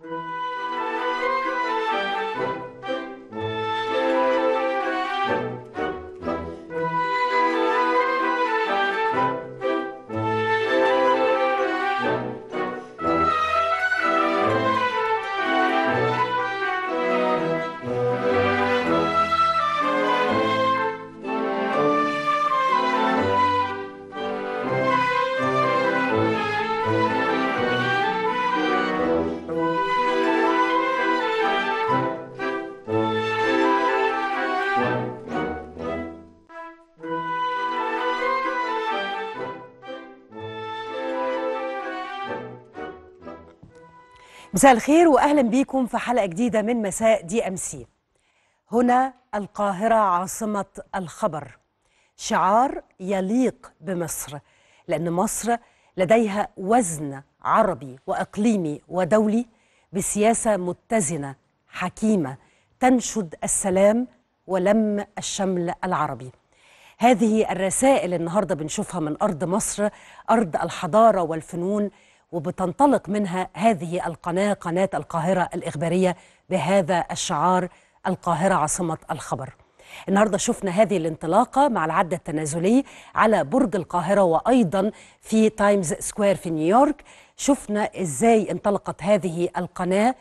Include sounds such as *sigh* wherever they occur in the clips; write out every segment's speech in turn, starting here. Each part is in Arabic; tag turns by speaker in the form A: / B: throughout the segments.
A: Thank you. مساء الخير واهلا بيكم في حلقه جديده من مساء دي ام سي. هنا القاهره عاصمه الخبر. شعار يليق بمصر لان مصر لديها وزن عربي واقليمي ودولي بسياسه متزنه حكيمه تنشد السلام ولم الشمل العربي. هذه الرسائل النهارده بنشوفها من ارض مصر، ارض الحضاره والفنون وبتنطلق منها هذه القناة قناة القاهرة الإخبارية بهذا الشعار القاهرة عاصمة الخبر النهارده شفنا هذه الانطلاقه مع العد التنازلي على برج القاهره وايضا في تايمز سكوير في نيويورك شفنا ازاي انطلقت هذه القناه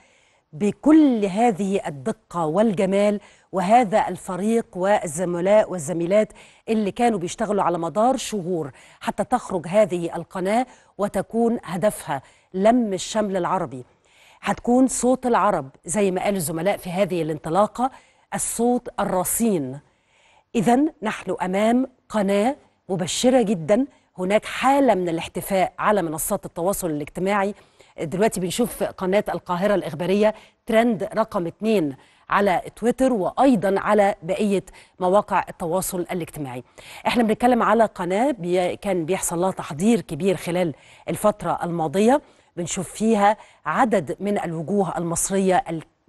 A: بكل هذه الدقه والجمال وهذا الفريق والزملاء والزميلات اللي كانوا بيشتغلوا على مدار شهور حتى تخرج هذه القناه وتكون هدفها لم الشمل العربي هتكون صوت العرب زي ما قال الزملاء في هذه الانطلاقة الصوت الرصين إذا نحن أمام قناة مبشرة جدا هناك حالة من الاحتفاء على منصات التواصل الاجتماعي دلوقتي بنشوف قناة القاهرة الإخبارية ترند رقم اتنين على تويتر وايضا على بقيه مواقع التواصل الاجتماعي احنا بنتكلم على قناه بي كان بيحصل لها تحضير كبير خلال الفتره الماضيه بنشوف فيها عدد من الوجوه المصريه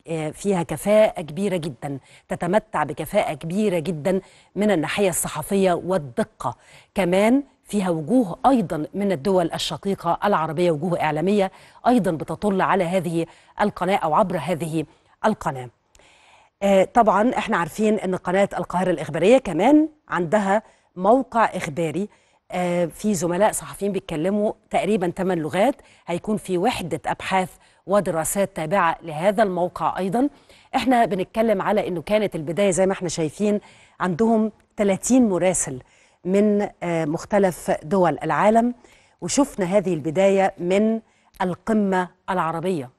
A: آه، فيها كفاءة كبيرة جدا تتمتع بكفاءة كبيرة جدا من الناحية الصحفية والدقة كمان فيها وجوه أيضا من الدول الشقيقة العربية وجوه إعلامية أيضا بتطل على هذه القناة أو عبر هذه القناة آه، طبعا احنا عارفين ان قناه القاهره الاخباريه كمان عندها موقع اخباري آه، في زملاء صحفيين بيتكلموا تقريبا 8 لغات هيكون في وحده ابحاث ودراسات تابعه لهذا الموقع ايضا احنا بنتكلم على انه كانت البدايه زي ما احنا شايفين عندهم 30 مراسل من آه، مختلف دول العالم وشفنا هذه البدايه من القمه العربيه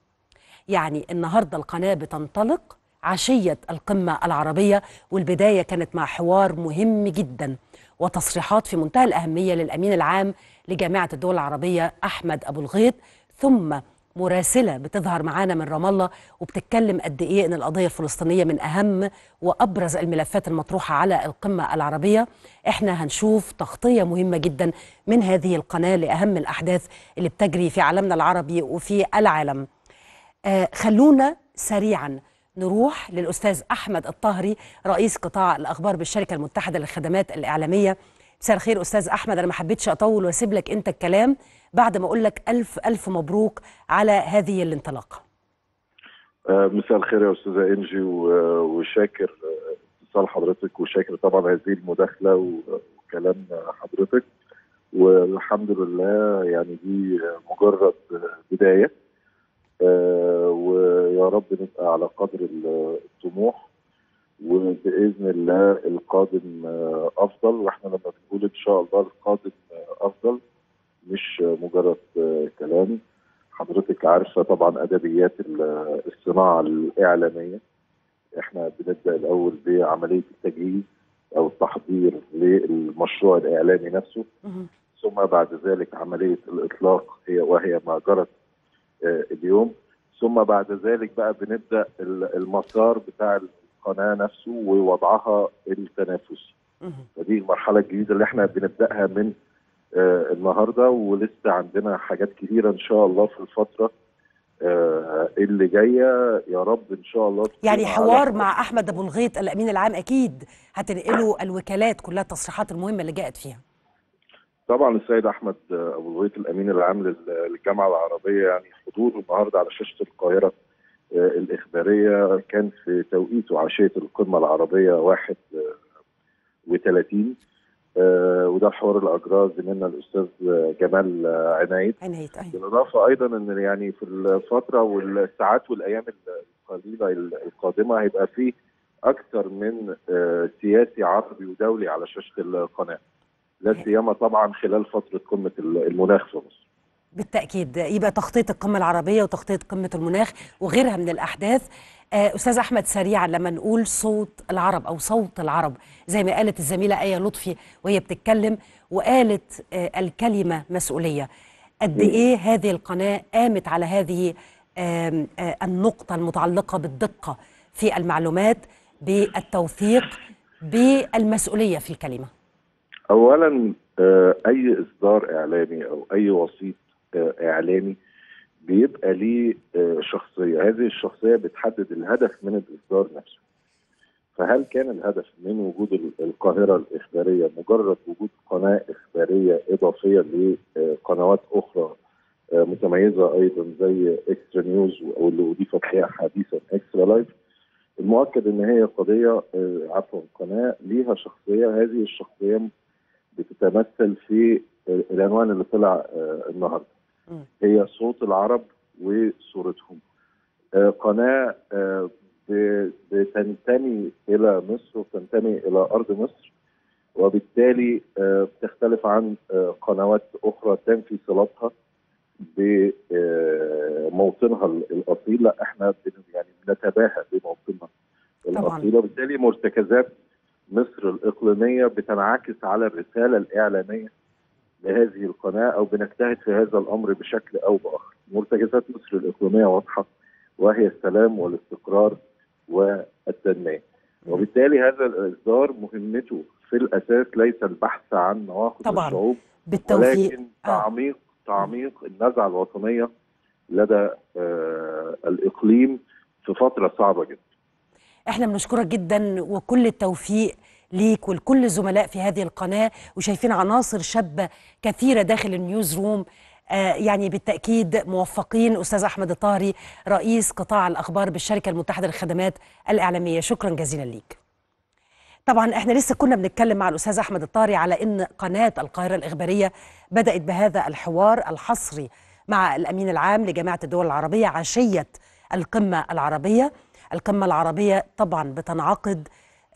A: يعني النهارده القناه بتنطلق عشية القمة العربية والبداية كانت مع حوار مهم جدا وتصريحات في منتهى الأهمية للأمين العام لجامعة الدول العربية أحمد أبو الغيط ثم مراسله بتظهر معانا من رام الله وبتتكلم قد ايه ان القضيه الفلسطينيه من اهم وابرز الملفات المطروحه على القمه العربيه احنا هنشوف تغطيه مهمه جدا من هذه القناه لاهم الاحداث اللي بتجري في عالمنا العربي وفي العالم آه خلونا سريعا نروح للأستاذ أحمد الطهري رئيس قطاع الأخبار بالشركة المتحدة للخدمات الإعلامية مساء الخير أستاذ أحمد أنا ما حبيتش أطول وأسيب لك أنت الكلام بعد ما أقول لك ألف ألف مبروك على هذه الانطلاقة
B: آه، مساء الخير يا أستاذة إنجي وشاكر آه، اتصال حضرتك وشاكر طبعا هذه المداخلة وكلام حضرتك والحمد لله يعني دي مجرد بدايه آه، ويا رب نبقى على قدر الطموح وباذن الله القادم آه، افضل واحنا لما بنقول ان شاء الله القادم آه، افضل مش مجرد كلام حضرتك عارفه طبعا ادبيات الصناعه الاعلاميه احنا بنبدا الاول بعمليه التجهيز او التحضير للمشروع الاعلامي نفسه ثم بعد ذلك عمليه الاطلاق هي وهي ما جرت آه، اليوم ثم بعد ذلك بقى بنبدا المسار بتاع القناه نفسه ووضعها التنافسي فدي المرحله الجديده اللي احنا بنبداها من آه، النهارده ولسه عندنا حاجات كثيره ان شاء الله في الفتره آه، اللي جايه يا رب ان شاء الله يعني حوار
A: مع احمد ابو الغيط الامين العام اكيد هتنقله الوكالات كلها التصريحات المهمه اللي جاءت فيها
B: طبعا السيد احمد ابو زويت الامين العام للجامعه العربيه يعني حضوره النهارده على شاشه القاهره آه، الاخباريه كان في توقيته عشيه القمه العربيه 31 آه، آه، وده الحوار اللي اجراه زميلنا الاستاذ جمال عنايد عنايد أيوة. بالاضافه ايضا ان يعني في الفتره والساعات والايام القليله القادمه هيبقى فيه اكثر من سياسي عربي ودولي على شاشه القناه لا إيه. سيما طبعا خلال فتره قمه المناخ في مصر.
A: بالتاكيد يبقى تخطيط القمه العربيه وتخطيط قمه المناخ وغيرها من الاحداث آه، استاذ احمد سريعا لما نقول صوت العرب او صوت العرب زي ما قالت الزميله ايه لطفي وهي بتتكلم وقالت آه، الكلمه مسؤوليه قد إيه. ايه هذه القناه قامت على هذه آه، النقطه المتعلقه بالدقه في المعلومات بالتوثيق بالمسؤوليه في الكلمه
B: اولا آه، اي اصدار اعلامي او اي وسيط آه، اعلامي بيبقى ليه آه، شخصيه هذه الشخصيه بتحدد الهدف من الاصدار نفسه فهل كان الهدف من وجود القاهره الاخباريه مجرد وجود قناه اخباريه اضافيه لقنوات اخرى متميزه ايضا زي اكسترا نيوز او اللي اضيفت لها حديثا اكسترا لايف المؤكد ان هي قضيه عفوا قناه ليها شخصيه هذه الشخصيه بتتمثل في العنوان اللي طلع آه، النهارده هي صوت العرب وصورتهم آه، قناه آه، بتنتمي الى مصر وتنتمي الى ارض مصر وبالتالي بتختلف عن قنوات اخرى تنفي صلاتها بموطنها الاصيل لا احنا يعني بنتباهى بموطننا الاصيل وبالتالي مرتكزات مصر الاقليميه بتنعكس على الرساله الاعلاميه لهذه القناه او بنجتهد في هذا الامر بشكل او باخر. مرتكزات مصر الاقليميه واضحه وهي السلام والاستقرار والتنميه. وبالتالي هذا الاصدار مهمته في الاساس ليس البحث عن مواقف طبعا الشعوب بالتوفيق ولكن آه. تعميق تعميق النزعه الوطنيه لدى آه، الاقليم في فتره صعبه جدا.
A: احنا بنشكرك جدا وكل التوفيق ليك ولكل الزملاء في هذه القناه وشايفين عناصر شابه كثيره داخل النيوز روم آه، يعني بالتاكيد موفقين استاذ احمد الطاهري رئيس قطاع الاخبار بالشركه المتحده للخدمات الاعلاميه شكرا جزيلا ليك طبعا احنا لسه كنا بنتكلم مع الاستاذ احمد الطاري على ان قناه القاهره الاخباريه بدات بهذا الحوار الحصري مع الامين العام لجامعه الدول العربيه عشيه القمه العربيه القمة العربية طبعا بتنعقد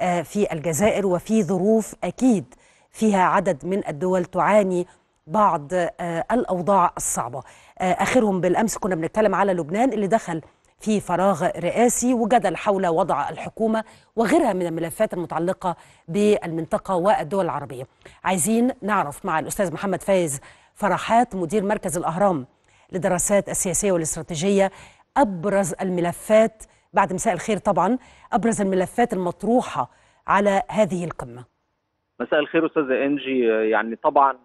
A: آه، في الجزائر وفي ظروف أكيد فيها عدد من الدول تعاني بعض آه، الأوضاع الصعبة آه، آخرهم بالأمس كنا بنتكلم على لبنان اللي دخل في فراغ رئاسي وجدل حول وضع الحكومة وغيرها من الملفات المتعلقة بالمنطقة والدول العربية عايزين نعرف مع الأستاذ محمد فايز فرحات مدير مركز الأهرام للدراسات السياسية والاستراتيجية أبرز الملفات بعد مساء الخير طبعا أبرز الملفات المطروحة على هذه القمة
C: مساء الخير أستاذة إنجي يعني طبعا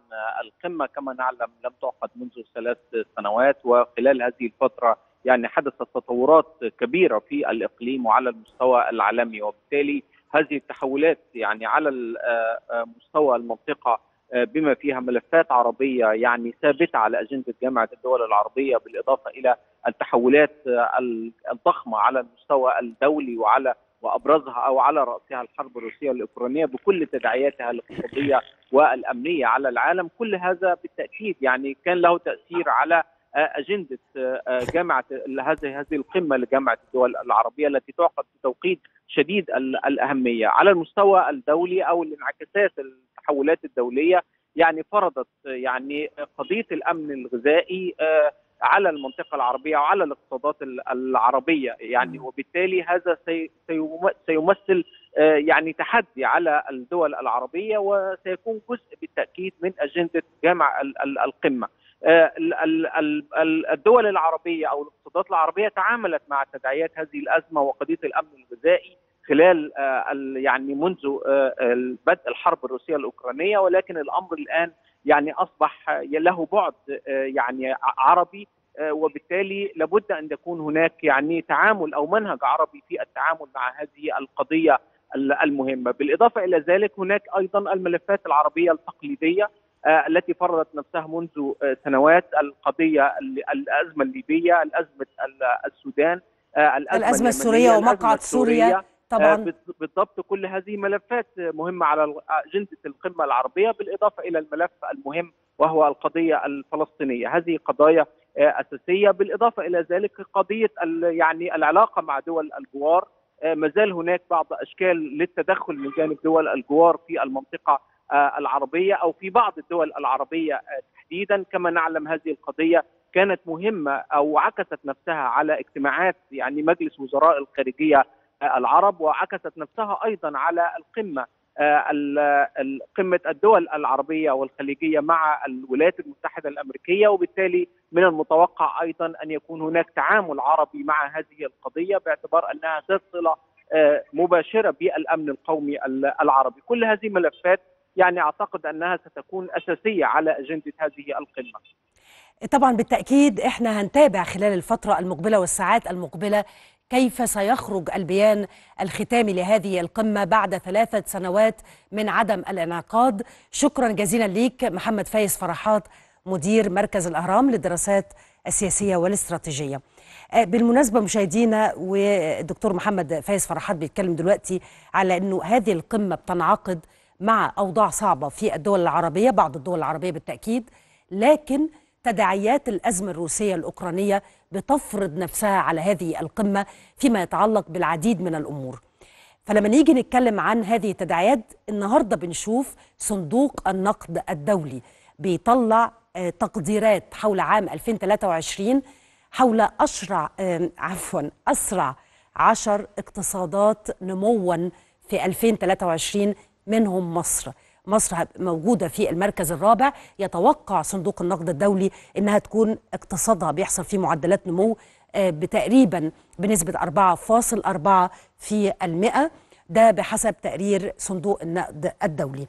C: القمة كما نعلم لم تعقد منذ ثلاث سنوات وخلال هذه الفترة يعني حدثت تطورات كبيرة في الإقليم وعلى المستوى العالمي وبالتالي هذه التحولات يعني على آه، آه، مستوى المنطقة آه، بما فيها ملفات عربيه يعني ثابته على اجنده جامعه الدول العربيه بالاضافه الى التحولات آه، الضخمه على المستوى الدولي وعلى وابرزها او على راسها الحرب الروسيه الأوكرانية بكل تداعياتها الاقتصاديه والامنيه على العالم كل هذا بالتاكيد يعني كان له تاثير على آه، اجنده جامعه هذه هذه القمه لجامعه الدول العربيه التي تعقد في توقيت شديد الاهميه على المستوى الدولي او الانعكاسات التحولات الدوليه يعني فرضت يعني قضيه الامن الغذائي آه، على المنطقه العربيه وعلى الاقتصادات العربيه يعني وبالتالي هذا سيمثل آه، يعني تحدي على الدول العربيه وسيكون جزء بالتاكيد من اجنده جمع القمه آه، الدول العربيه او الاقتصادات العربيه تعاملت مع تداعيات هذه الازمه وقضيه الامن الغذائي خلال آه، يعني منذ آه، بدء الحرب الروسيه الاوكرانيه ولكن الامر الان يعني اصبح آه، له بعد يعني عربي وبالتالي لابد ان يكون هناك يعني تعامل او منهج عربي في التعامل مع هذه القضيه المهمه، بالاضافه الى ذلك هناك ايضا الملفات العربيه التقليديه التي فرضت نفسها منذ سنوات القضيه الازمه الليبيه، الازمه السودان، الازمه, الأزمة السوريه ومقعد سوريا آه، طبعا بالضبط كل هذه ملفات مهمه على اجنده آه، القمه العربيه بالاضافه الى الملف المهم وهو القضيه الفلسطينيه هذه قضايا آه، اساسيه بالاضافه الى ذلك قضيه يعني العلاقه مع دول الجوار ما زال هناك بعض اشكال للتدخل من جانب دول الجوار في المنطقه العربيه او في بعض الدول العربيه تحديدا كما نعلم هذه القضيه كانت مهمه او عكست نفسها على اجتماعات يعني مجلس وزراء الخارجيه العرب وعكست نفسها ايضا على القمه آه، قمه الدول العربيه والخليجيه مع الولايات المتحده الامريكيه وبالتالي من المتوقع ايضا ان يكون هناك تعامل عربي مع هذه القضيه باعتبار انها ذات صله آه، مباشره بالامن القومي العربي، كل هذه ملفات يعني اعتقد انها ستكون اساسيه على اجنده هذه القمه.
A: طبعا بالتاكيد احنا هنتابع خلال الفتره المقبله والساعات المقبله كيف سيخرج البيان الختامي لهذه القمة بعد ثلاثة سنوات من عدم الانعقاد شكرا جزيلا ليك محمد فايز فرحات مدير مركز الأهرام للدراسات السياسية والاستراتيجية آه، بالمناسبة مشاهدينا والدكتور محمد فايز فرحات بيتكلم دلوقتي على أنه هذه القمة بتنعقد مع أوضاع صعبة في الدول العربية بعض الدول العربية بالتأكيد لكن تداعيات الأزمة الروسية الأوكرانية بتفرض نفسها على هذه القمة فيما يتعلق بالعديد من الأمور فلما نيجي نتكلم عن هذه التداعيات النهاردة بنشوف صندوق النقد الدولي بيطلع آه، تقديرات حول عام 2023 حول أشرع آه، عفوا أسرع عشر اقتصادات نموا في 2023 منهم مصر مصر موجودة في المركز الرابع يتوقع صندوق النقد الدولي أنها تكون اقتصادها بيحصل فيه معدلات نمو آه، بتقريبا بنسبة 4.4 في المئة ده بحسب تقرير صندوق النقد الدولي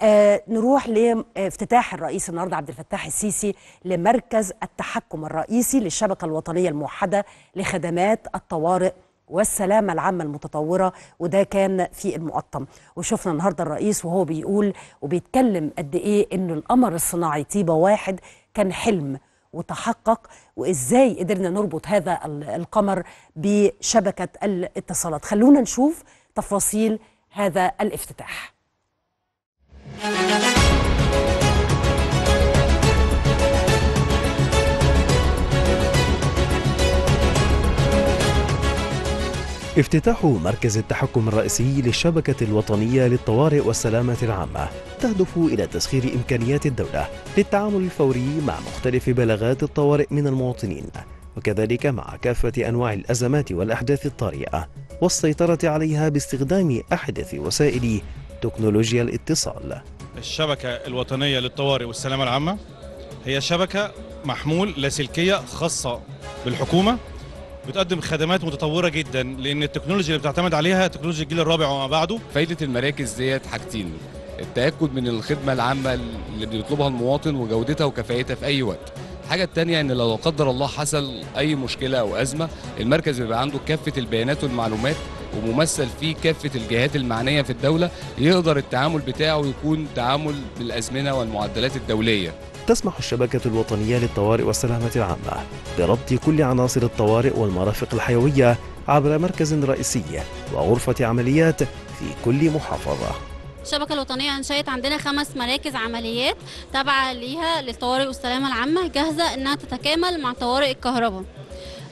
A: آه نروح لافتتاح الرئيس النهارده عبد الفتاح السيسي لمركز التحكم الرئيسي للشبكه الوطنيه الموحده لخدمات الطوارئ والسلامة العامة المتطورة وده كان في المقطم وشفنا النهاردة الرئيس وهو بيقول وبيتكلم قد إيه إن القمر الصناعي طيبة واحد كان حلم وتحقق وإزاي قدرنا نربط هذا القمر بشبكة الاتصالات خلونا نشوف تفاصيل هذا الافتتاح
D: افتتاح مركز التحكم الرئيسي للشبكة الوطنية للطوارئ والسلامة العامة تهدف إلى تسخير إمكانيات الدولة للتعامل الفوري مع مختلف بلاغات الطوارئ من المواطنين وكذلك مع كافة أنواع الأزمات والأحداث الطارئة والسيطرة عليها باستخدام أحدث وسائل تكنولوجيا الاتصال
E: الشبكة الوطنية للطوارئ والسلامة العامة هي شبكة محمول لاسلكية خاصة بالحكومة
F: بتقدم خدمات متطوره جدا لان التكنولوجيا اللي بتعتمد عليها تكنولوجيا الجيل الرابع وما بعده فايده المراكز ديت حاجتين التاكد من الخدمه العامه اللي بيطلبها المواطن وجودتها وكفايتها في اي وقت الحاجة التانية إن لو قدر الله حصل أي مشكلة أو أزمة المركز بيبقى عنده كافة البيانات والمعلومات وممثل فيه كافة الجهات المعنية في الدولة يقدر التعامل بتاعه يكون تعامل بالأزمنة والمعدلات الدولية
D: تسمح الشبكة الوطنية للطوارئ والسلامة العامة بربط كل عناصر الطوارئ والمرافق الحيوية عبر مركز رئيسي وغرفة عمليات في كل
A: محافظة الشبكة الوطنية أنشأت عندنا خمس مراكز عمليات تابعة ليها للطوارئ والسلامة العامة جاهزة إنها تتكامل مع طوارئ الكهرباء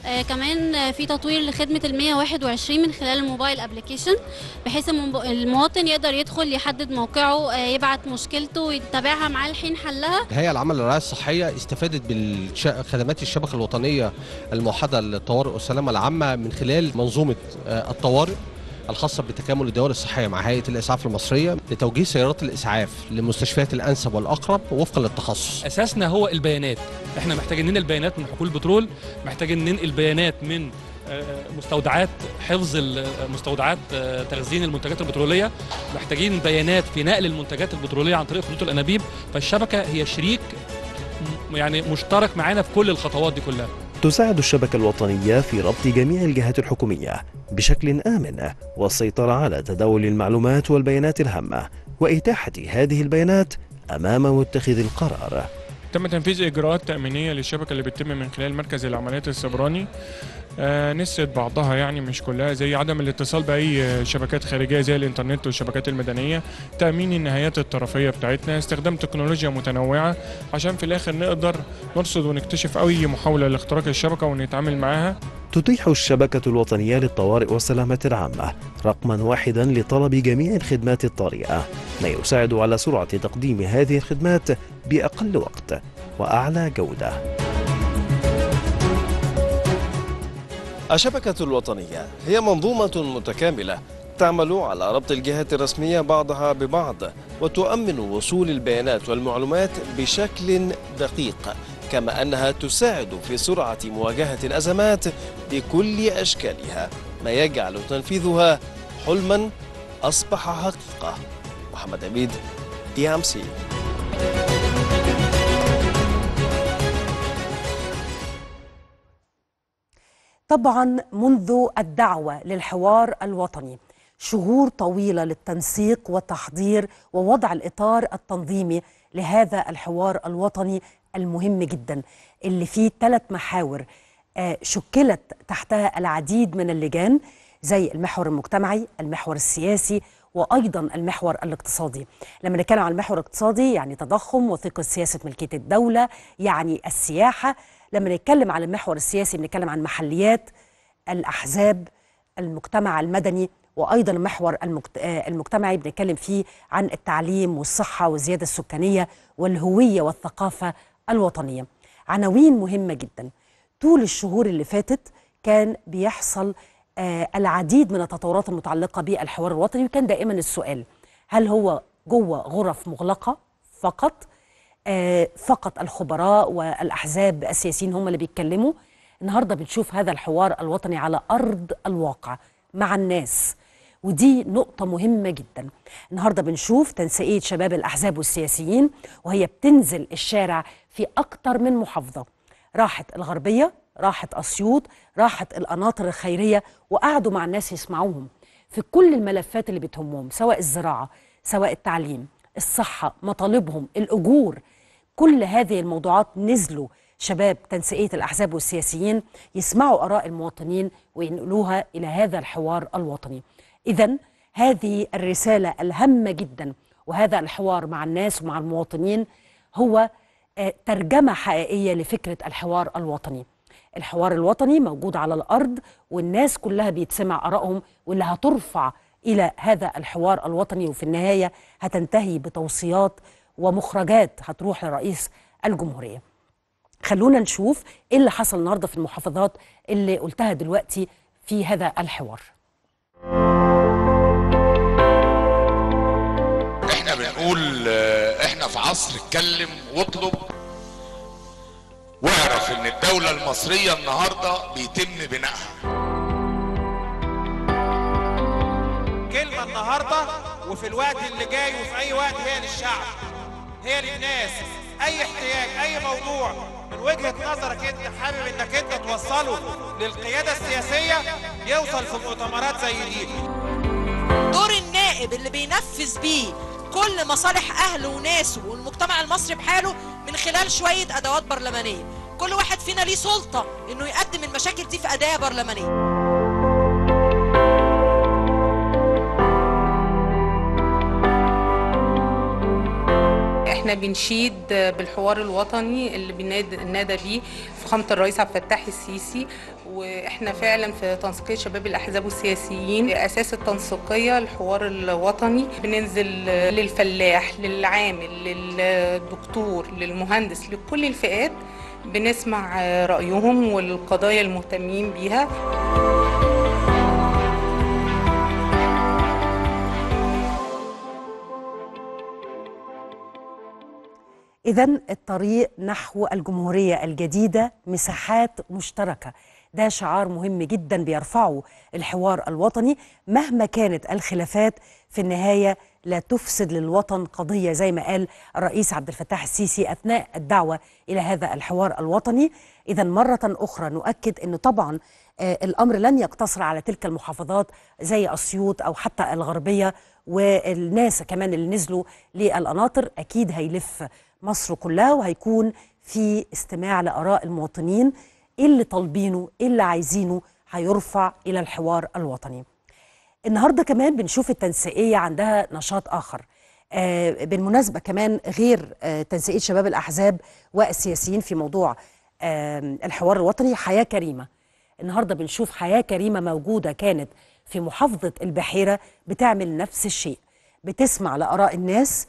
A: آه كمان في تطوير لخدمه ال 121 من خلال الموبايل ابلكيشن بحيث المواطن يقدر يدخل يحدد موقعه آه يبعت مشكلته ويتابعها معاه لحين حلها. الهيئه
C: العامه للرعايه الصحيه استفادت بخدمات الشبكه الوطنيه الموحده للطوارئ والسلامه العامه من خلال منظومه آه، الطوارئ الخاصة بتكامل الدول الصحية مع هيئة الإسعاف المصرية لتوجيه سيارات الإسعاف للمستشفيات الأنسب والأقرب وفقا للتخصص
F: أساسنا هو البيانات احنا محتاجين ننقل البيانات من حقول البترول محتاجين ننقل بيانات من آه، مستودعات حفظ آه، مستودعات آه، تخزين المنتجات البتروليه محتاجين بيانات في نقل المنتجات البتروليه عن طريق خطوط الانابيب فالشبكه هي شريك يعني مشترك معانا في كل الخطوات دي كلها
D: تساعد الشبكة الوطنية في ربط جميع الجهات الحكومية بشكل آمن والسيطرة على تداول المعلومات والبيانات الهامة وإتاحة هذه البيانات أمام متخذ القرار
G: تم تنفيذ إجراءات تأمينية للشبكة اللي بتتم من خلال مركز العمليات السبراني آه، نسيت بعضها يعني مش كلها زي عدم الاتصال باي شبكات خارجيه زي الانترنت والشبكات المدنيه تامين النهايات الطرفيه بتاعتنا استخدام تكنولوجيا متنوعه عشان في الاخر نقدر نرصد ونكتشف اي محاوله لاختراق الشبكه ونتعامل معاها
D: تتيح الشبكة الوطنية للطوارئ والسلامة العامة رقما واحدا لطلب جميع الخدمات الطارئة ما يساعد على سرعة تقديم هذه الخدمات بأقل وقت وأعلى جودة الشبكة الوطنية هي منظومة متكاملة تعمل على ربط الجهات الرسمية بعضها ببعض وتؤمن وصول البيانات والمعلومات بشكل دقيق كما أنها تساعد في سرعة مواجهة الأزمات بكل أشكالها ما يجعل تنفيذها حلما أصبح حقيقة محمد عبيد دي ام سي
A: طبعا منذ الدعوة للحوار الوطني شهور طويلة للتنسيق وتحضير ووضع الإطار التنظيمي لهذا الحوار الوطني المهم جدا اللي فيه ثلاث محاور آه، شكلت تحتها العديد من اللجان زي المحور المجتمعي المحور السياسي وايضا المحور الاقتصادي لما نتكلم عن المحور الاقتصادي يعني تضخم وثيقه سياسه ملكيه الدوله يعني السياحه لما نتكلم على المحور السياسي بنتكلم عن محليات الأحزاب المجتمع المدني وايضا المحور آه، المجتمعي بنتكلم فيه عن التعليم والصحه والزياده السكانيه والهويه والثقافه الوطنيه. عناوين مهمه جدا. طول الشهور اللي فاتت كان بيحصل آه العديد من التطورات المتعلقه بالحوار الوطني وكان دائما السؤال هل هو جوه غرف مغلقه فقط آه، فقط الخبراء والأحزاب السياسيين هم اللي بيتكلموا النهاردة بنشوف هذا الحوار الوطني على أرض الواقع مع الناس ودي نقطة مهمة جدا النهاردة بنشوف تنسيقية شباب الأحزاب والسياسيين وهي بتنزل الشارع في أكتر من محافظة راحت الغربية راحت أسيوط راحت القناطر الخيرية وقعدوا مع الناس يسمعوهم في كل الملفات اللي بتهمهم سواء الزراعة سواء التعليم الصحة مطالبهم الأجور كل هذه الموضوعات نزلوا شباب تنسيقيه الاحزاب والسياسيين يسمعوا اراء المواطنين وينقلوها الى هذا الحوار الوطني. اذا هذه الرساله الهامه جدا وهذا الحوار مع الناس ومع المواطنين هو آه، ترجمه حقيقيه لفكره الحوار الوطني. الحوار الوطني موجود على الارض والناس كلها بيتسمع ارائهم واللي هترفع الى هذا الحوار الوطني وفي النهايه هتنتهي بتوصيات ومخرجات هتروح لرئيس الجمهوريه خلونا نشوف ايه اللي حصل النهارده في المحافظات اللي قلتها دلوقتي في هذا الحوار
F: احنا بنقول احنا في عصر اتكلم واطلب واعرف ان الدولة المصرية النهاردة بيتم بنائها
C: كلمة النهاردة وفي الوقت اللي جاي وفي اي وقت هي للشعب هي للناس اي احتياج
D: اي موضوع من وجهة نظرك انت حابب انك انت توصله للقيادة
C: السياسية يوصل في مؤتمرات زي دي دور
A: النائب اللي بينفذ بيه كل مصالح اهله وناسه والمجتمع المصري بحاله من خلال شوية ادوات برلمانية كل واحد فينا ليه سلطة انه يقدم المشاكل دي في اداة برلمانية احنا بنشيد بالحوار الوطني اللي بنادى بيه فخامه الرئيس عبد الفتاح السيسي واحنا فعلا في تنسيقيه شباب الاحزاب والسياسيين اساس التنسيقيه الحوار الوطني بننزل للفلاح للعامل للدكتور للمهندس لكل الفئات بنسمع رايهم والقضايا المهتمين بيها إذا الطريق نحو الجمهورية الجديدة مساحات مشتركة ده شعار مهم جدا بيرفعه الحوار الوطني مهما كانت الخلافات في النهاية لا تفسد للوطن قضية زي ما قال الرئيس عبد الفتاح السيسي أثناء الدعوة إلى هذا الحوار الوطني إذا مرة أخرى نؤكد أنه طبعا آه، الأمر لن يقتصر على تلك المحافظات زي أسيوط أو حتى الغربية والناس كمان اللي نزلوا للقناطر أكيد هيلف مصر كلها وهيكون في استماع لآراء المواطنين إيه اللي طالبينه إيه اللي عايزينه هيرفع إلى الحوار الوطني النهاردة كمان بنشوف التنسيقية عندها نشاط آخر آه بالمناسبة كمان غير آه تنسيقية شباب الأحزاب والسياسيين في موضوع آه الحوار الوطني حياة كريمة النهاردة بنشوف حياة كريمة موجودة كانت في محافظة البحيرة بتعمل نفس الشيء بتسمع لآراء الناس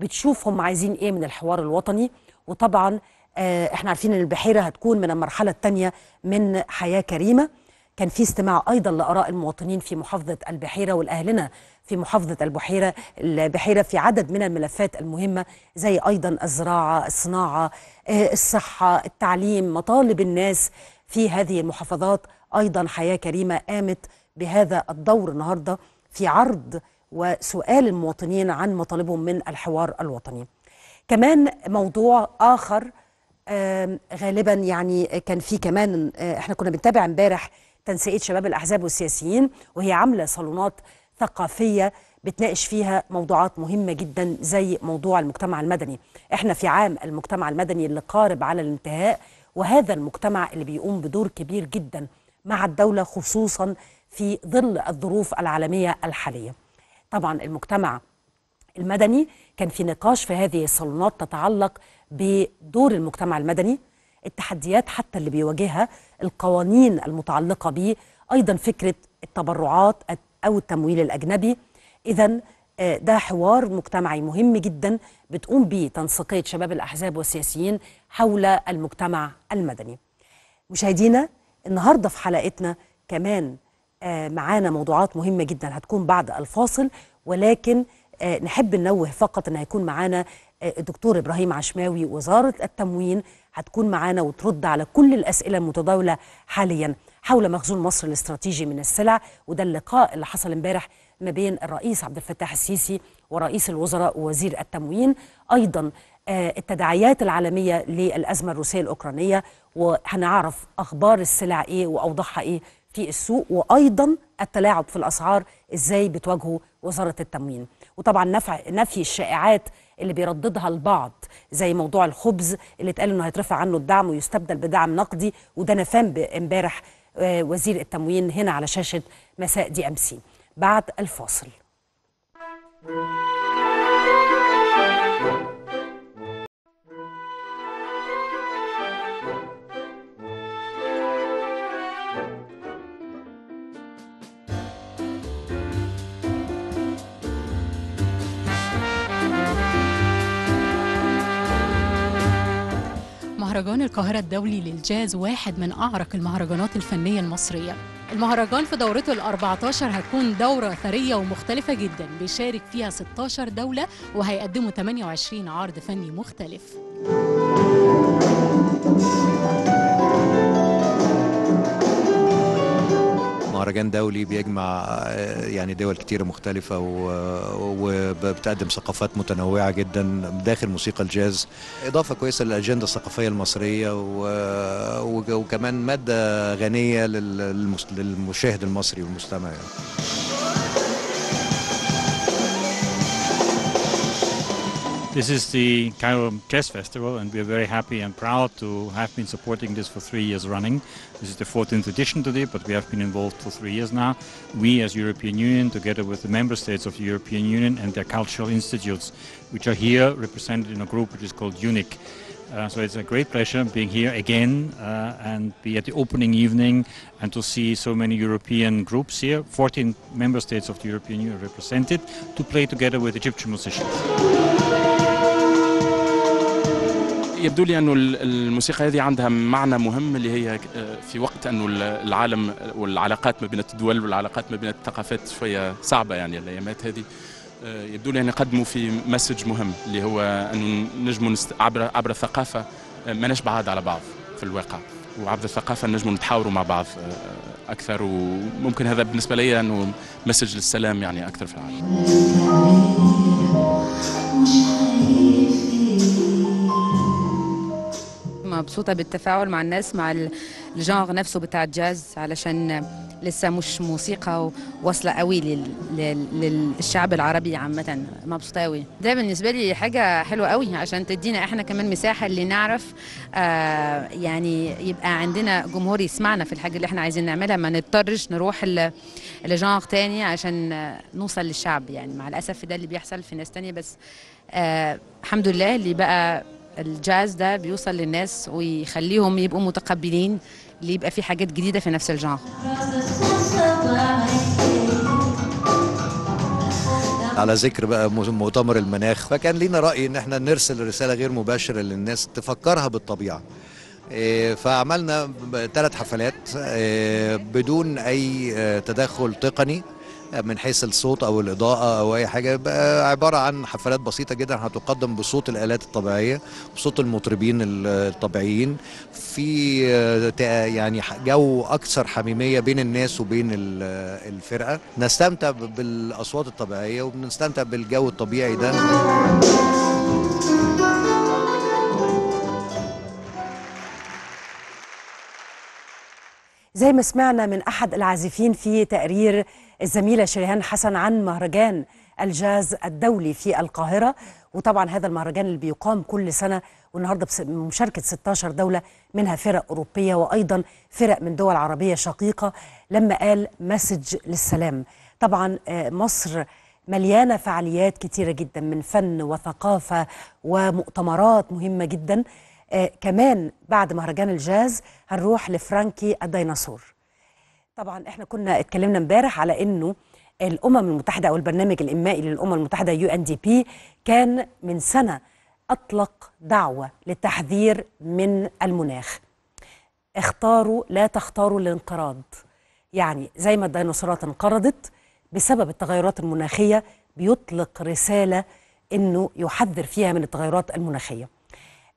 A: بتشوف هم عايزين ايه من الحوار الوطني وطبعا آه، احنا عارفين ان البحيره هتكون من المرحله الثانيه من حياه كريمه كان في استماع ايضا لاراء المواطنين في محافظه البحيره والاهلنا في محافظه البحيره البحيره في عدد من الملفات المهمه زي ايضا الزراعه، الصناعه، آه، الصحه، التعليم، مطالب الناس في هذه المحافظات، ايضا حياه كريمه قامت بهذا الدور النهارده في عرض وسؤال المواطنين عن مطالبهم من الحوار الوطني كمان موضوع آخر غالبا يعني كان في كمان آه، احنا كنا بنتابع امبارح تنسيقيه شباب الاحزاب والسياسيين وهي عامله صالونات ثقافيه بتناقش فيها موضوعات مهمه جدا زي موضوع المجتمع المدني احنا في عام المجتمع المدني اللي قارب على الانتهاء وهذا المجتمع اللي بيقوم بدور كبير جدا مع الدوله خصوصا في ظل الظروف العالميه الحاليه طبعا المجتمع المدني كان في نقاش في هذه الصالونات تتعلق بدور المجتمع المدني التحديات حتى اللي بيواجهها القوانين المتعلقة به أيضا فكرة التبرعات أو التمويل الأجنبي إذا آه، ده حوار مجتمعي مهم جدا بتقوم به تنسيقية شباب الأحزاب والسياسيين حول المجتمع المدني مشاهدينا النهاردة في حلقتنا كمان آه، معانا موضوعات مهمة جدا هتكون بعد الفاصل ولكن آه، نحب ننوه فقط ان هيكون معانا آه، الدكتور ابراهيم عشماوي وزاره التموين هتكون معانا وترد على كل الاسئله المتداوله حاليا حول مخزون مصر الاستراتيجي من السلع وده اللقاء اللي حصل امبارح ما بين الرئيس عبد الفتاح السيسي ورئيس الوزراء ووزير التموين ايضا التداعيات العالميه للازمه الروسيه الاوكرانيه وهنعرف اخبار السلع ايه واوضاعها ايه في السوق وايضا التلاعب في الاسعار ازاي بتواجهه وزاره التموين وطبعا نفع نفي الشائعات اللي بيرددها البعض زي موضوع الخبز اللي اتقال انه هيترفع عنه الدعم ويستبدل بدعم نقدي وده نفان امبارح آه، وزير التموين هنا على شاشه مساء دي ام سي بعد الفاصل مهرجان القاهرة الدولي للجاز واحد من أعرق المهرجانات الفنية المصرية المهرجان في دورته ال 14 هتكون دورة ثرية ومختلفة جدا بيشارك فيها 16 دولة وهيقدموا 28 عرض فني مختلف
H: مهرجان دولي بيجمع آه، يعني دول كتير مختلفة وبتقدم ثقافات متنوعة جدا داخل موسيقى الجاز إضافة كويسة للأجندة الثقافية المصرية وكمان مادة غنية للمشاهد المصري والمستمع يعني. This is the Cairo Jazz Festival, and we are very happy and proud to have been supporting this for three years running. This is the 14th edition today, but we have been involved for three years now. We as European Union, together with the member states of the European Union
I: and their cultural institutes, which are here represented in a group which is called UNIC. Uh, so it's a great pleasure being here again uh, and be at the opening evening and to see so many European groups here, 14 member states of the European Union represented, to play together with Egyptian musicians. يبدو
J: لي
E: انه الموسيقى هذه عندها معنى مهم اللي هي آه، في وقت أنه العالم والعلاقات ما بين الدول والعلاقات ما بين الثقافات شوية صعبة يعني الأيامات هذه آه، يبدو لي أن يقدموا في مسج مهم اللي هو أن نجموا عبر عبر الثقافة آه، ما بعاد على بعض في الواقع وعبر الثقافة نجموا نتحاوروا مع بعض
F: أكثر وممكن هذا بالنسبة لي أنه مسج للسلام يعني أكثر في العالم
A: مبسوطه بالتفاعل مع الناس مع الجانغ نفسه بتاع الجاز علشان لسه مش موسيقى واصله قوي للشعب العربي عامه مبسوطه قوي ده بالنسبه لي حاجه حلوه قوي عشان تدينا احنا كمان مساحه اللي نعرف آه يعني يبقى عندنا جمهور يسمعنا في الحاجه اللي احنا عايزين نعملها ما نضطرش نروح لجانغ تاني عشان نوصل للشعب يعني مع الاسف ده اللي بيحصل في ناس تانية بس آه الحمد لله اللي بقى الجاز ده بيوصل للناس ويخليهم يبقوا متقبلين اللي يبقى في حاجات جديدة في نفس الجانر
H: على ذكر بقى مؤتمر المناخ فكان لينا رأي ان احنا نرسل رسالة غير مباشرة للناس تفكرها بالطبيعة إيه، فعملنا ثلاث حفلات إيه، بدون اي آه، تدخل تقني من حيث الصوت او الاضاءه او اي حاجه بقى عباره عن حفلات بسيطه جدا هتقدم بصوت الالات الطبيعيه بصوت المطربين الطبيعيين في آه، يعني جو اكثر حميميه بين الناس وبين آه، الفرقه نستمتع بالاصوات الطبيعيه وبنستمتع بالجو الطبيعي ده
A: زي ما سمعنا من احد العازفين في تقرير الزميله شريهان حسن عن مهرجان الجاز الدولي في القاهره وطبعا هذا المهرجان اللي بيقام كل سنه والنهارده بمشاركه 16 دوله منها فرق اوروبيه وايضا فرق من دول عربيه شقيقه لما قال مسج للسلام طبعا آه، مصر مليانه فعاليات كتيره جدا من فن وثقافه ومؤتمرات مهمه جدا آه، كمان بعد مهرجان الجاز هنروح لفرانكي الديناصور طبعا احنا كنا اتكلمنا امبارح على انه الامم المتحده او البرنامج الانمائي للامم المتحده يو ان دي بي كان من سنه اطلق دعوه للتحذير من المناخ اختاروا لا تختاروا الانقراض يعني زي ما الديناصورات انقرضت بسبب التغيرات المناخيه بيطلق رساله انه يحذر فيها من التغيرات المناخيه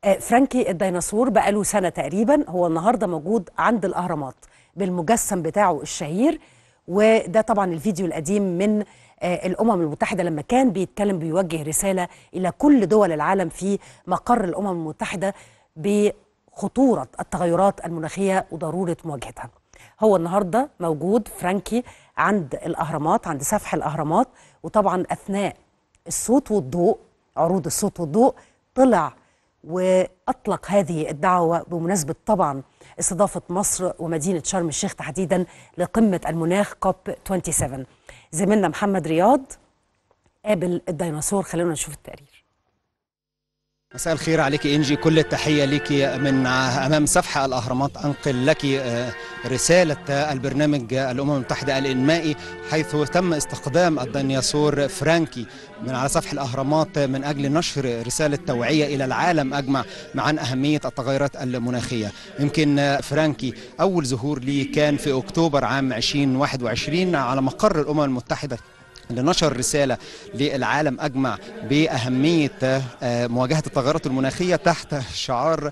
A: آه، فرانكي الديناصور بقاله سنه تقريبا هو النهارده موجود عند الاهرامات بالمجسم بتاعه الشهير وده طبعا الفيديو القديم من آه، الامم المتحده لما كان بيتكلم بيوجه رساله الى كل دول العالم في مقر الامم المتحده بخطوره التغيرات المناخيه وضروره مواجهتها. هو النهارده موجود فرانكي عند الاهرامات عند سفح الاهرامات وطبعا اثناء الصوت والضوء عروض الصوت والضوء طلع واطلق هذه الدعوه بمناسبه طبعا استضافة مصر ومدينة شرم الشيخ تحديدا لقمة المناخ كوب 27 زميلنا محمد رياض قابل الديناصور خلونا نشوف التقرير
K: مساء الخير عليك انجي كل التحيه لك من امام صفحه الاهرامات انقل لك آه، رساله البرنامج الامم المتحده الانمائي حيث تم استخدام الديناصور فرانكي من على سفح الاهرامات من اجل نشر رساله توعيه الى العالم اجمع عن اهميه التغيرات المناخيه يمكن فرانكي اول ظهور لي كان في اكتوبر عام 2021 على مقر الامم المتحده لنشر رسالة للعالم أجمع بأهمية آه، مواجهة التغيرات المناخية تحت شعار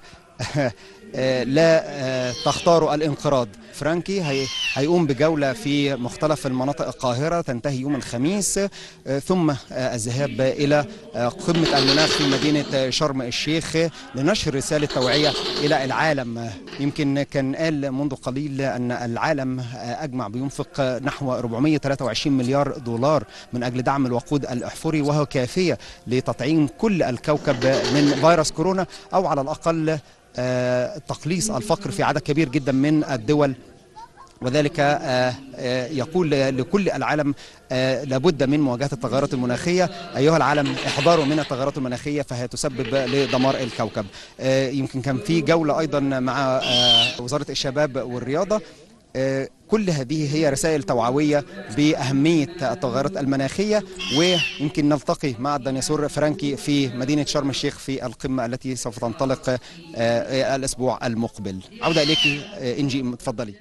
K: *laughs* آه، لا آه، تختاروا الانقراض فرانكي هيقوم بجولة في مختلف المناطق القاهرة تنتهي يوم الخميس آه، ثم الذهاب إلى قمة المناخ في مدينة شرم الشيخ لنشر رسالة توعية إلى العالم يمكن كان قال منذ قليل أن العالم أجمع بينفق نحو 423 مليار دولار من أجل دعم الوقود الأحفوري وهو كافية لتطعيم كل الكوكب من فيروس كورونا أو على الأقل آه، تقليص الفقر في عدد كبير جدا من الدول وذلك آه، آه، يقول لكل العالم لابد من مواجهة التغيرات المناخية أيها العالم احذروا من التغيرات المناخية فهي تسبب لدمار الكوكب يمكن كان في جولة أيضا مع وزارة الشباب والرياضة آه، كل هذه هي رسائل توعوية بأهمية التغيرات المناخية ويمكن نلتقي مع الديناصور فرانكي في مدينة شرم الشيخ في القمة التي سوف تنطلق آه، الأسبوع المقبل عودة إليك آه، إنجي تفضلي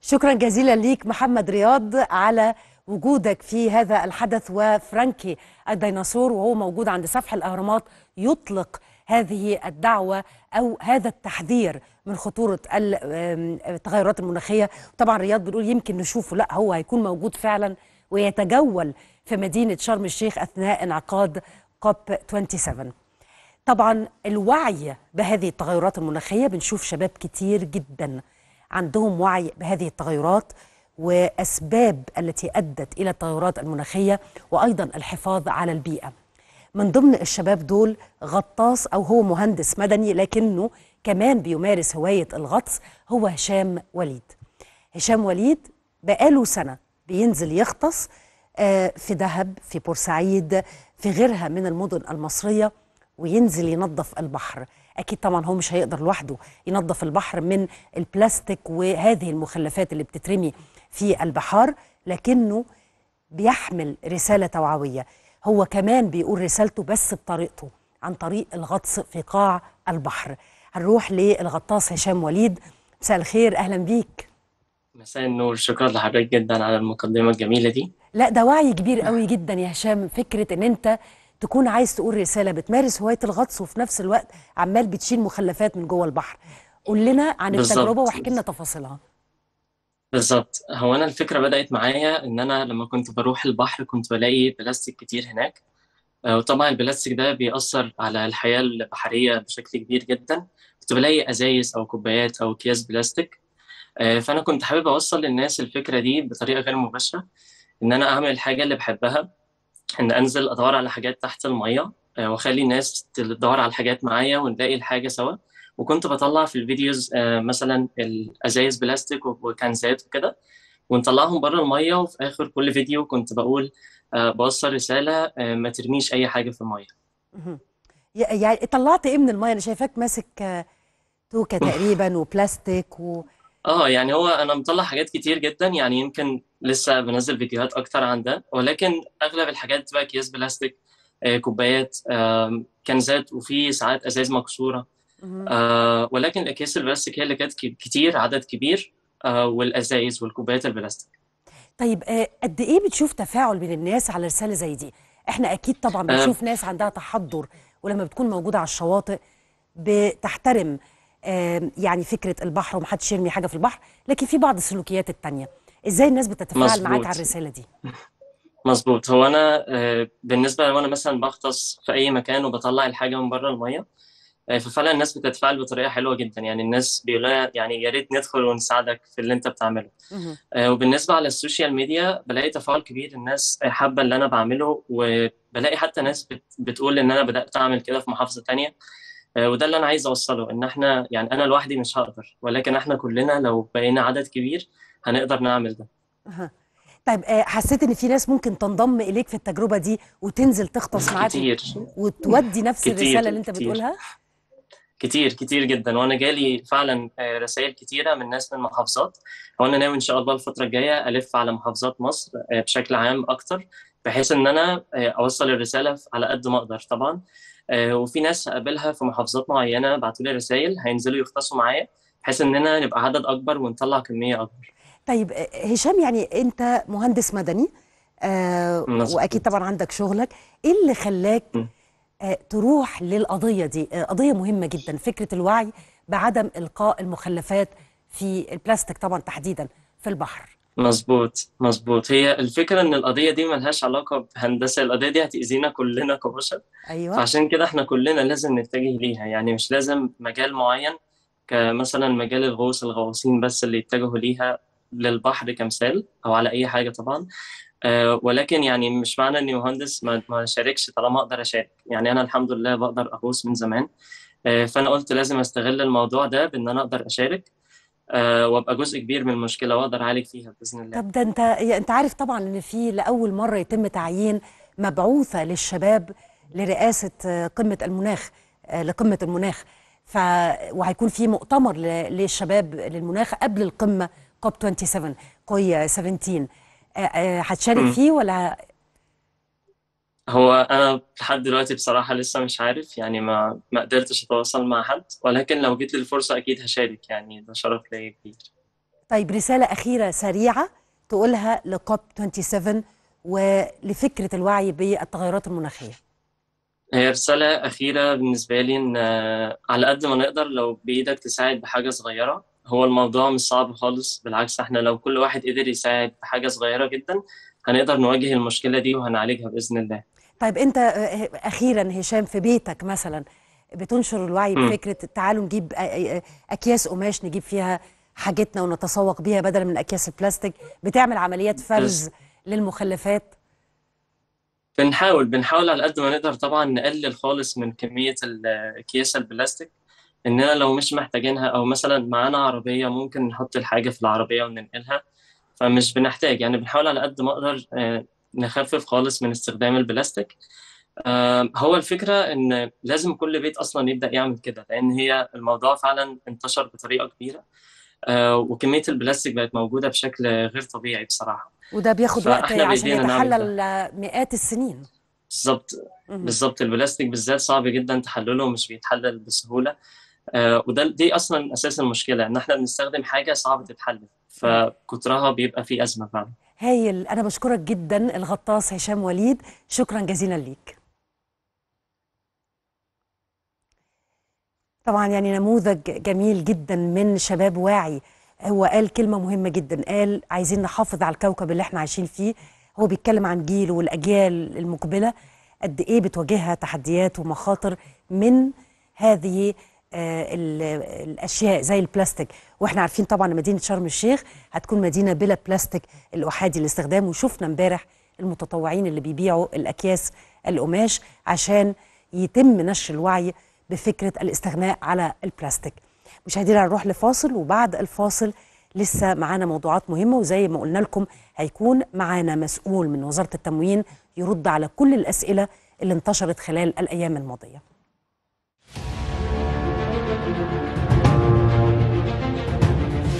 A: شكرا جزيلا ليك محمد رياض على وجودك في هذا الحدث وفرانكي الديناصور وهو موجود عند سفح الأهرامات يطلق هذه الدعوة أو هذا التحذير من خطورة التغيرات المناخية طبعا رياض بنقول يمكن نشوفه لا هو هيكون موجود فعلا ويتجول في مدينة شرم الشيخ أثناء انعقاد كوب 27 طبعا الوعي بهذه التغيرات المناخية بنشوف شباب كتير جدا عندهم وعي بهذه التغيرات وأسباب التي أدت إلى التغيرات المناخية وأيضا الحفاظ على البيئة من ضمن الشباب دول غطاس أو هو مهندس مدني لكنه كمان بيمارس هواية الغطس هو هشام وليد هشام وليد بقاله سنة بينزل يغطس آه، في دهب في بورسعيد في غيرها من المدن المصرية وينزل ينظف البحر اكيد طبعا هو مش هيقدر لوحده ينظف البحر من البلاستيك وهذه المخلفات اللي بتترمي في البحار لكنه بيحمل رساله توعويه هو كمان بيقول رسالته بس بطريقته عن طريق الغطس في قاع البحر هنروح للغطاس هشام وليد مساء الخير اهلا بيك
L: مساء النور شكرا لحضرتك جدا على المقدمه الجميله دي
A: لا ده وعي كبير قوي جدا يا هشام فكره ان انت تكون عايز تقول رساله بتمارس هوايه الغطس وفي نفس الوقت عمال بتشيل مخلفات من جوه البحر قول لنا عن التجربه واحكي لنا تفاصيلها
L: بالظبط هو انا الفكره بدات معايا ان انا لما كنت بروح البحر كنت بلاقي بلاستيك كتير هناك آه، وطبعا البلاستيك ده بيأثر على الحياه البحريه بشكل كبير جدا كنت بلاقي ازايز او كوبايات او اكياس بلاستيك آه، فانا كنت حابب اوصل للناس الفكره دي بطريقه غير مباشره ان انا اعمل الحاجه اللي بحبها ان انزل ادور على حاجات تحت الميه آه، واخلي الناس تدور على الحاجات معايا ونلاقي الحاجه سوا وكنت بطلع في الفيديوز آه، مثلا الازايز بلاستيك وكنزات وكده ونطلعهم بره الميه وفي اخر كل فيديو كنت بقول آه، بوصل رساله آه، ما ترميش اي حاجه في الميه
A: يعني طلعت ايه من الميه انا شايفاك ماسك توكه *laughs* تقريبا وبلاستيك و...
L: اه يعني هو انا مطلع حاجات كتير جدا يعني يمكن لسه بنزل فيديوهات اكتر عن ده ولكن اغلب الحاجات بقى اكياس بلاستيك كوبايات كنزات وفي ساعات ازايز مكسوره آه ولكن الاكياس البلاستيك هي اللي كانت كتير عدد كبير آه والازايز والكوبايات البلاستيك
A: طيب آه قد ايه بتشوف تفاعل من الناس على رساله زي دي احنا اكيد طبعا آه. بنشوف آه. ناس عندها تحضر ولما بتكون موجوده على الشواطئ بتحترم آه يعني فكره البحر ومحدش يرمي حاجه في البحر لكن في بعض السلوكيات الثانيه ازاي الناس بتتفاعل معاك على الرساله دي *laughs*
L: مظبوط هو انا آه، بالنسبه لو انا مثلا بغطس في اي مكان وبطلع الحاجه من بره الميه يعني ففعلا الناس بتتفاعل بطريقه حلوه جدا يعني الناس بيقولوا يعني يا ريت ندخل ونساعدك في اللي انت بتعمله آه، وبالنسبه على السوشيال ميديا بلاقي تفاعل كبير الناس حابه اللي انا بعمله وبلاقي حتى ناس بتقول ان انا بدات اعمل كده في محافظه تانية آه، وده اللي انا عايز اوصله ان احنا يعني انا لوحدي مش هقدر ولكن احنا كلنا لو بقينا عدد كبير هنقدر نعمل ده
A: طيب آه، حسيت ان في ناس ممكن تنضم اليك في التجربه دي وتنزل تغطس *laughs* معاك وتودي نفس كتير الرساله اللي انت كتير. بتقولها
L: كتير كتير جدا وانا جالي فعلا آه، رسائل كتيره من ناس من محافظات وانا ناوي ان شاء الله الفتره الجايه الف على محافظات مصر آه، بشكل عام اكتر بحيث ان انا آه، اوصل الرساله على قد ما اقدر طبعا وفي ناس هقابلها في محافظات معينه بعتوا لي رسائل هينزلوا يختصوا معايا بحيث اننا نبقى عدد اكبر ونطلع كميه اكبر
A: طيب هشام يعني انت مهندس مدني آه واكيد طبعا عندك شغلك ايه اللي خلاك م. آه، تروح للقضية دي آه، قضية مهمة جدا فكرة الوعي بعدم إلقاء المخلفات في البلاستيك طبعا تحديدا في البحر
L: مظبوط مظبوط هي الفكرة إن القضية دي ملهاش علاقة بهندسة القضية دي هتأذينا كلنا كبشر أيوة فعشان كده إحنا كلنا لازم نتجه ليها يعني مش لازم مجال معين كمثلا مجال الغوص الغواصين بس اللي يتجهوا ليها للبحر كمثال أو على أي حاجة طبعا آه، ولكن يعني مش معنى اني مهندس ما, ما شاركش طالما اقدر اشارك يعني انا الحمد لله بقدر اغوص من زمان آه، فانا قلت لازم استغل الموضوع ده بان انا اقدر اشارك آه، وابقى جزء كبير من المشكله واقدر اعالج فيها باذن الله
A: طب ده انت انت عارف طبعا ان في لاول مره يتم تعيين مبعوثه للشباب لرئاسه قمه المناخ لقمه المناخ ف وهيكون في مؤتمر للشباب للمناخ قبل القمه كوب 27 كوي 17 آه، آه، هتشارك فيه ولا
L: هو انا لحد دلوقتي بصراحه لسه مش عارف يعني ما ما قدرتش اتواصل مع حد ولكن لو جيت لي الفرصه اكيد هشارك يعني ده شرف ليا كبير
A: طيب رساله اخيره سريعه تقولها لكوب 27 ولفكره الوعي بالتغيرات المناخيه
L: هي رساله اخيره بالنسبه لي ان آه، على قد ما نقدر لو بايدك تساعد بحاجه صغيره هو الموضوع مش صعب خالص بالعكس احنا لو كل واحد قدر يساعد في حاجه صغيره جدا هنقدر نواجه المشكله دي وهنعالجها باذن الله
A: طيب انت آه، آه، اخيرا هشام في بيتك مثلا بتنشر الوعي بفكره تعالوا نجيب آه، اكياس قماش نجيب فيها حاجتنا ونتسوق بيها بدلا من اكياس البلاستيك بتعمل عمليات فرز للمخلفات
L: بنحاول بنحاول على قد ما نقدر طبعا نقلل خالص من كميه الاكياس البلاستيك اننا لو مش محتاجينها او مثلا معانا عربيه ممكن نحط الحاجه في العربيه وننقلها فمش بنحتاج يعني بنحاول على قد ما اقدر آه، نخفف خالص من استخدام البلاستيك آه، هو الفكره ان لازم كل بيت اصلا يبدا يعمل كده لان هي الموضوع فعلا انتشر بطريقه كبيره آه، وكميه البلاستيك بقت موجوده بشكل غير طبيعي بصراحه وده
A: بياخد وقت عشان يتحلل مئات السنين
L: بالظبط بالظبط البلاستيك بالذات صعب جدا تحلله ومش بيتحلل بسهوله آه، وده دي اصلا اساس المشكله ان احنا بنستخدم حاجه صعب تتحل فكترها بيبقى في ازمه فعلا
A: هايل انا بشكرك جدا الغطاس هشام وليد شكرا جزيلا ليك طبعا يعني نموذج جميل جدا من شباب واعي هو قال كلمه مهمه جدا قال عايزين نحافظ على الكوكب اللي احنا عايشين فيه هو بيتكلم عن جيله والاجيال المقبله قد ايه بتواجهها تحديات ومخاطر من هذه آه، الاشياء زي البلاستيك واحنا عارفين طبعا مدينه شرم الشيخ هتكون مدينه بلا بلاستيك الاحادي الاستخدام وشفنا امبارح المتطوعين اللي بيبيعوا الاكياس القماش عشان يتم نشر الوعي بفكره الاستغناء على البلاستيك مشاهدينا هنروح لفاصل وبعد الفاصل لسه معانا موضوعات مهمه وزي ما قلنا لكم هيكون معانا مسؤول من وزاره التموين يرد على كل الاسئله اللي انتشرت خلال الايام الماضيه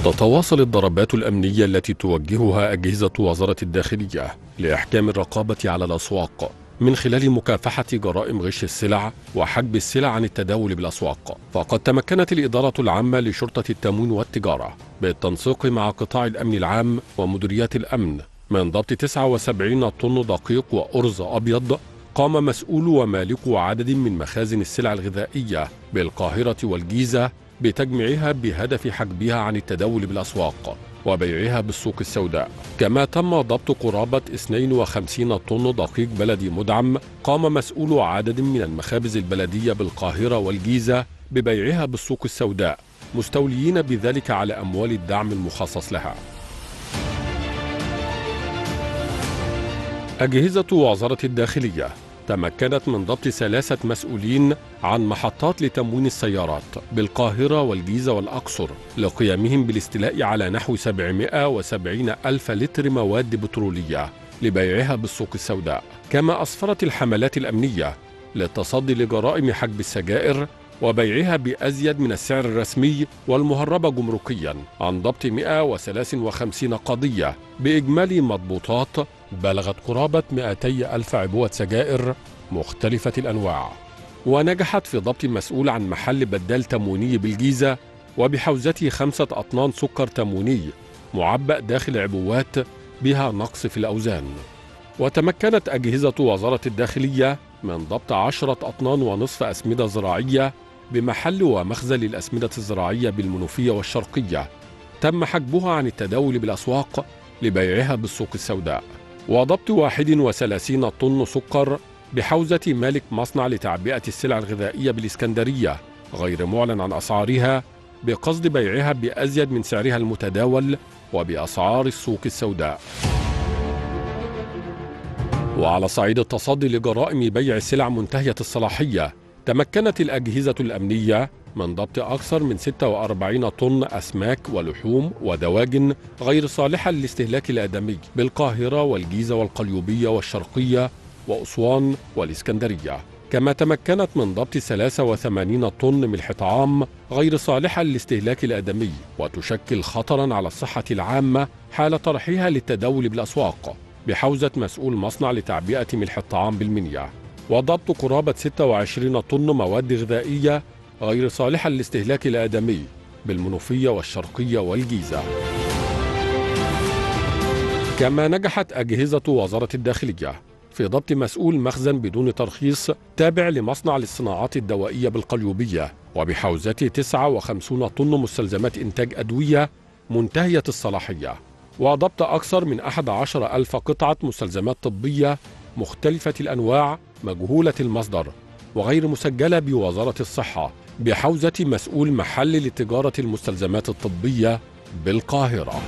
G: تتواصل الضربات الأمنية التي توجهها أجهزة وزارة الداخلية لإحكام الرقابة على الأسواق من خلال مكافحة جرائم غش السلع وحجب السلع عن التداول بالأسواق فقد تمكنت الإدارة العامة لشرطة التموين والتجارة بالتنسيق مع قطاع الأمن العام ومديريات الأمن من ضبط 79 طن دقيق وأرز أبيض قام مسؤول ومالك عدد من مخازن السلع الغذائية بالقاهرة والجيزة بتجميعها بهدف حجبها عن التداول بالأسواق وبيعها بالسوق السوداء كما تم ضبط قرابة 52 طن دقيق بلدي مدعم قام مسؤول عدد من المخابز البلدية بالقاهرة والجيزة ببيعها بالسوق السوداء مستوليين بذلك على أموال الدعم المخصص لها أجهزة وزارة الداخلية تمكنت من ضبط ثلاثة مسؤولين عن محطات لتموين السيارات بالقاهرة والجيزة والأقصر لقيامهم بالاستيلاء على نحو 770 ألف لتر مواد بترولية لبيعها بالسوق السوداء كما أسفرت الحملات الأمنية للتصدي لجرائم حجب السجائر وبيعها بأزيد من السعر الرسمي والمهربة جمركيا عن ضبط 153 قضية بإجمالي مضبوطات بلغت قرابة 200 ألف عبوة سجائر مختلفة الأنواع ونجحت في ضبط المسؤول عن محل بدال تمويني بالجيزة وبحوزته خمسة أطنان سكر تمويني معبأ داخل عبوات بها نقص في الأوزان وتمكنت أجهزة وزارة الداخلية من ضبط عشرة أطنان ونصف أسمدة زراعية بمحل ومخزن الأسمدة الزراعية بالمنوفية والشرقية تم حجبها عن التداول بالأسواق لبيعها بالسوق السوداء وضبط 31 طن سكر بحوزة مالك مصنع لتعبئة السلع الغذائية بالإسكندرية غير معلن عن أسعارها بقصد بيعها بأزيد من سعرها المتداول وبأسعار السوق السوداء وعلى صعيد التصدي لجرائم بيع السلع منتهية الصلاحية تمكنت الأجهزة الأمنية من ضبط أكثر من 46 طن أسماك ولحوم ودواجن غير صالحة للاستهلاك الآدمي بالقاهرة والجيزة والقليوبية والشرقية وأسوان والإسكندرية كما تمكنت من ضبط 83 طن ملح طعام غير صالحة للاستهلاك الآدمي وتشكل خطرا على الصحة العامة حال طرحها للتداول بالأسواق بحوزة مسؤول مصنع لتعبئة ملح الطعام بالمنيا وضبط قرابة 26 طن مواد غذائية غير صالحة للاستهلاك الآدمي بالمنوفية والشرقية والجيزة كما نجحت أجهزة وزارة الداخلية في ضبط مسؤول مخزن بدون ترخيص تابع لمصنع للصناعات الدوائية بالقليوبية وبحوزته 59 طن مستلزمات إنتاج أدوية منتهية الصلاحية وضبط أكثر من 11 ألف قطعة مستلزمات طبية مختلفة الأنواع مجهولة المصدر وغير مسجلة بوزارة الصحة بحوزة مسؤول محل لتجارة المستلزمات الطبية بالقاهرة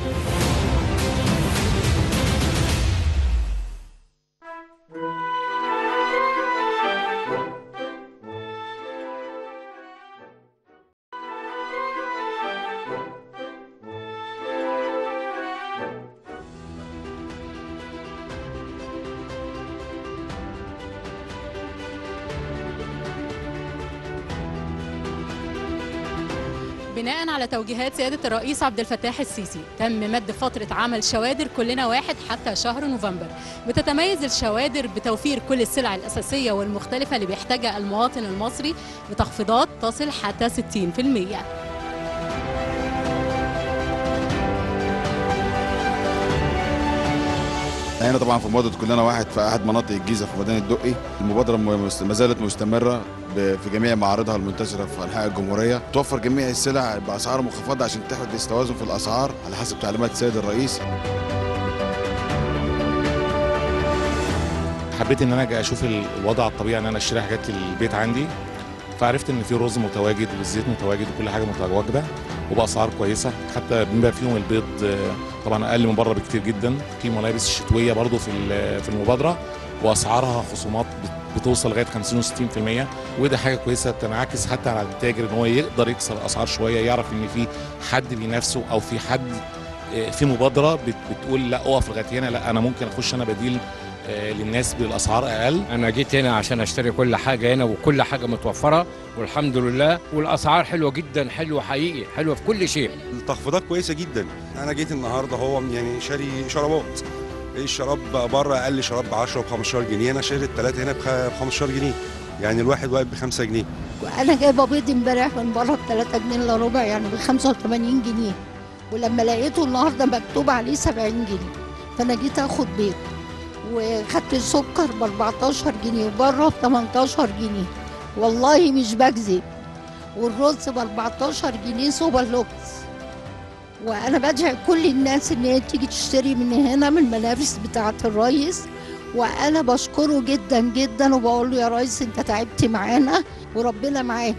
A: توجيهات سيادة الرئيس عبد الفتاح السيسي تم مد فترة عمل شوادر كلنا واحد حتى شهر نوفمبر بتتميز الشوادر بتوفير كل السلع الأساسية والمختلفة اللي بيحتاجها المواطن المصري بتخفيضات تصل حتى 60%
E: هنا طبعا في مبادره كلنا واحد في احد مناطق الجيزه في مدينه الدقي المبادره ما زالت مستمره في جميع معارضها المنتشره في انحاء الجمهوريه توفر جميع السلع باسعار مخفضه عشان تحدث توازن في الاسعار على حسب تعليمات السيد الرئيس
F: حبيت ان انا اجي اشوف الوضع الطبيعي ان
G: انا اشتري حاجات للبيت عندي فعرفت ان في رز متواجد والزيت متواجد وكل حاجه متواجده وباسعار كويسه حتى بما فيهم البيض آه، طبعا اقل من بره بكتير جدا
F: في ملابس شتويه برضو في في المبادره واسعارها خصومات بتوصل لغايه 50 و 60% وده حاجه كويسه تنعكس حتى على التاجر ان هو يقدر يكسر الاسعار شويه
I: يعرف ان في حد بينافسه او في حد آه، في مبادره بتقول لا اقف لغايه هنا لا انا ممكن اخش انا بديل آه، للناس بالاسعار اقل انا جيت هنا عشان اشتري كل حاجه هنا وكل حاجه متوفره والحمد لله والاسعار حلوه جدا حلوه حقيقي
K: حلوه في كل شيء التخفيضات كويسه جدا انا جيت النهارده هو يعني شاري شرابات الشراب ايه بره اقل شراب ب 10 ب 15 جنيه انا شايف الثلاثه هنا ب 15 جنيه يعني الواحد واقف ب 5 جنيه
A: انا جايبه بيض امبارح من بره ب 3 جنيه الا ربع يعني ب 85 جنيه ولما لقيته النهارده مكتوب عليه 70 جنيه فانا جيت اخد بيض وخدت السكر ب 14 جنيه وبره ب 18 جنيه والله مش بكذب والرز ب 14 جنيه سوبر لوكس وانا بدعي كل الناس ان هي تيجي تشتري من هنا من الملابس بتاعه الريس وانا بشكره جدا جدا وبقول له يا ريس انت تعبت معانا وربنا معاك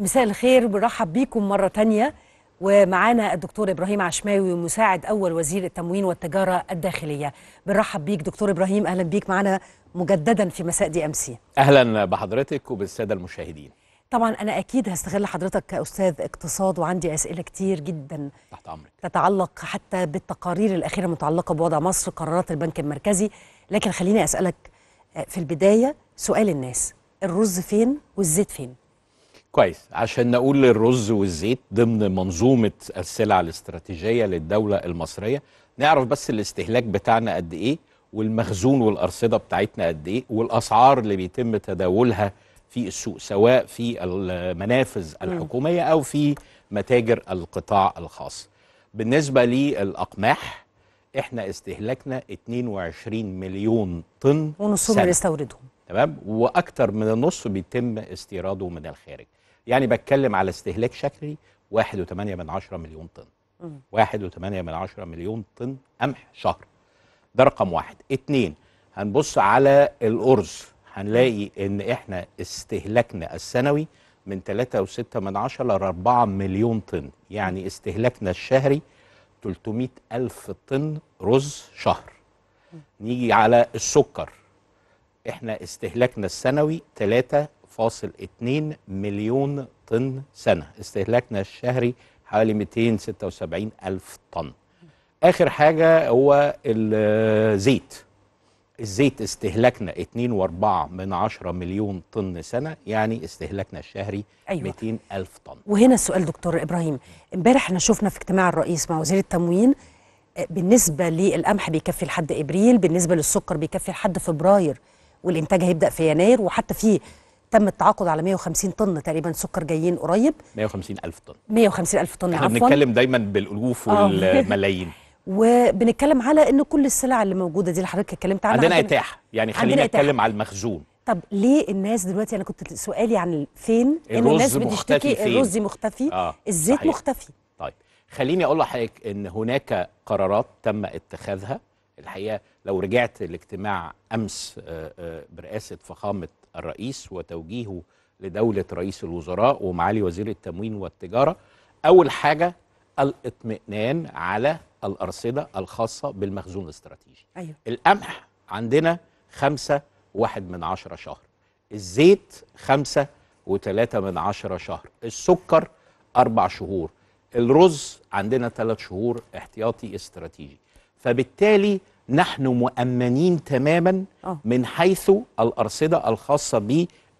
A: مساء الخير برحب بيكم مرة تانية ومعانا الدكتور ابراهيم عشماوي مساعد اول وزير التموين والتجاره الداخليه بنرحب بيك دكتور ابراهيم اهلا بيك معانا مجددا في مساء دي ام سي
I: اهلا بحضرتك وبالساده المشاهدين
A: طبعا انا اكيد هستغل حضرتك كاستاذ اقتصاد وعندي اسئله كتير جدا تحت امرك تتعلق حتى بالتقارير الاخيره المتعلقه بوضع مصر قرارات البنك المركزي لكن خليني اسالك آه، في البدايه سؤال الناس الرز فين والزيت فين
I: كويس عشان نقول للرز والزيت ضمن منظومه السلع الاستراتيجيه للدوله المصريه نعرف بس الاستهلاك بتاعنا قد ايه والمخزون والارصده بتاعتنا قد ايه والاسعار اللي بيتم تداولها في السوق سواء في المنافذ الحكوميه او في متاجر القطاع الخاص. بالنسبه للاقماح احنا استهلاكنا 22 مليون طن ونصهم بنستوردهم تمام واكثر من النص بيتم استيراده من الخارج. يعني بتكلم على استهلاك شكلي 1.8 مليون طن 1.8 مليون طن قمح شهر ده رقم واحد اتنين هنبص على الأرز هنلاقي ان احنا استهلاكنا السنوي من 3.6 من عشرة ل 4 مليون طن يعني استهلاكنا الشهري 300 ألف طن رز شهر نيجي على السكر احنا استهلاكنا السنوي 3 مليون طن سنة استهلاكنا الشهري حوالي 276 ألف طن آخر حاجة هو الزيت الزيت استهلاكنا 2.4 من عشرة مليون طن سنة يعني استهلاكنا الشهري أيوة. 200 ألف طن
A: وهنا السؤال دكتور إبراهيم امبارح احنا شفنا في اجتماع الرئيس مع وزير التموين آه، بالنسبة للقمح بيكفي لحد إبريل بالنسبة للسكر بيكفي لحد فبراير والإنتاج هيبدأ في يناير وحتى في تم التعاقد على 150 طن تقريبا سكر جايين قريب
I: 150 ألف طن
A: 150 ألف طن احنا عفوا بنتكلم
I: دايما بالألوف آه. والملايين *laughs*
A: وبنتكلم على ان كل السلع اللي موجوده دي اللي حضرتك اتكلمت عنها عندنا اتاحه يعني خلينا نتكلم
I: على المخزون
A: طب ليه الناس دلوقتي انا كنت سؤالي عن فين ان الناس بتشتكي الرز مختفي آه الزيت صحيح. مختفي
I: طيب خليني اقول لحضرتك ان هناك قرارات تم اتخاذها الحقيقه لو رجعت الاجتماع امس آه، آه، برئاسه فخامه الرئيس وتوجيهه لدولة رئيس الوزراء ومعالي وزير التموين والتجارة أول حاجة الاطمئنان على الأرصدة الخاصة بالمخزون الاستراتيجي أيوه. القمح عندنا خمسة واحد من عشرة شهر الزيت خمسة وثلاثة من عشرة شهر السكر أربع شهور الرز عندنا ثلاث شهور احتياطي استراتيجي فبالتالي نحن مؤمنين تماما آه. من حيث الأرصدة الخاصة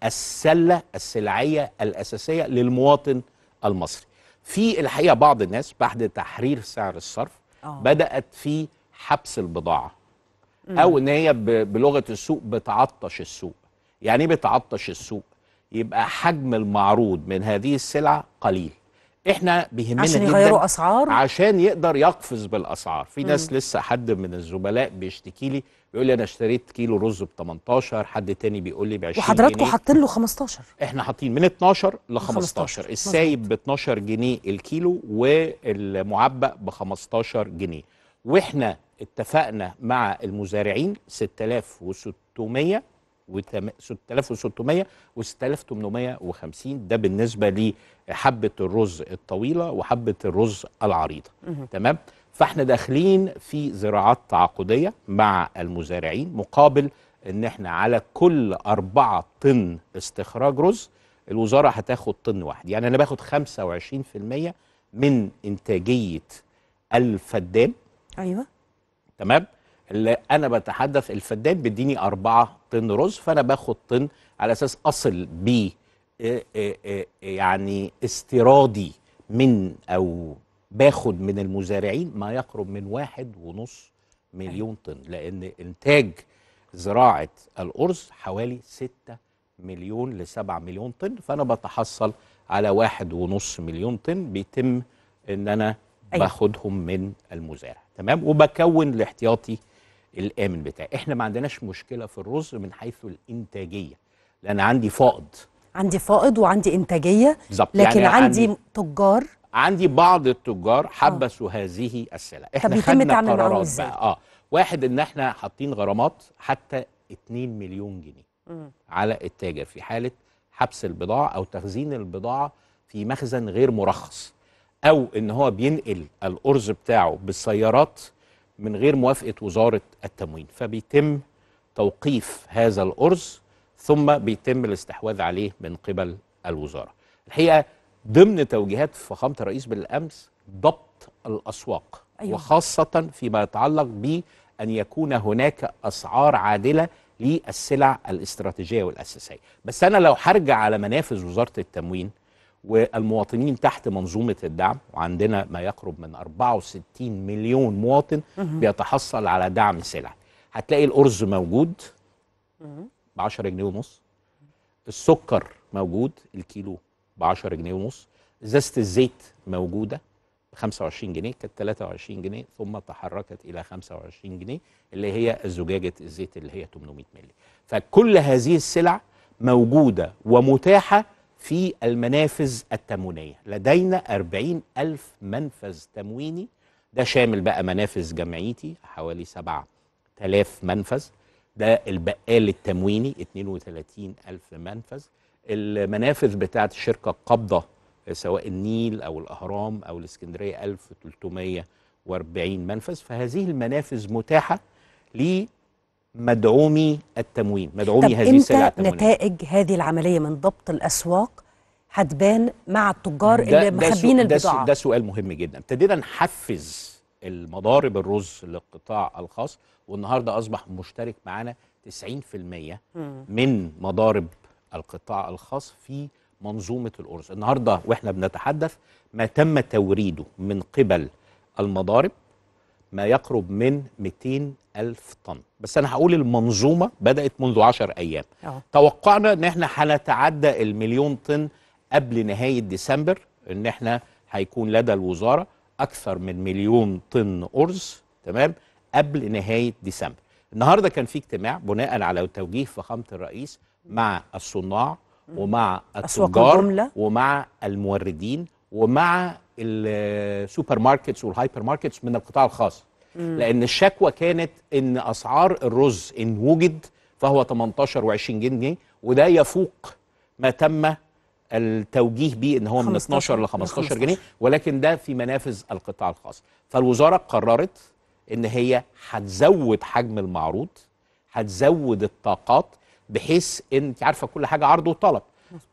I: بالسلة السلعية الأساسية للمواطن المصري في الحقيقة بعض الناس بعد تحرير سعر الصرف آه. بدأت في حبس البضاعة أو إن هي بلغة السوق بتعطش السوق يعني إيه بتعطش السوق؟ يبقى حجم المعروض من هذه السلعة قليل احنا بيهمنا عشان يغيروا اسعار عشان يقدر يقفز بالاسعار في ناس مم. لسه حد من الزملاء بيشتكي لي بيقول لي انا اشتريت كيلو رز ب 18 حد تاني بيقول لي ب 20 وحضراتكم حاطين
A: له 15
I: احنا حاطين من 12 ل 15, 15. السايب ب 12 جنيه الكيلو والمعبأ ب 15 جنيه واحنا اتفقنا مع المزارعين 6600 6600 و 6850 ده بالنسبه لحبه الرز الطويله وحبه الرز العريضه تمام فاحنا داخلين في زراعات تعاقديه مع المزارعين مقابل ان احنا على كل أربعة طن استخراج رز الوزاره هتاخد طن واحد يعني انا باخد 25% من انتاجيه الفدان ايوه تمام اللي انا بتحدث الفدان بيديني أربعة طن رز فانا باخد طن على اساس اصل ب إيه، إيه، إيه، يعني استيرادي من او باخد من المزارعين ما يقرب من واحد ونص مليون أيوة. طن لان انتاج زراعه الارز حوالي 6 مليون ل 7 مليون طن فانا بتحصل على واحد ونص مليون طن بيتم ان انا أيوة. باخدهم من المزارع تمام وبكون الاحتياطي الامن بتاعي احنا ما عندناش مشكله في الرز من حيث الانتاجيه لان عندي فائض
A: عندي فائض وعندي انتاجيه بالظبط لكن يعني عندي, عندي تجار
I: عندي بعض التجار آه. حبسوا آه. هذه السلع احنا خدنا قرارات بقى اه واحد ان احنا حاطين غرامات حتى 2 مليون جنيه م. على التاجر في حاله حبس البضاعه او تخزين البضاعه في مخزن غير مرخص او ان هو بينقل الارز بتاعه بالسيارات من غير موافقه وزاره التموين فبيتم توقيف هذا الارز ثم بيتم الاستحواذ عليه من قبل الوزاره. الحقيقه ضمن توجيهات فخامه الرئيس بالامس ضبط الاسواق أيوة. وخاصه فيما يتعلق بان يكون هناك اسعار عادله للسلع الاستراتيجيه والاساسيه. بس انا لو هرجع على منافذ وزاره التموين والمواطنين تحت منظومة الدعم وعندنا ما يقرب من 64 مليون مواطن بيتحصل على دعم سلع هتلاقي الأرز موجود ب 10 جنيه ونص السكر موجود الكيلو ب 10 جنيه ونص ازازه الزيت موجوده ب 25 جنيه كانت 23 جنيه ثم تحركت الى 25 جنيه اللي هي زجاجه الزيت اللي هي 800 مللي فكل هذه السلع موجوده ومتاحه في المنافذ التموينية لدينا 40 ألف منفذ تمويني ده شامل بقى منافذ جمعيتي حوالي 7000 منفذ ده البقال التمويني 32 ألف منفذ المنافذ بتاعة الشركة القابضة سواء النيل أو الأهرام أو الإسكندرية 1340 منفذ فهذه المنافذ متاحة ل مدعومي التموين مدعومي هذه السلع التموينية
A: نتائج هذه العملية من ضبط الأسواق هتبان مع التجار اللي مخبين البضاعة ده
I: سؤال مهم جدا ابتدينا نحفز المضارب الرز للقطاع الخاص والنهارده أصبح مشترك معانا 90% من مضارب القطاع الخاص في منظومة الأرز النهاردة وإحنا بنتحدث ما تم توريده من قبل المضارب ما يقرب من 200 ألف طن بس أنا هقول المنظومة بدأت منذ عشر أيام أوه. توقعنا أن احنا هنتعدى المليون طن قبل نهاية ديسمبر أن احنا هيكون لدى الوزارة أكثر من مليون طن أرز تمام قبل نهاية ديسمبر النهاردة كان في اجتماع بناء على توجيه فخامة الرئيس مع الصناع ومع التجار ومع الموردين ومع السوبر ماركتس والهايبر ماركتس من القطاع الخاص لان الشكوى كانت ان اسعار الرز ان وجد فهو 18 و20 جنيه وده يفوق ما تم التوجيه به ان هو من 12 ل 15 جنيه ولكن ده في منافذ القطاع الخاص فالوزاره قررت ان هي هتزود حجم المعروض هتزود الطاقات بحيث ان انت عارفه كل حاجه عرض وطلب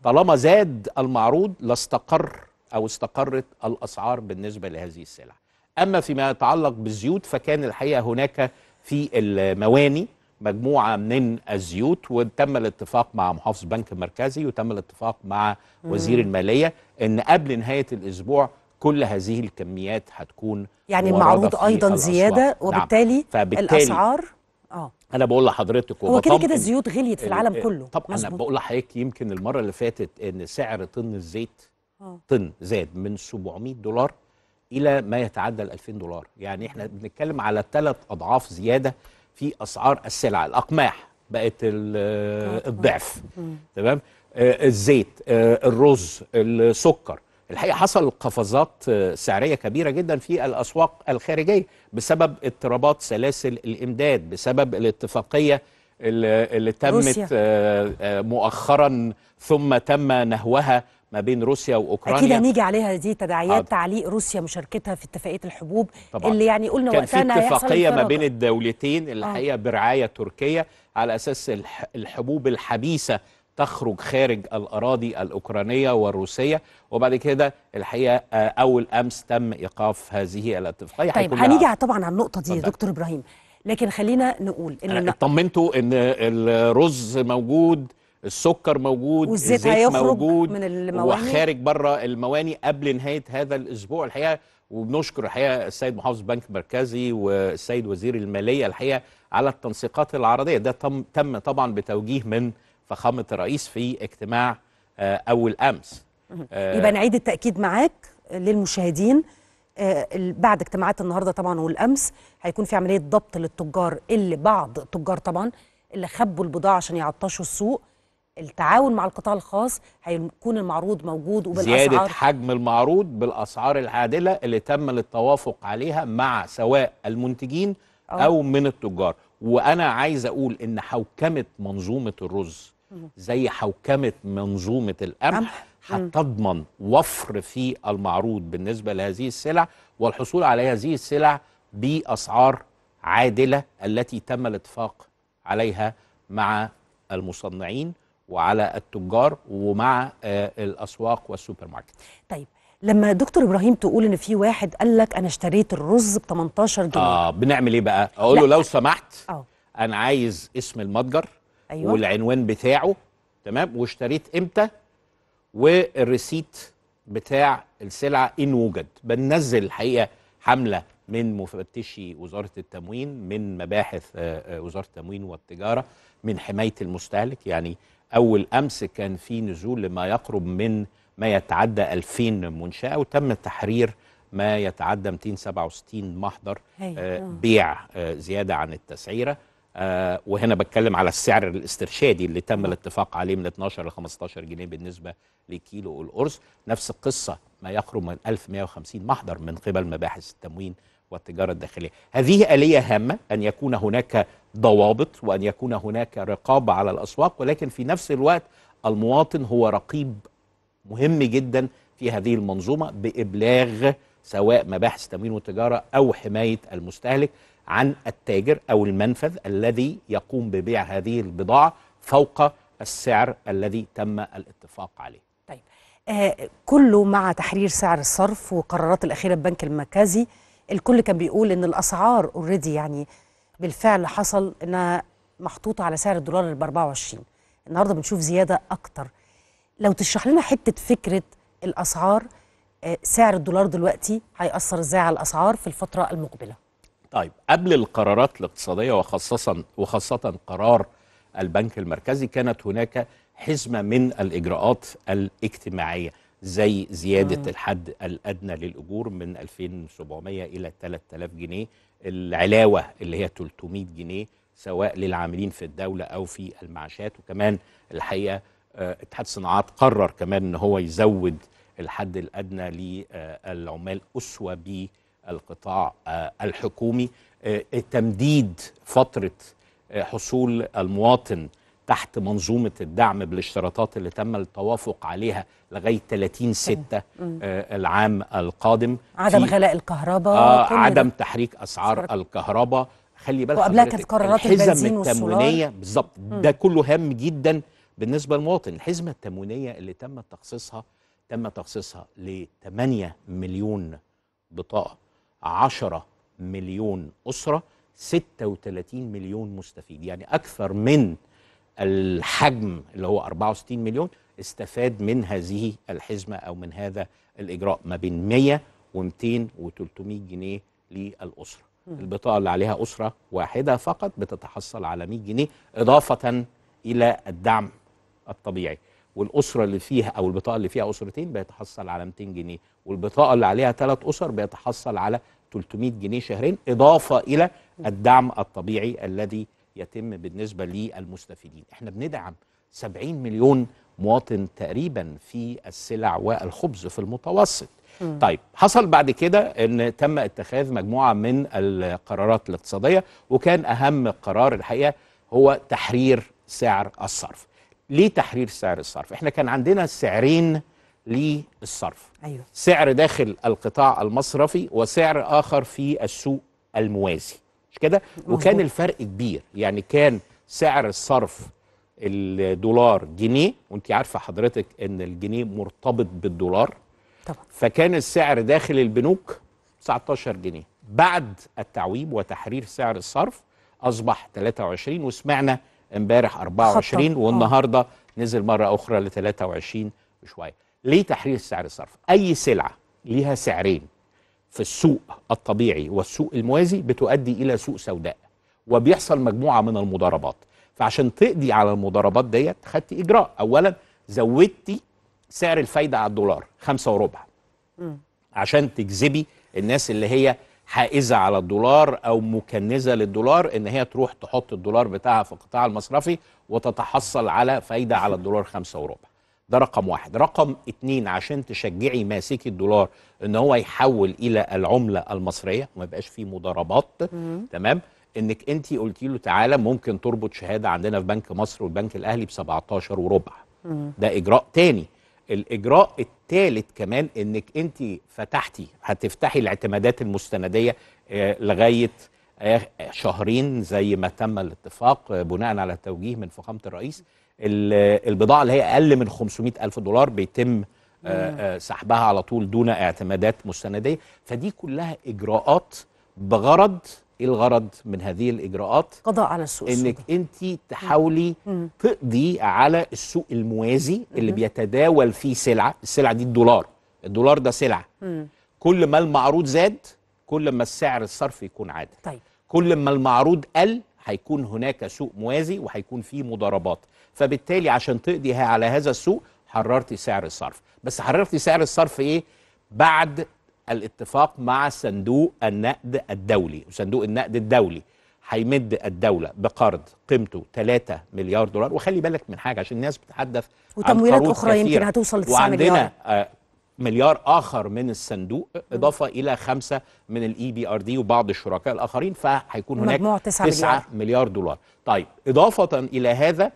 I: طالما زاد المعروض لاستقر او استقرت الاسعار بالنسبه لهذه السلع أما فيما يتعلق بالزيوت فكان الحقيقة هناك في المواني مجموعة من الزيوت وتم الاتفاق مع محافظ البنك المركزي وتم الاتفاق مع وزير المالية أن قبل نهاية الأسبوع كل هذه الكميات هتكون
A: يعني المعروض أيضا زيادة نعم. وبالتالي نعم. فبالتالي الأسعار آه.
I: انا بقول لحضرتك هو كده كده الزيوت غليت في العالم كله طب انا بقول لحضرتك يمكن المره اللي فاتت ان سعر طن الزيت آه. طن زاد من 700 دولار الى ما يتعدى ال 2000 دولار يعني احنا بنتكلم على ثلاث اضعاف زياده في اسعار السلع الاقماح بقت الضعف تمام آه، الزيت آه، الرز السكر الحقيقه حصل قفزات آه، سعريه كبيره جدا في الاسواق الخارجيه بسبب اضطرابات سلاسل الامداد بسبب الاتفاقيه اللي تمت روسيا. مؤخرا ثم تم نهوها ما بين روسيا واوكرانيا اكيد هنيجي
A: عليها دي تداعيات آه. تعليق روسيا مشاركتها في اتفاقيه الحبوب
I: طبعا. اللي يعني قلنا كان وقتها في اتفاقيه ما بين الدولتين الحقيقه آه. برعايه تركيه على اساس الحبوب الحبيسه تخرج خارج الاراضي الاوكرانيه والروسيه وبعد كده الحقيقه آه، اول امس تم ايقاف هذه الاتفاقيه طيب هنيجي
A: طبعا على النقطه دي يا دكتور ابراهيم لكن خلينا نقول ان
I: اطمنتوا ان الرز موجود السكر موجود والزيت هيخرج
A: موجود من المواني وخارج
I: بره المواني قبل نهايه هذا الاسبوع الحقيقه وبنشكر الحقيقه السيد محافظ بنك مركزي والسيد وزير الماليه الحقيقه على التنسيقات العرضيه ده تم تم طبعا بتوجيه من فخامه الرئيس في اجتماع آه، اول امس آه، يبقى
A: نعيد التاكيد معاك للمشاهدين آه، بعد اجتماعات النهارده طبعا والامس هيكون في عمليه ضبط للتجار اللي بعض التجار طبعا اللي خبوا البضاعه عشان يعطشوا السوق التعاون مع القطاع الخاص هيكون المعروض موجود وبالاسعار زياده
I: حجم المعروض بالاسعار العادله اللي تم التوافق عليها مع سواء المنتجين أوه. او من التجار وانا عايز اقول ان حوكمه منظومه الرز زي حوكمه منظومه القمح هتضمن وفر في المعروض بالنسبه لهذه السلع والحصول على هذه السلع باسعار عادله التي تم الاتفاق عليها مع المصنعين وعلى التجار ومع آه، الاسواق والسوبر ماركت
A: طيب لما دكتور ابراهيم تقول ان في واحد قال لك انا اشتريت الرز
I: ب 18 دولار اه بنعمل ايه بقى اقول له لو سمحت أوه. انا عايز اسم المتجر أيوة. والعنوان بتاعه تمام واشتريت امتى والريسيت بتاع السلعه ان وجد بننزل الحقيقه حمله من مفتشي وزاره التموين من مباحث آه، آه، وزاره التموين والتجاره من حمايه المستهلك يعني اول امس كان في نزول لما يقرب من ما يتعدى 2000 منشاه وتم تحرير ما يتعدى 267 محضر آه،, آه بيع آه زياده عن التسعيره آه وهنا بتكلم على السعر الاسترشادي اللي تم الاتفاق عليه من 12 ل 15 جنيه بالنسبه لكيلو الارز نفس القصه ما يقرب من 1150 محضر من قبل مباحث التموين والتجارة الداخلية هذه آلية هامة أن يكون هناك ضوابط وأن يكون هناك رقابة على الأسواق ولكن في نفس الوقت المواطن هو رقيب مهم جدا في هذه المنظومة بإبلاغ سواء مباحث تمويل وتجارة أو حماية المستهلك عن التاجر أو المنفذ الذي يقوم ببيع هذه البضاعة فوق السعر الذي تم الاتفاق عليه طيب
A: آه كله مع تحرير سعر الصرف وقرارات الأخيرة البنك المركزي الكل كان بيقول ان الاسعار اوريدي يعني بالفعل حصل انها محطوطه على سعر الدولار اللي ب 24 النهارده بنشوف زياده اكتر لو تشرح لنا حته فكره الاسعار آه، سعر الدولار دلوقتي هيأثر ازاي على الاسعار في الفتره المقبله
I: طيب قبل القرارات الاقتصاديه وخاصه وخاصه قرار البنك المركزي كانت هناك حزمه من الاجراءات الاجتماعيه زي زيادة مم. الحد الأدنى للأجور من 2700 إلى 3000 جنيه العلاوة اللي هي 300 جنيه سواء للعاملين في الدولة أو في المعاشات وكمان الحقيقة آه، اتحاد الصناعات قرر كمان ان هو يزود الحد الادنى للعمال اسوه بالقطاع آه، الحكومي آه، تمديد فتره حصول المواطن تحت منظومة الدعم بالاشتراطات اللي تم التوافق عليها لغاية 30 30/6 آه، العام القادم عدم غلاء
A: الكهرباء آه عدم
I: تحريك أسعار الكهرباء خلي بالك وقبلها كانت قرارات البنزين التموينية بالظبط ده كله هام جدا بالنسبة للمواطن الحزمة التموينية اللي تم تخصيصها تم تخصيصها ل 8 مليون بطاقة 10 مليون أسرة 36 مليون مستفيد يعني أكثر من الحجم اللي هو 64 مليون استفاد من هذه الحزمة أو من هذا الإجراء ما بين 100 و200 و300 جنيه للأسرة البطاقة اللي عليها أسرة واحدة فقط بتتحصل على 100 جنيه إضافة إلى الدعم الطبيعي والأسرة اللي فيها أو البطاقة اللي فيها أسرتين بيتحصل على 200 جنيه والبطاقة اللي عليها ثلاث أسر بيتحصل على 300 جنيه شهرين إضافة إلى الدعم الطبيعي الذي يتم بالنسبه للمستفيدين احنا بندعم 70 مليون مواطن تقريبا في السلع والخبز في المتوسط م. طيب حصل بعد كده ان تم اتخاذ مجموعه من القرارات الاقتصاديه وكان اهم قرار الحقيقه هو تحرير سعر الصرف ليه تحرير سعر الصرف احنا كان عندنا سعرين للصرف أيوة. سعر داخل القطاع المصرفي وسعر اخر في السوق الموازي كده وكان الفرق كبير يعني كان سعر الصرف الدولار جنيه وانت عارفه حضرتك ان الجنيه مرتبط بالدولار طبعا فكان السعر داخل البنوك 19 جنيه بعد التعويم وتحرير سعر الصرف اصبح 23 وسمعنا امبارح 24 خطر. آه. والنهارده نزل مره اخرى ل 23 وشويه ليه تحرير سعر الصرف اي سلعه ليها سعرين في السوق الطبيعي والسوق الموازي بتؤدي الى سوق سوداء وبيحصل مجموعه من المضاربات فعشان تقضي على المضاربات ديت خدت اجراء اولا زودتي سعر الفايده على الدولار خمسة وربع عشان تجذبي الناس اللي هي حائزه على الدولار او مكنزه للدولار ان هي تروح تحط الدولار بتاعها في القطاع المصرفي وتتحصل على فايده على الدولار خمسة وربع ده رقم واحد رقم اتنين عشان تشجعي ماسكي الدولار ان هو يحول الى العمله المصريه وما يبقاش فيه مضاربات تمام انك انت قلتي له تعالى ممكن تربط شهاده عندنا في بنك مصر والبنك الاهلي ب 17 وربع ده اجراء تاني الاجراء الثالث كمان انك انت فتحتي هتفتحي الاعتمادات المستنديه آه، لغايه آه، شهرين زي ما تم الاتفاق آه، بناء على توجيه من فخامه الرئيس البضاعه اللي هي اقل من 500 الف دولار بيتم آه، آه، سحبها على طول دون اعتمادات مستنديه فدي كلها اجراءات بغرض ايه الغرض من هذه الاجراءات قضاء على السوق انك انت تحاولي تقضي على السوق الموازي اللي بيتداول فيه سلعه السلعه دي الدولار الدولار ده سلعه كل ما المعروض زاد كل ما السعر الصرف يكون عادل طيب. كل ما المعروض قل هيكون هناك سوق موازي وهيكون فيه مضاربات فبالتالي عشان تقضي على هذا السوق حررت سعر الصرف بس حررت سعر الصرف ايه بعد الاتفاق مع صندوق النقد الدولي وصندوق النقد الدولي هيمد الدولة بقرض قيمته 3 مليار دولار وخلي بالك من حاجة عشان الناس بتتحدث وتمويلات أخرى يمكن هتوصل ل 9 مليار وعندنا آه، مليار آخر من الصندوق إضافة م. إلى خمسة من الإي بي آر دي وبعض الشركاء الآخرين فهيكون هناك 9 مليار. مليار دولار طيب إضافة إلى هذا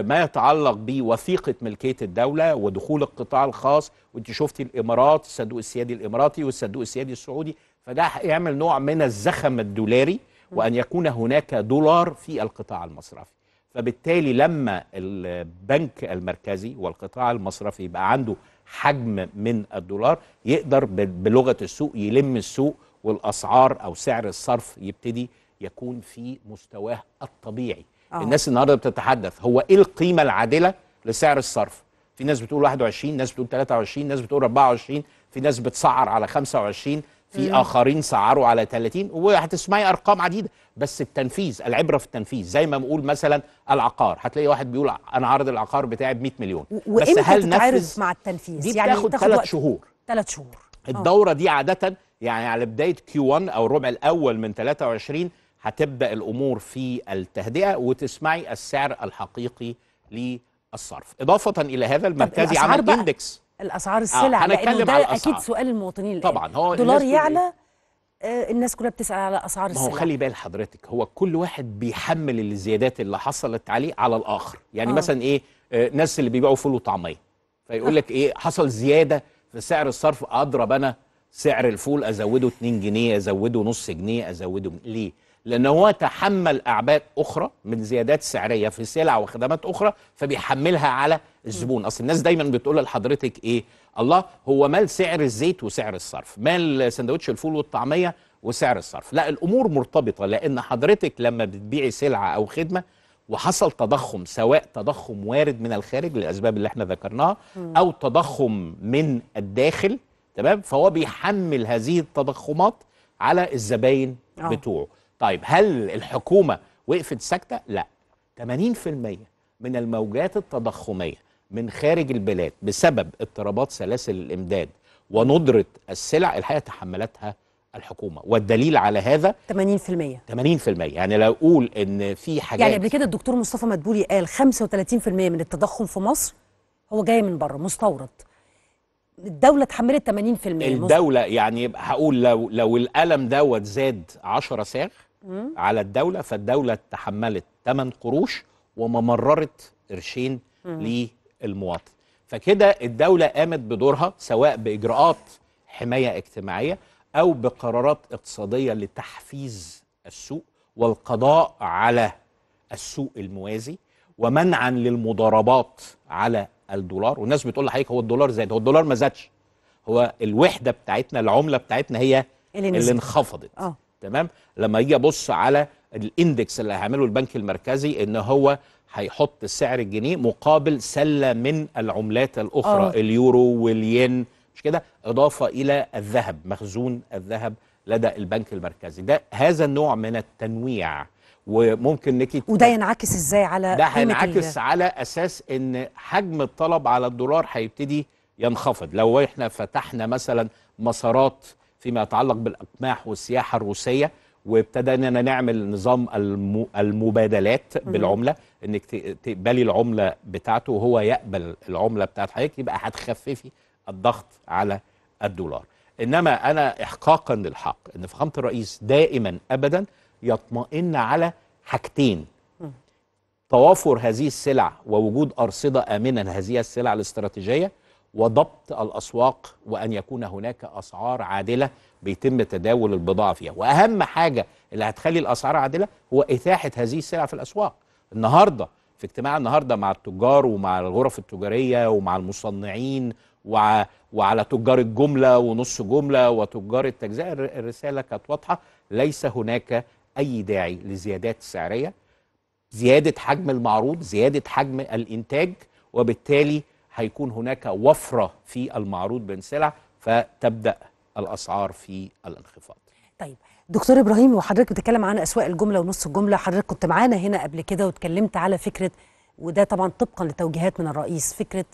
I: ما يتعلق بوثيقه ملكيه الدوله ودخول القطاع الخاص وانت شفتي الامارات الصندوق السيادي الاماراتي والصندوق السيادي السعودي فده هيعمل نوع من الزخم الدولاري وان يكون هناك دولار في القطاع المصرفي فبالتالي لما البنك المركزي والقطاع المصرفي يبقى عنده حجم من الدولار يقدر بلغه السوق يلم السوق والاسعار او سعر الصرف يبتدي يكون في مستواه الطبيعي أوه. الناس النهارده بتتحدث هو ايه القيمه العادله لسعر الصرف في ناس بتقول 21 ناس بتقول 23 ناس بتقول 24 في ناس بتسعر على 25 في مم. اخرين سعروا على 30 وهتسمعي ارقام عديده بس التنفيذ العبره في التنفيذ زي ما بنقول مثلا العقار هتلاقي واحد بيقول انا عارض العقار بتاعي ب 100 مليون بس هل نفذ
A: مع التنفيذ دي يعني بتاخد 3 شهور 3 شهور
I: آه. الدوره دي عاده يعني على بدايه كيو 1 او الربع الاول من 23 هتبدا الامور في التهدئه وتسمعي السعر الحقيقي للصرف اضافه الى هذا المركزي عمل اندكس
A: الاسعار آه، السلع آه لانه ده على الأسعار. اكيد سؤال المواطنين طبعا هو الدولار يعلى إيه؟ آه، الناس كلها بتسال على اسعار السلع ما هو خلي
I: بال حضرتك هو كل واحد بيحمل الزيادات اللي حصلت عليه على الاخر يعني آه. مثلا ايه آه ناس اللي بيبيعوا فول وطعميه فيقول لك ايه حصل زياده في سعر الصرف اضرب انا سعر الفول ازوده 2 جنيه ازوده نص جنيه ازوده ليه لأنه هو تحمل أعباء أخرى من زيادات سعرية في سلع وخدمات أخرى فبيحملها على الزبون أصل الناس دايما بتقول لحضرتك إيه الله هو مال سعر الزيت وسعر الصرف مال سندوتش الفول والطعمية وسعر الصرف لا الأمور مرتبطة لأن حضرتك لما بتبيعي سلعة أو خدمة وحصل تضخم سواء تضخم وارد من الخارج للأسباب اللي احنا ذكرناها أو تضخم من الداخل تمام فهو بيحمل هذه التضخمات على الزباين آه. بتوعه طيب هل الحكومة وقفت ساكتة؟ لا 80% من الموجات التضخمية من خارج البلاد بسبب اضطرابات سلاسل الامداد وندره السلع الحقيقه تحملتها الحكومه والدليل على هذا 80% 80% يعني لو اقول ان في حاجات يعني قبل كده الدكتور
A: مصطفى مدبولي قال 35% من التضخم في مصر هو جاي من بره مستورد الدولة اتحملت 80% الدولة
I: يعني هقول لو لو القلم دوت زاد 10 ساغ على الدولة فالدولة تحملت 8 قروش وممررت قرشين للمواطن فكده الدولة قامت بدورها سواء بإجراءات حماية اجتماعية أو بقرارات اقتصادية لتحفيز السوق والقضاء على السوق الموازي ومنعا للمضاربات على الدولار والناس بتقول لحضرتك هو الدولار زاد هو الدولار ما زادش هو الوحدة بتاعتنا العملة بتاعتنا هي اللي, اللي انخفضت آه. تمام لما اجي ابص على الاندكس اللي هيعمله البنك المركزي ان هو هيحط سعر الجنيه مقابل سله من العملات الاخرى أوه. اليورو والين مش كده اضافه الى الذهب مخزون الذهب لدى البنك المركزي ده هذا النوع من التنويع وممكن نكي وده ينعكس ازاي
A: على ده هينعكس
I: على اساس ان حجم الطلب على الدولار هيبتدي ينخفض لو احنا فتحنا مثلا مسارات فيما يتعلق بالأقماح والسياحة الروسية وابتدينا نعمل نظام المبادلات بالعمله انك تقبلي العمله بتاعته وهو يقبل العمله بتاعت حضرتك يبقى هتخففي الضغط على الدولار انما انا احقاقا للحق ان فخامه الرئيس دائما ابدا يطمئن على حاجتين توافر هذه السلع ووجود ارصده امنه هذه السلع الاستراتيجيه وضبط الاسواق وان يكون هناك اسعار عادله بيتم تداول البضاعه فيها واهم حاجه اللي هتخلي الاسعار عادله هو اتاحه هذه السلع في الاسواق النهارده في اجتماع النهارده مع التجار ومع الغرف التجاريه ومع المصنعين وع وعلى تجار الجمله ونص جمله وتجار التجزئه الرساله كانت واضحه ليس هناك اي داعي لزيادات سعريه زياده حجم المعروض زياده حجم الانتاج وبالتالي هيكون هناك وفرة في المعروض بين سلع فتبدأ الأسعار في الانخفاض
A: طيب دكتور إبراهيم وحضرتك بتتكلم عن أسواق الجملة ونص الجملة حضرتك كنت معانا هنا قبل كده واتكلمت على فكرة وده طبعا طبقا لتوجيهات من الرئيس فكرة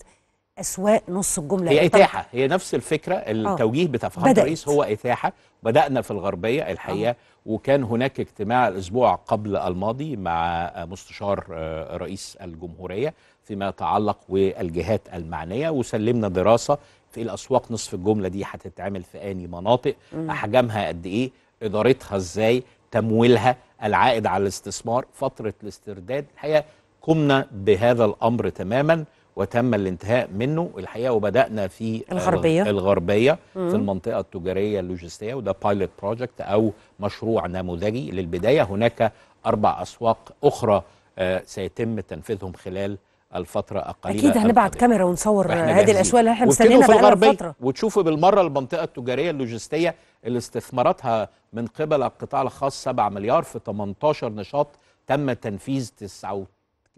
A: أسواق نص الجملة هي إيه إتاحة
I: هي نفس الفكرة آه، التوجيه بتاع الرئيس هو إتاحة بدأنا في الغربية الحقيقة آه. وكان هناك اجتماع الأسبوع قبل الماضي مع مستشار آه، رئيس الجمهورية فيما يتعلق بالجهات المعنيه وسلمنا دراسه في الاسواق نصف الجمله دي هتتعمل في اني مناطق احجامها قد ايه ادارتها ازاي تمويلها العائد على الاستثمار فتره الاسترداد الحقيقه قمنا بهذا الامر تماما وتم الانتهاء منه الحقيقه وبدانا في آه، الغربيه الغربيه مم. في المنطقه التجاريه اللوجستيه وده بايلوت بروجكت او مشروع نموذجي للبدايه هناك اربع اسواق اخرى آه، سيتم تنفيذهم خلال الفترة أقل أكيد هنبعت كاميرا ونصور هذه الأشواء اللي احنا مستنيينها بقالها فترة وتشوفوا بالمرة المنطقة التجارية اللوجستية اللي استثماراتها من قبل القطاع الخاص 7 مليار في 18 نشاط تم تنفيذ 9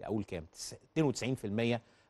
I: أقول كام 92%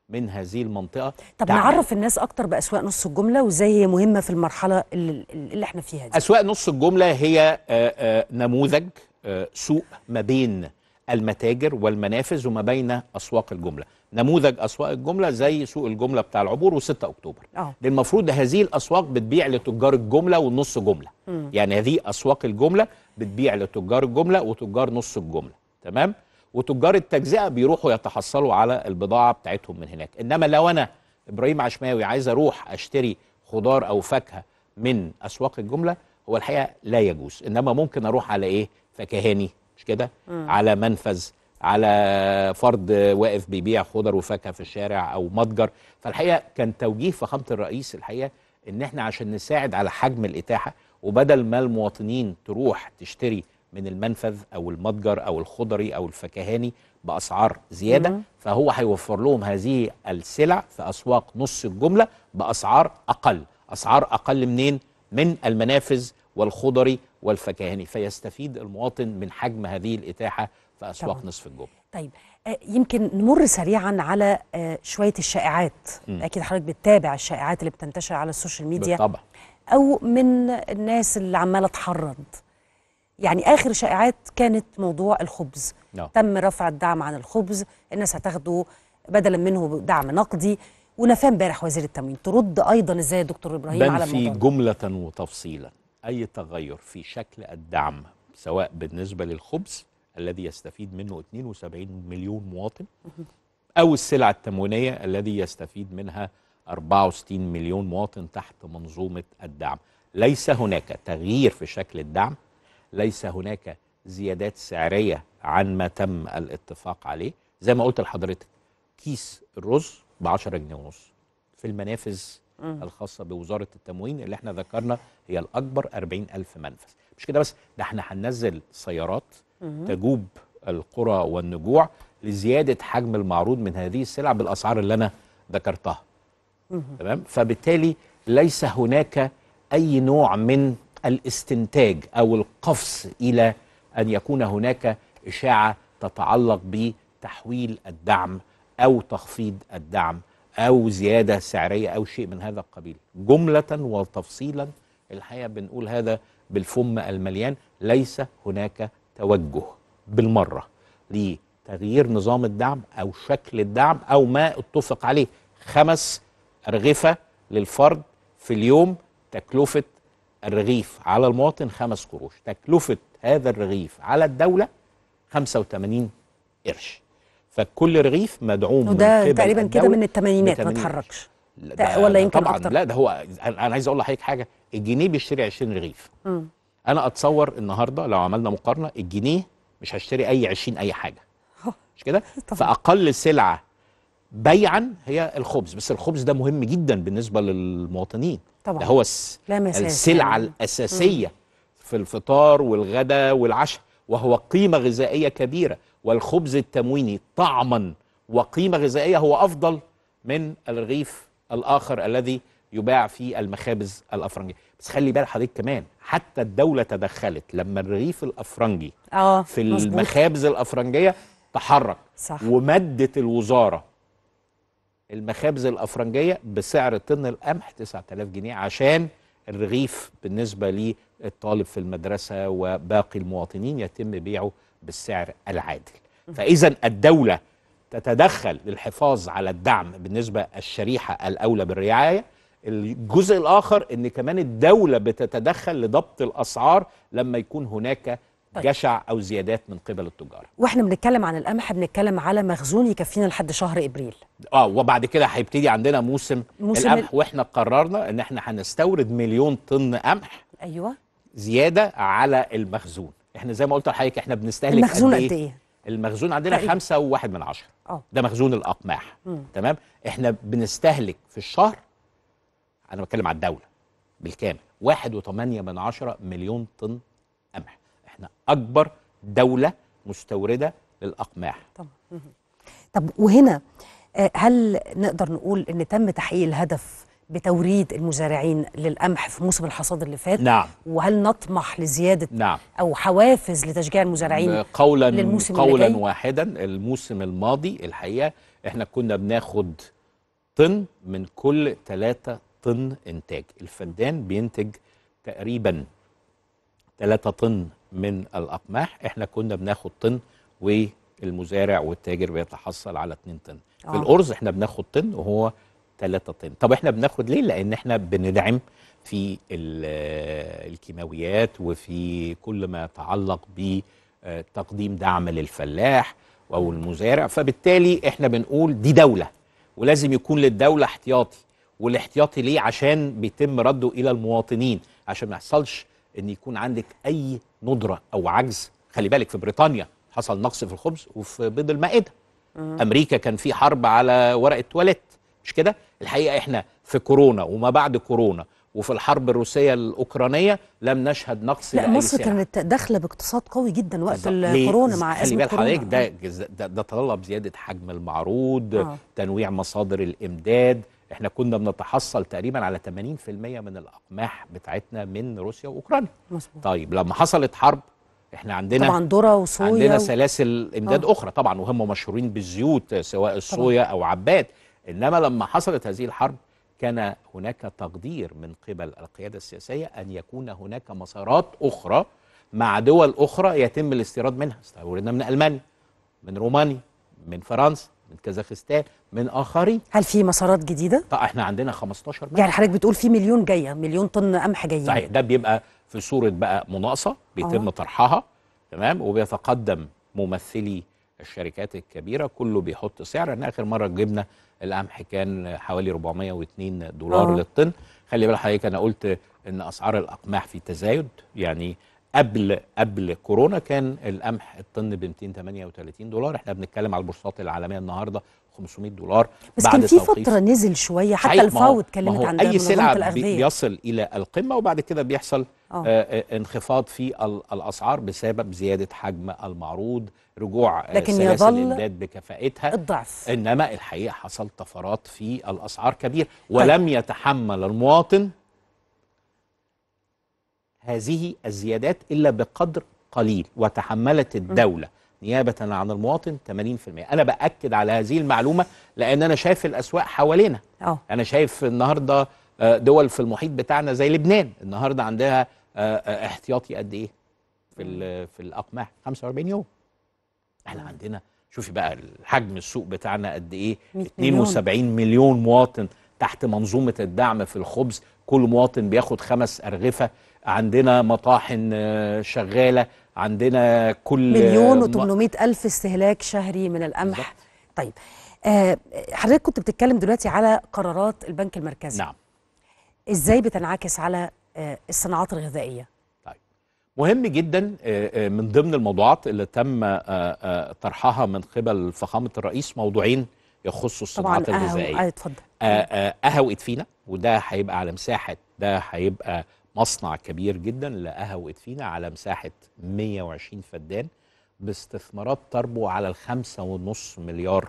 I: من هذه المنطقة طب دعم. نعرف
A: الناس أكتر بأسواق نص الجملة وإزاي هي مهمة في المرحلة اللي, اللي احنا فيها
I: دي أسواق نص الجملة هي آه، آه، نموذج آه، سوق ما بين المتاجر والمنافذ وما بين اسواق الجمله نموذج اسواق الجمله زي سوق الجمله بتاع العبور و6 اكتوبر أوه. المفروض هذه الاسواق بتبيع لتجار الجمله والنص جمله م. يعني هذه اسواق الجمله بتبيع لتجار الجمله وتجار نص الجمله تمام وتجار التجزئه بيروحوا يتحصلوا على البضاعه بتاعتهم من هناك انما لو انا ابراهيم عشماوي عايز اروح اشتري خضار او فاكهه من اسواق الجمله هو الحقيقه لا يجوز انما ممكن اروح على ايه فكهاني مش كده على منفذ على فرد واقف بيبيع خضر وفاكهه في الشارع او متجر فالحقيقه كان توجيه فخامه الرئيس الحقيقه ان احنا عشان نساعد على حجم الاتاحه وبدل ما المواطنين تروح تشتري من المنفذ او المتجر او الخضري او الفكهاني باسعار زياده مم. فهو هيوفر لهم هذه السلع في اسواق نص الجمله باسعار اقل اسعار اقل منين من المنافذ والخضري والفكاهني فيستفيد المواطن من حجم هذه الإتاحة في أسواق طبعا. نصف الجمعة
A: طيب آه، يمكن نمر سريعا على آه، شوية الشائعات م. أكيد حضرتك بتتابع الشائعات اللي بتنتشر على السوشيال ميديا بالطبع أو من الناس اللي عمالة تحرض يعني آخر شائعات كانت موضوع الخبز لا. نعم. تم رفع الدعم عن الخبز الناس هتاخده بدلا منه دعم نقدي ونفاه امبارح وزير التموين ترد ايضا ازاي يا دكتور ابراهيم على الموضوع في
I: جمله وتفصيلا أي تغير في شكل الدعم سواء بالنسبة للخبز الذي يستفيد منه 72 مليون مواطن أو السلع التموينية الذي يستفيد منها 64 مليون مواطن تحت منظومة الدعم ليس هناك تغيير في شكل الدعم ليس هناك زيادات سعرية عن ما تم الاتفاق عليه زي ما قلت لحضرتك كيس الرز ب 10 جنيه ونص في المنافذ الخاصة بوزارة التموين اللي احنا ذكرنا هي الأكبر 40 ألف منفذ مش كده بس ده احنا هننزل سيارات تجوب القرى والنجوع لزيادة حجم المعروض من هذه السلع بالأسعار اللي أنا ذكرتها تمام فبالتالي ليس هناك أي نوع من الاستنتاج أو القفز إلى أن يكون هناك إشاعة تتعلق بتحويل الدعم أو تخفيض الدعم أو زيادة سعرية أو شيء من هذا القبيل جملة وتفصيلا الحقيقة بنقول هذا بالفم المليان ليس هناك توجه بالمرة لتغيير نظام الدعم أو شكل الدعم أو ما اتفق عليه خمس أرغفة للفرد في اليوم تكلفة الرغيف على المواطن خمس قروش تكلفة هذا الرغيف على الدولة 85 قرش فكل رغيف مدعوم وده تقريبا كده من الثمانينات ما اتحركش
J: ولا يمكن طبعا
I: أكتر. لا ده هو انا عايز اقول لحضرتك حاجه الجنيه بيشتري 20 رغيف م. انا اتصور النهارده لو عملنا مقارنه الجنيه مش هشتري اي 20 اي حاجه مش كده *laughs* فاقل سلعه بيعا هي الخبز بس الخبز ده مهم جدا بالنسبه للمواطنين طبعا ده هو السلعه يعني. الاساسيه م. في الفطار والغداء والعشاء وهو قيمه غذائيه كبيره والخبز التمويني طعما وقيمة غذائية هو أفضل من الرغيف الآخر الذي يباع في المخابز الأفرنجية بس خلي بال حضرتك كمان حتى الدولة تدخلت لما الرغيف الأفرنجي آه في مزبوط. المخابز الأفرنجية تحرك صح. ومدت الوزارة المخابز الأفرنجية بسعر طن القمح 9000 جنيه عشان الرغيف بالنسبة للطالب في المدرسة وباقي المواطنين يتم بيعه بالسعر العادل فإذا الدولة تتدخل للحفاظ على الدعم بالنسبة الشريحة الأولى بالرعاية الجزء الآخر أن كمان الدولة بتتدخل لضبط الأسعار لما يكون هناك طيب. جشع او زيادات من قبل التجار
A: واحنا بنتكلم عن القمح بنتكلم على مخزون يكفينا لحد شهر ابريل
I: اه وبعد كده هيبتدي عندنا موسم, موسم القمح ال... واحنا قررنا ان احنا هنستورد مليون طن قمح ايوه زياده على المخزون احنا زي ما قلت لحضرتك احنا بنستهلك المخزون إيه؟ قد ايه المخزون عندنا 5 و1 من 10 اه. ده مخزون الأقماح مم. تمام احنا بنستهلك في الشهر أنا بتكلم على الدولة بالكامل 1.8 من 10 مليون طن قمح احنا أكبر دولة مستوردة للأقماح طب,
A: طب وهنا آه، هل نقدر نقول أن تم تحقيق الهدف بتوريد المزارعين للقمح في موسم الحصاد اللي فات نعم وهل نطمح لزياده نعم او حوافز لتشجيع المزارعين قولا للموسم قولا اللي جاي؟
I: واحدا الموسم الماضي الحقيقه احنا كنا بناخد طن من كل 3 طن انتاج الفدان بينتج تقريبا 3 طن من الاقماح احنا كنا بناخد طن والمزارع والتاجر بيتحصل على 2 طن في آه. الارز احنا بناخد طن وهو 3 طن طب احنا بناخد ليه لان احنا بندعم في الكيماويات وفي كل ما يتعلق بتقديم آه، دعم للفلاح او المزارع فبالتالي احنا بنقول دي دوله ولازم يكون للدوله احتياطي والاحتياطي ليه عشان بيتم رده الى المواطنين عشان ما يحصلش ان يكون عندك اي ندره او عجز خلي بالك في بريطانيا حصل نقص في الخبز وفي بيض المائده امريكا كان في حرب على ورقه تواليت مش كده الحقيقه احنا في كورونا وما بعد كورونا وفي الحرب الروسيه الاوكرانيه لم نشهد نقص لا مصر كانت
A: داخله باقتصاد قوي جدا وقت الكورونا مع ازمه خلي بال حضرتك ده,
I: آه. ده ده تطلب زياده حجم المعروض آه. تنويع مصادر الامداد احنا كنا بنتحصل تقريبا على 80% من الاقماح بتاعتنا من روسيا واوكرانيا مظبوط طيب لما حصلت حرب احنا عندنا طبعا ذره وصويا عندنا سلاسل امداد آه. اخرى طبعا وهم مشهورين بالزيوت سواء الصويا طبعا. او عباد إنما لما حصلت هذه الحرب كان هناك تقدير من قبل القيادة السياسية أن يكون هناك مسارات أخرى مع دول أخرى يتم الاستيراد منها استوردنا من ألمانيا من رومانيا من فرنسا من كازاخستان من آخرين هل في مسارات جديدة؟ طيب احنا عندنا 15 مليون يعني
A: حضرتك بتقول في مليون جاية مليون طن قمح جايين صحيح
I: ده بيبقى في صورة بقى مناقصة بيتم أوه. طرحها تمام وبيتقدم ممثلي الشركات الكبيره كله بيحط سعر احنا اخر مره جبنا القمح كان حوالي 402 دولار أوه. للطن خلي بالك حضرتك انا قلت ان اسعار الاقماح في تزايد يعني قبل قبل كورونا كان القمح الطن ب 238 دولار احنا بنتكلم على البورصات العالميه النهارده 500 دولار بس بعد كان في فتره
A: نزل شويه حتى الفاو اتكلمت عن اي سلعه
I: بيصل الى القمه وبعد كده بيحصل آه. آه، آه، انخفاض في الاسعار بسبب زياده حجم المعروض رجوع لكن سلاسل الامداد بكفائتها الضعف انما الحقيقه حصل طفرات في الاسعار كبير طيب. ولم طيب. يتحمل المواطن هذه الزيادات الا بقدر قليل وتحملت الدوله نيابه عن المواطن 80% انا باكد على هذه المعلومه لان انا شايف الاسواق حوالينا انا شايف النهارده دول في المحيط بتاعنا زي لبنان النهارده عندها آه، آه، احتياطي قد ايه في في الاقماع 45 يوم احنا عندنا شوفي بقى حجم السوق بتاعنا قد ايه 72 مليون. مواطن تحت منظومه الدعم في الخبز كل مواطن بياخد خمس ارغفه عندنا مطاحن آه، شغاله عندنا كل مليون و800
A: الف استهلاك شهري من القمح طيب حضرتك كنت بتتكلم دلوقتي على قرارات البنك المركزي نعم ازاي بتنعكس على آه، الصناعات الغذائيه طيب
I: مهم جدا آه، آه، من ضمن الموضوعات اللي تم طرحها من قبل فخامه الرئيس موضوعين يخصوا الصناعات طبعاً الغذائيه اتفضل قهوه فينا وده هيبقى على مساحه ده هيبقى مصنع كبير جدا لقهوه فينا على مساحه 120 فدان باستثمارات تربو على الخمسة ونص مليار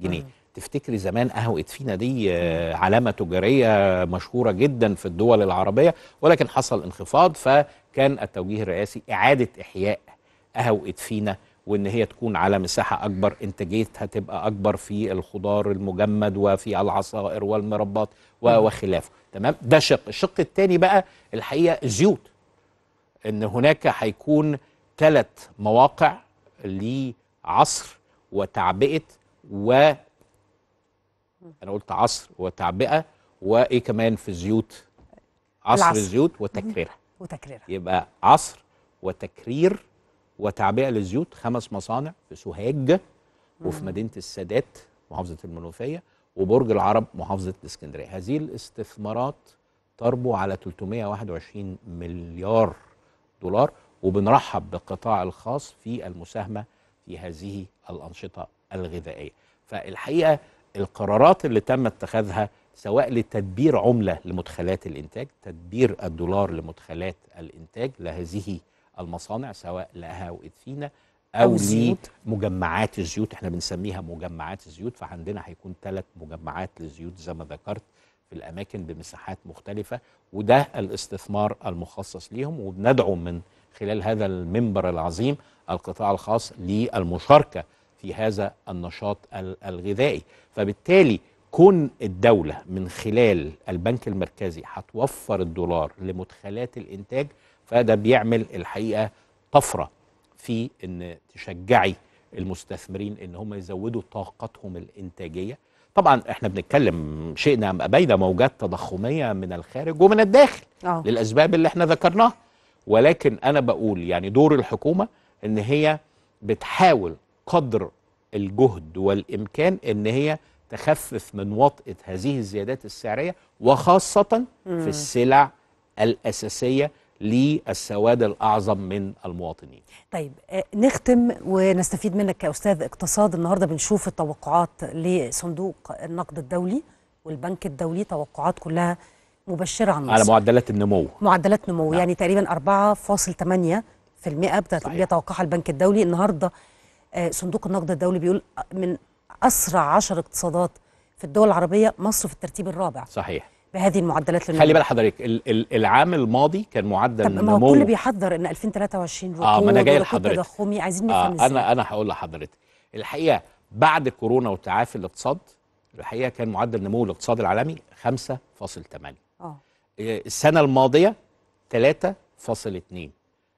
I: جنيه تفتكري زمان قهوه فينا دي آه، علامه تجاريه مشهوره جدا في الدول العربيه ولكن حصل انخفاض فكان التوجيه الرئاسي اعاده احياء قهوه فينا وان هي تكون على مساحه اكبر انتاجيتها تبقى اكبر في الخضار المجمد وفي العصائر والمربات وخلافه تمام ده شق الشق الثاني بقى الحقيقه الزيوت ان هناك هيكون ثلاث مواقع لعصر وتعبئه و انا قلت عصر وتعبئه وايه كمان في الزيوت عصر العصر. الزيوت وتكريرها وتكريرها يبقى عصر وتكرير وتعبئه للزيوت خمس مصانع في سوهاج وفي مدينه السادات محافظه المنوفيه وبرج العرب محافظه الاسكندريه هذه الاستثمارات تربو على 321 مليار دولار وبنرحب بالقطاع الخاص في المساهمه في هذه الانشطه الغذائيه فالحقيقه القرارات اللي تم اتخاذها سواء لتدبير عمله لمدخلات الانتاج، تدبير الدولار لمدخلات الانتاج لهذه المصانع سواء لها وادفينا او مجمعات الزيوت احنا بنسميها مجمعات الزيوت فعندنا هيكون ثلاث مجمعات للزيوت زي ما ذكرت في الاماكن بمساحات مختلفه وده الاستثمار المخصص ليهم وبندعو من خلال هذا المنبر العظيم القطاع الخاص للمشاركه في هذا النشاط الغذائي فبالتالي كون الدولة من خلال البنك المركزي هتوفر الدولار لمدخلات الإنتاج فده بيعمل الحقيقة طفرة في إن تشجعي المستثمرين إن هم يزودوا طاقتهم الإنتاجية طبعا احنا بنتكلم شئنا ام ابينا موجات تضخميه من الخارج ومن الداخل
J: أوه. للاسباب
I: اللي احنا ذكرناها ولكن انا بقول يعني دور الحكومه ان هي بتحاول قدر الجهد والامكان ان هي تخفف من وطئه هذه الزيادات السعريه وخاصه في السلع الاساسيه للسواد الاعظم من المواطنين.
A: طيب آه، نختم ونستفيد منك كاستاذ اقتصاد النهارده بنشوف التوقعات لصندوق النقد الدولي والبنك الدولي توقعات كلها مبشره عن مصر. على
I: معدلات النمو
A: معدلات نمو نعم. يعني تقريبا 4.8% بتتوقعها البنك الدولي النهارده آه، صندوق النقد الدولي بيقول من اسرع عشر اقتصادات في الدول العربيه مصر في الترتيب الرابع صحيح بهذه المعدلات
I: للنمو خلي بال حضرتك العام الماضي كان معدل طب النمو ما هو الكل
A: بيحضر ان 2023 ركود اه ما انا جاي لحضرتك تضخمي عايزين نفهم آه انا
I: انا هقول لحضرتك الحقيقه بعد كورونا وتعافي الاقتصاد الحقيقه كان معدل نمو الاقتصاد العالمي 5.8 آه. اه السنه الماضيه 3.2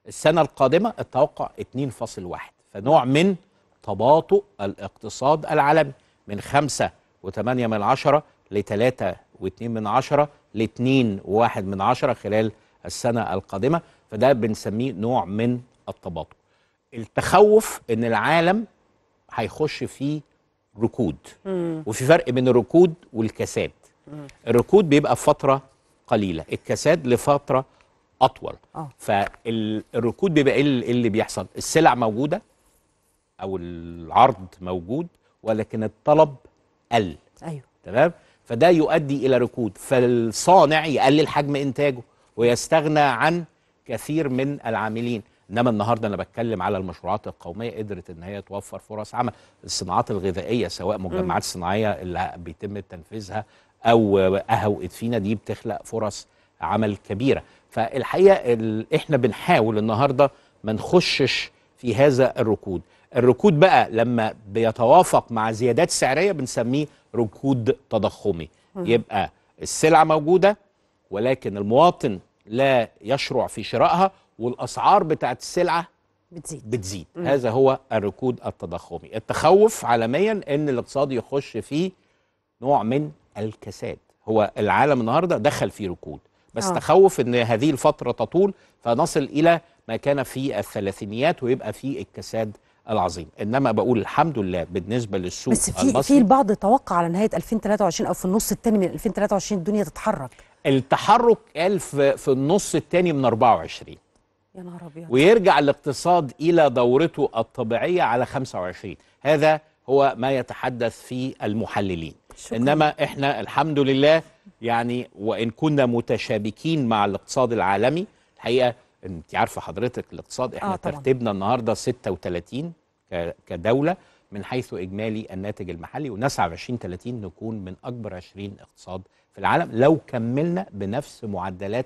I: السنه القادمه التوقع 2.1 فنوع من تباطؤ الاقتصاد العالمي من خمسة وثمانية من عشرة ل واثنين من عشرة ل 2 من عشرة خلال السنة القادمة فده بنسميه نوع من التباطؤ التخوف ان العالم هيخش في ركود مم. وفي فرق بين الركود والكساد مم. الركود بيبقى فترة قليلة الكساد لفترة أطول أوه. فالركود بيبقى إيه اللي بيحصل السلع موجودة او العرض موجود ولكن الطلب قل ايوه تمام فده يؤدي الى ركود فالصانع يقلل حجم انتاجه ويستغنى عن كثير من العاملين انما النهارده انا بتكلم على المشروعات القوميه قدرت ان هي توفر فرص عمل الصناعات الغذائيه سواء مجمعات صناعيه اللي بيتم تنفيذها او قهوه ادفينا دي بتخلق فرص عمل كبيره فالحقيقه احنا بنحاول النهارده ما نخشش في هذا الركود الركود بقى لما بيتوافق مع زيادات سعريه بنسميه ركود تضخمي يبقى السلعه موجوده ولكن المواطن لا يشرع في شرائها والاسعار بتاعت السلعه بتزيد بتزيد هذا هو الركود التضخمي التخوف عالميا ان الاقتصاد يخش في نوع من الكساد هو العالم النهارده دخل في ركود بس أوه. تخوف ان هذه الفتره تطول فنصل الى ما كان في الثلاثينيات ويبقى في الكساد العظيم انما بقول الحمد لله بالنسبه للسوق بس في في
A: البعض توقع على نهايه 2023 او في النص الثاني من 2023 الدنيا تتحرك
I: التحرك قال في النص الثاني من 24 يا نهار ابيض ويرجع الاقتصاد الى دورته الطبيعيه على 25 هذا هو ما يتحدث فيه المحللين شكرا. انما احنا الحمد لله يعني وان كنا متشابكين مع الاقتصاد العالمي الحقيقه انت عارفه حضرتك الاقتصاد احنا آه ترتيبنا النهارده 36 كدولة من حيث إجمالي الناتج المحلي ونسعى في 2030 نكون من أكبر 20 اقتصاد في العالم لو كملنا بنفس معدلات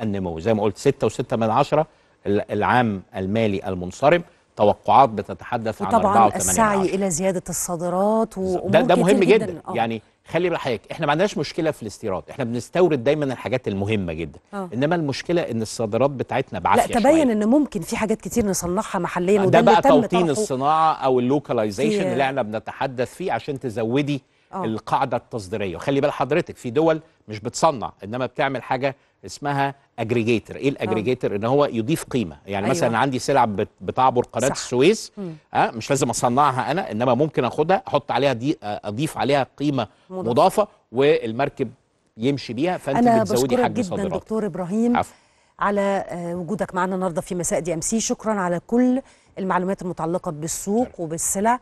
I: النمو زي ما قلت 6 و6 من عشرة العام المالي المنصرم توقعات بتتحدث عن 4 وطبعا السعي
A: الى زياده الصادرات
I: وامور ده, ده مهم جدا, جداً. آه. يعني خلي بالك حضرتك احنا ما عندناش مشكله في الاستيراد احنا بنستورد دايما الحاجات المهمه جدا أوه. انما المشكله ان الصادرات بتاعتنا بعافيه لا تبين
A: شوية. ان ممكن في حاجات كتير نصنعها محليا وده بقى توطين
I: الصناعه او اللوكاليزيشن اللي احنا بنتحدث فيه عشان تزودي أوه. القاعده التصديريه وخلي بال حضرتك في دول مش بتصنع انما بتعمل حاجه اسمها اجريجيتر ايه الاجريجيتر آه. ان هو يضيف قيمه يعني أيوة. مثلا عندي سلعه بتعبر قناه صح. السويس أه مش لازم اصنعها انا انما ممكن اخدها احط عليها دي اضيف عليها قيمه مضافه, مضافة والمركب يمشي بيها فانت بتزودي حجم صادرات انا جدا دكتور
A: ابراهيم عفو. على آه، وجودك معنا النهارده في مساء دي ام سي شكرا على كل المعلومات المتعلقه بالسوق وبالسلع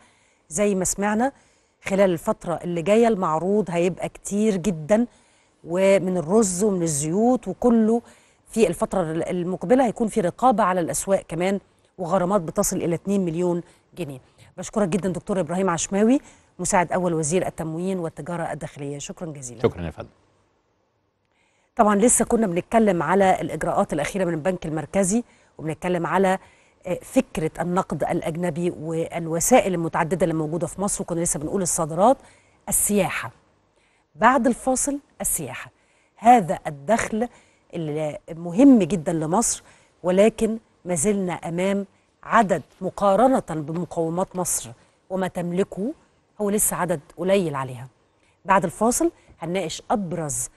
A: زي ما سمعنا خلال الفتره اللي جايه المعروض هيبقى كتير جدا ومن الرز ومن الزيوت وكله في الفترة المقبلة هيكون في رقابة على الأسواق كمان وغرامات بتصل إلى 2 مليون جنيه بشكرك جدا دكتور إبراهيم عشماوي مساعد أول وزير التموين والتجارة الداخلية شكرا جزيلا شكرا يا فندم طبعا لسه كنا بنتكلم على الإجراءات الأخيرة من البنك المركزي وبنتكلم على آه، فكرة النقد الأجنبي والوسائل المتعددة اللي موجودة في مصر وكنا لسه بنقول الصادرات السياحة بعد الفاصل السياحة هذا الدخل المهم جدا لمصر ولكن ما زلنا أمام عدد مقارنة بمقومات مصر وما تملكه هو لسه عدد قليل عليها بعد الفاصل هنناقش أبرز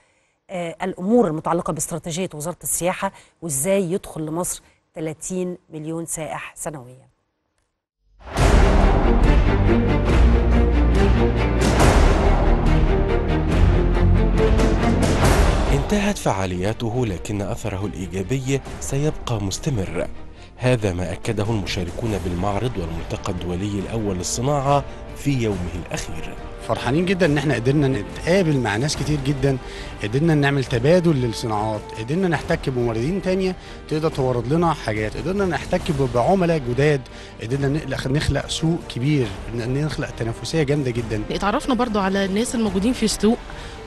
A: آه، الأمور المتعلقة باستراتيجية وزارة السياحة وإزاي يدخل لمصر 30 مليون سائح سنوياً
E: انتهت فعالياته لكن أثره الإيجابي سيبقى مستمر هذا ما أكده المشاركون بالمعرض والملتقى الدولي الأول للصناعة في يومه الأخير فرحانين جدا ان احنا قدرنا نتقابل مع ناس كتير جدا قدرنا نعمل تبادل للصناعات قدرنا نحتك بموردين تانية تقدر تورد لنا حاجات قدرنا نحتك بعملاء جداد قدرنا نخلق, نخلق سوق كبير نخلق تنافسية جامدة جدا
A: اتعرفنا برضو على الناس الموجودين في السوق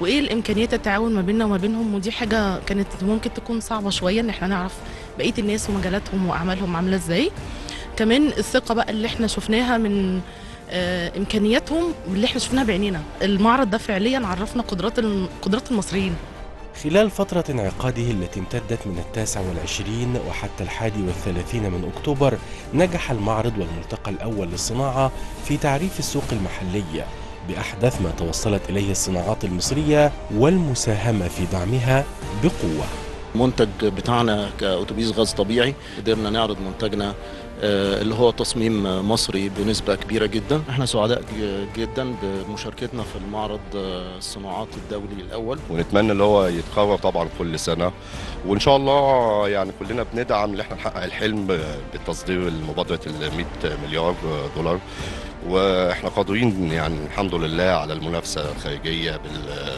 A: وايه الامكانيات التعاون ما بيننا وما بينهم ودي حاجه كانت ممكن تكون صعبه شويه ان احنا نعرف بقيه الناس ومجالاتهم واعمالهم عامله ازاي كمان الثقه بقى اللي احنا شفناها من آه، امكانياتهم اللي احنا شفناها بعينينا المعرض ده فعليا عرفنا قدرات قدرات المصريين خلال فترة
E: انعقاده التي امتدت من التاسع والعشرين وحتى الحادي والثلاثين من أكتوبر نجح المعرض والملتقى الأول للصناعة في تعريف السوق المحلية بأحدث ما توصلت إليه الصناعات المصرية والمساهمة في دعمها بقوة
D: المنتج بتاعنا كأوتوبيس غاز طبيعي قدرنا نعرض منتجنا آه، اللي هو تصميم مصري بنسبة كبيرة جدا احنا سعداء جدا بمشاركتنا في المعرض آه، الصناعات الدولي الأول
E: ونتمنى اللي هو يتكرر طبعا
F: كل سنة وإن شاء الله يعني كلنا بندعم اللي احنا نحقق الحلم بتصدير المبادرة ال 100 مليار دولار واحنا قادرين يعني الحمد لله على المنافسه الخارجيه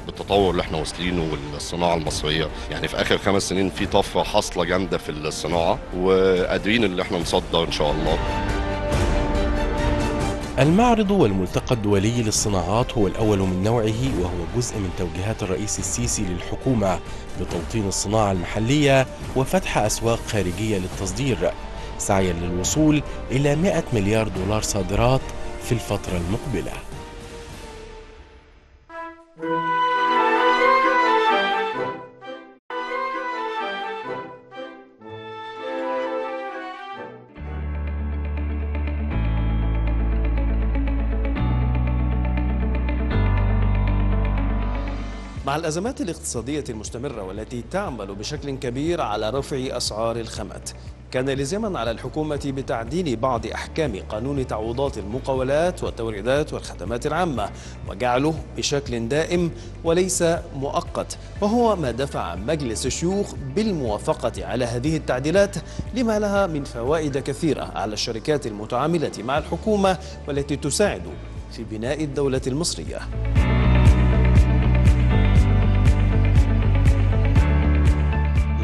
F: بالتطور اللي احنا واصلينه والصناعه المصريه يعني في اخر خمس سنين في طفره حاصله جامده في الصناعه وقادرين اللي احنا نصدر ان شاء الله
E: المعرض والملتقى الدولي للصناعات هو الأول من نوعه وهو جزء من توجيهات الرئيس السيسي للحكومة بتوطين الصناعة المحلية وفتح أسواق خارجية للتصدير سعيا للوصول إلى 100 مليار دولار صادرات في الفترة المقبلة
D: مع الأزمات الاقتصادية المستمرة والتي تعمل بشكل كبير على رفع أسعار الخامات كان لزاما على الحكومة بتعديل بعض أحكام قانون تعويضات المقاولات والتوريدات والخدمات العامة وجعله بشكل دائم وليس مؤقت وهو ما دفع مجلس الشيوخ بالموافقة على هذه التعديلات لما لها من فوائد كثيرة على الشركات المتعاملة مع الحكومة والتي تساعد في بناء الدولة
E: المصرية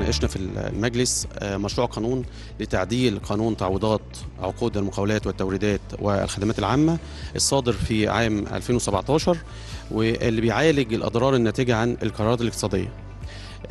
E: ناقشنا في المجلس آه، مشروع قانون لتعديل قانون تعويضات عقود المقاولات والتوريدات والخدمات العامة الصادر في عام 2017 واللي بيعالج الأضرار الناتجة عن القرارات الاقتصادية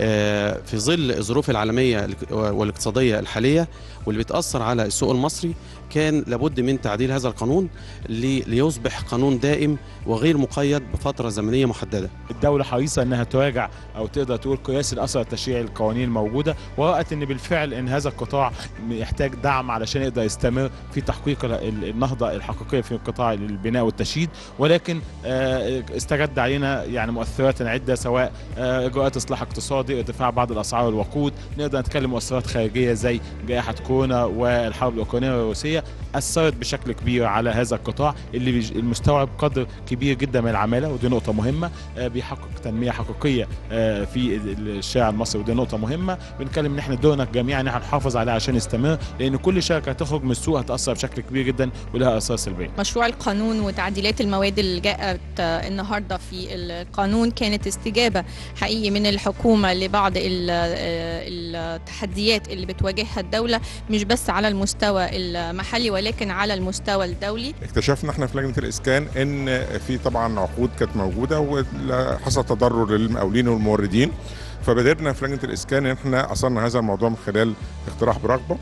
E: آه، في ظل الظروف العالمية والاقتصادية الحالية واللي بتأثر على السوق المصري كان لابد من تعديل هذا القانون ليصبح قانون دائم وغير مقيد بفتره زمنيه محدده. الدوله حريصه انها تراجع او تقدر تقول قياس الاثر
I: التشريعي للقوانين الموجوده ورات ان بالفعل ان هذا القطاع يحتاج دعم علشان يقدر يستمر في تحقيق النهضه الحقيقيه في قطاع البناء والتشييد ولكن آه، استجد علينا يعني مؤثرات عده سواء آه، اجراءات اصلاح اقتصادي ارتفاع بعض الاسعار والوقود نقدر نتكلم مؤثرات خارجيه زي جائحه كورونا والحرب الاوكرانيه
F: الروسيه. اثرت بشكل كبير على هذا القطاع اللي المستوعب قدر كبير
G: جدا من العماله ودي نقطه مهمه آه، بيحقق تنميه حقيقيه آه، في الشارع المصري ودي نقطه مهمه بنتكلم ان احنا دورنا جميعا ان احنا نحافظ عليه عشان يستمر لان كل شركه هتخرج من
I: السوق هتاثر بشكل كبير جدا ولها اثار سلبيه.
A: مشروع القانون وتعديلات المواد اللي جاءت آه، النهارده في القانون كانت استجابه حقيقي من الحكومه لبعض التحديات اللي بتواجهها الدوله مش بس على المستوى المحلي المحلي ولكن على المستوى الدولي
G: اكتشفنا احنا في لجنه الاسكان ان في طبعا عقود كانت موجوده وحصل تضرر للمقاولين والموردين فبادرنا في لجنه الاسكان ان احنا اصلنا هذا الموضوع من خلال اقتراح برغبه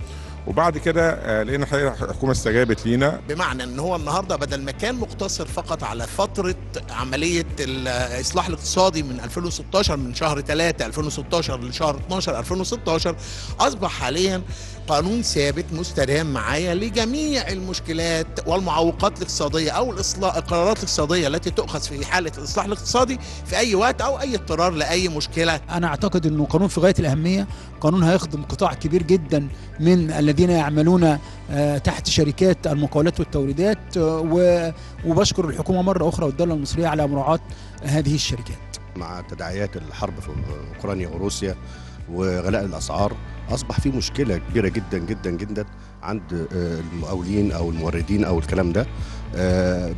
G: وبعد كده آه، لقينا الحكومه استجابت لينا
E: بمعنى ان هو النهارده بدل ما كان مقتصر فقط على فتره عمليه الاصلاح الاقتصادي من 2016 من شهر 3 2016 لشهر 12 2016 اصبح حاليا قانون ثابت مستدام معايا لجميع المشكلات والمعوقات الاقتصاديه او الاصلاح القرارات الاقتصاديه التي تؤخذ في حاله الاصلاح الاقتصادي في اي وقت او اي اضطرار لاي مشكله. انا اعتقد
C: انه قانون في غايه الاهميه، قانون هيخدم قطاع كبير جدا من الذين يعملون آه، تحت شركات المقاولات والتوريدات آه، وبشكر الحكومه مره اخرى والدوله المصريه على مراعاه هذه الشركات.
E: مع تداعيات الحرب في اوكرانيا وروسيا وغلاء الاسعار اصبح في مشكله كبيره جدا جدا جدا عند آه، المقاولين او الموردين او الكلام ده آه،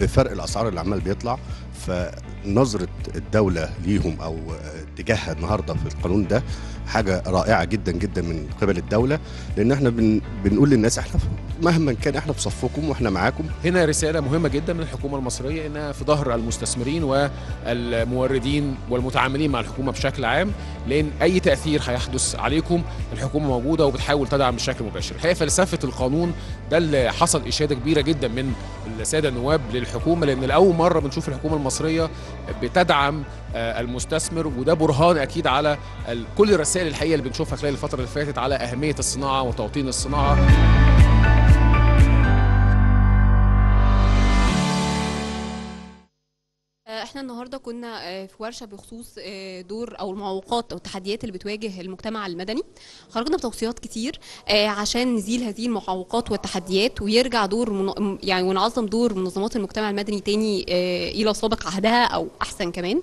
E: بفرق الاسعار اللي عمال بيطلع فنظره الدوله ليهم او اتجاهها آه، النهارده في القانون ده حاجه رائعه جدا جدا من قبل الدوله لان احنا بن بنقول للناس احنا
G: مهما كان احنا في صفكم واحنا معاكم هنا رساله مهمه جدا من الحكومه المصريه انها في ظهر المستثمرين والموردين والمتعاملين مع الحكومه بشكل عام لان اي تاثير هيحدث عليكم الحكومه موجوده وبتحاول تدعم بشكل مباشر الحقيقه فلسفه القانون ده اللي حصل اشاده كبيره جدا من الساده النواب للحكومه لان لاول مره بنشوف الحكومه المصريه بتدعم آه، المستثمر وده برهان اكيد على كل الرسائل الحقيقه اللي بنشوفها خلال الفتره اللي فاتت على اهميه الصناعه وتوطين الصناعه
E: آه، احنا النهارده كنا آه، في ورشه بخصوص دور او المعوقات او التحديات اللي بتواجه المجتمع المدني خرجنا بتوصيات كتير عشان نزيل هذه المعوقات والتحديات ويرجع دور يعني ونعظم دور منظمات المجتمع المدني تاني الى سابق عهدها او احسن كمان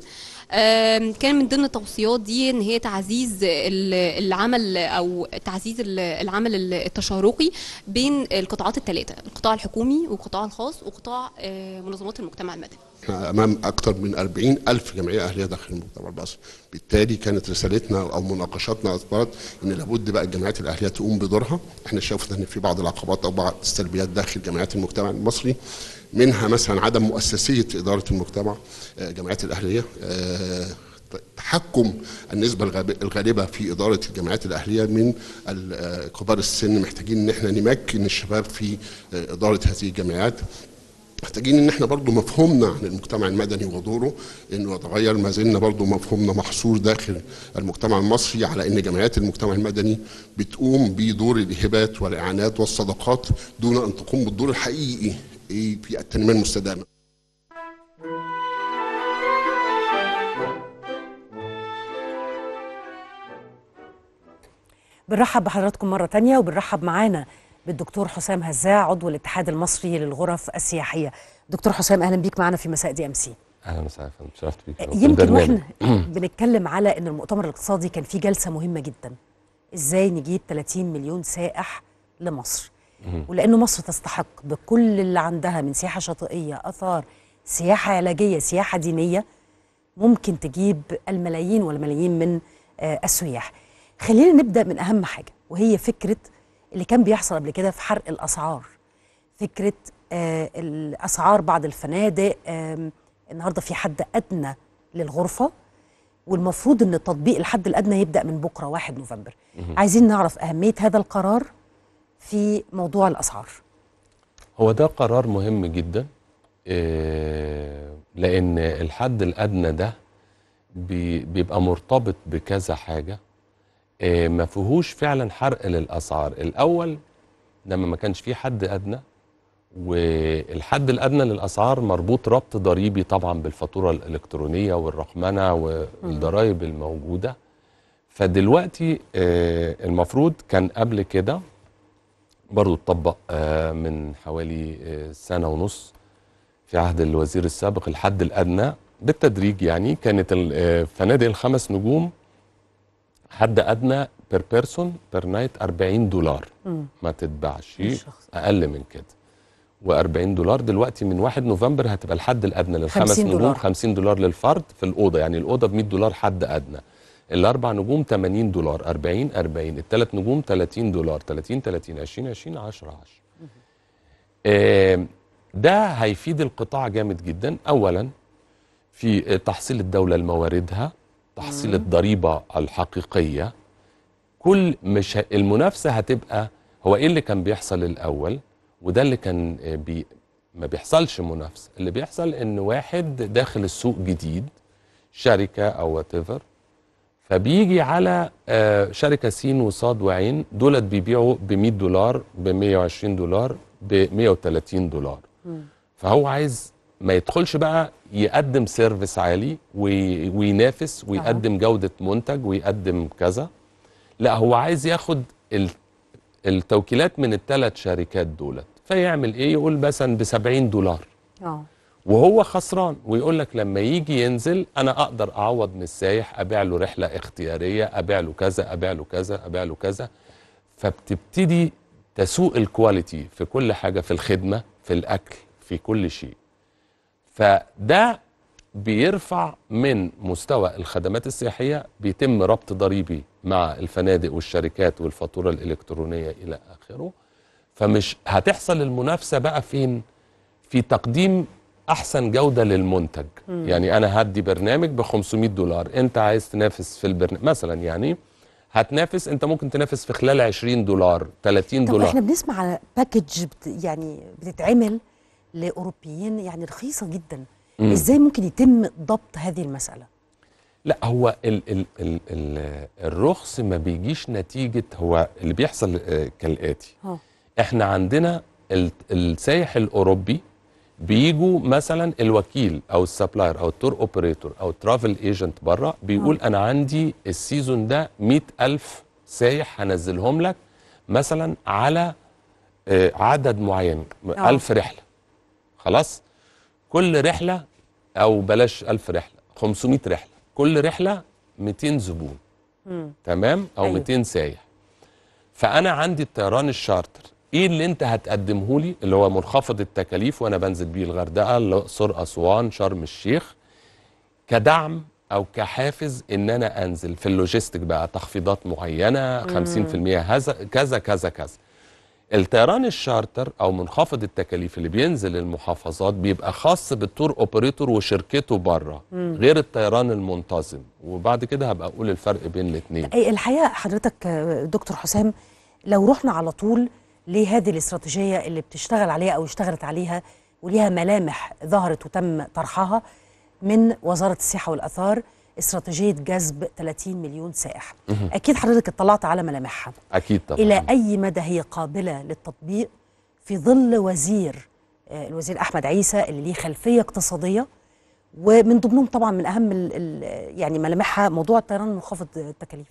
E: كان من ضمن التوصيات دي ان هي تعزيز العمل او تعزيز العمل التشاركي بين القطاعات الثلاثه القطاع الحكومي والقطاع الخاص وقطاع منظمات المجتمع المدني
G: احنا امام اكثر من 40 الف جمعيه اهليه داخل المجتمع المصري بالتالي كانت رسالتنا او مناقشاتنا اثبتت ان لابد بقى الجمعيات الاهليه تقوم بدورها احنا شفنا ان في بعض العقبات او بعض السلبيات داخل جمعيات المجتمع المصري منها مثلا عدم مؤسسيه اداره المجتمع آه، جمعيات الاهليه آه، تحكم النسبة الغالبة في إدارة الجامعات الأهلية من آه، كبار السن محتاجين إن إحنا نمكن الشباب في إدارة هذه الجامعات محتاجين ان احنا برضو مفهومنا عن المجتمع المدني ودوره انه يتغير ما زلنا برضو مفهومنا محصور داخل المجتمع المصري على ان جمعيات المجتمع المدني بتقوم بدور الهبات والاعانات والصدقات دون ان تقوم بالدور الحقيقي ايه في التنميه المستدامه
A: بنرحب بحضراتكم مرة تانية وبنرحب معانا بالدكتور حسام هزاع عضو الاتحاد المصري للغرف السياحية دكتور حسام أهلا بيك معنا في مساء دي أم سي
F: اهلا وسهلا فندم شرفت بيك أه، يمكن واحنا *clears throat*
A: بنتكلم على ان المؤتمر الاقتصادي كان فيه جلسه مهمه جدا ازاي نجيب 30 مليون سائح لمصر ولانه مصر تستحق بكل اللي عندها من سياحه شاطئيه اثار سياحه علاجيه سياحه دينيه ممكن تجيب الملايين والملايين من آه، السياح خلينا نبدا من اهم حاجه وهي فكره اللي كان بيحصل قبل كده في حرق الاسعار فكره آه، الاسعار بعض الفنادق النهارده في حد ادنى للغرفه والمفروض ان التطبيق الحد الادنى يبدا من بكره 1 نوفمبر عايزين نعرف اهميه هذا القرار في موضوع الأسعار
F: هو ده قرار مهم جدا آه، لأن الحد الأدنى ده بيبقى مرتبط بكذا حاجة آه، ما فيهوش فعلا حرق للأسعار الأول لما ما كانش فيه حد أدنى والحد الأدنى للأسعار مربوط ربط ضريبي طبعا بالفاتورة الإلكترونية والرقمنة والضرائب الموجودة فدلوقتي آه، المفروض كان قبل كده برضو اتطبق آه، من حوالي آه، سنة ونص في عهد الوزير السابق الحد الأدنى بالتدريج يعني كانت الفنادق آه، الخمس نجوم حد أدنى بير بيرسون بير نايت 40 دولار ما تتباعش أقل من كده و40 دولار دلوقتي من 1 نوفمبر هتبقى الحد الادنى للخمس نجوم 50 دولار للفرد في الاوضه يعني الاوضه ب 100 دولار حد ادنى الاربع نجوم 80 دولار 40 40 الثلاث نجوم 30 دولار 30 30 20 20 10 10 ده هيفيد القطاع جامد جدا اولا في تحصيل الدوله لمواردها تحصيل الضريبه الحقيقيه كل مش المنافسه هتبقى هو ايه اللي كان بيحصل الاول وده اللي كان آه، بي ما بيحصلش منافسه اللي بيحصل ان واحد داخل السوق جديد شركه او وات فبيجي على آه، شركه سين وصاد وعين دولت بيبيعوا ب 100 دولار ب 120 دولار ب 130 دولار فهو عايز ما يدخلش بقى يقدم سيرفيس عالي وينافس ويقدم جوده منتج ويقدم كذا لا هو عايز ياخد التوكيلات من الثلاث شركات دولت فيعمل ايه يقول مثلا ب 70 دولار اه وهو خسران ويقول لك لما يجي ينزل انا اقدر اعوض من السايح ابيع له رحله اختياريه ابيع له كذا ابيع له كذا ابيع له كذا فبتبتدي تسوق الكواليتي في كل حاجه في الخدمه في الاكل في كل شيء فده بيرفع من مستوى الخدمات السياحيه بيتم ربط ضريبي مع الفنادق والشركات والفاتوره الالكترونيه الى اخره فمش هتحصل المنافسه بقى فين في تقديم احسن جوده للمنتج مم. يعني انا هدي برنامج ب 500 دولار انت عايز تنافس في البرنامج مثلا يعني هتنافس انت ممكن تنافس في خلال 20 دولار 30 طب دولار احنا
A: بنسمع على باكج بت يعني بتتعمل لاوروبيين يعني رخيصه جدا مم. ازاي ممكن يتم ضبط هذه المساله
F: لا هو ال ال ال ال الرخص ما بيجيش نتيجه هو اللي بيحصل آه، كالاتي احنا عندنا السايح الاوروبي بيجوا مثلا الوكيل او السبلاير او التور اوبريتور او الترافل ايجنت بره بيقول آه. انا عندي السيزون ده 100000 سايح هنزلهم لك مثلا على آه، عدد معين 1000 آه. رحله خلاص كل رحله او بلاش 1000 رحله 500 رحله كل رحله 200 زبون تمام او 200 سايح فانا عندي الطيران الشارتر ايه اللي انت هتقدمه لي اللي هو منخفض التكاليف وانا بنزل بيه الغردقه الاقصر اسوان شرم الشيخ كدعم او كحافز ان انا انزل في اللوجيستيك بقى تخفيضات معينه 50% هذا كذا كذا كذا الطيران الشارتر او منخفض التكاليف اللي بينزل المحافظات بيبقى خاص بالتور اوبريتور وشركته بره غير الطيران المنتظم وبعد كده هبقى اقول الفرق بين الاثنين
A: الحقيقه حضرتك دكتور حسام لو رحنا على طول ليه هذه الاستراتيجيه اللي بتشتغل عليها او اشتغلت عليها وليها ملامح ظهرت وتم طرحها من وزاره السياحه والاثار استراتيجيه جذب 30 مليون سائح اكيد حضرتك اطلعت على ملامحها اكيد طبعا الى اي مدى هي قابله للتطبيق في ظل وزير آه، الوزير احمد عيسى اللي ليه خلفيه اقتصاديه ومن ضمنهم طبعا من اهم الـ الـ يعني ملامحها موضوع الطيران منخفض التكاليف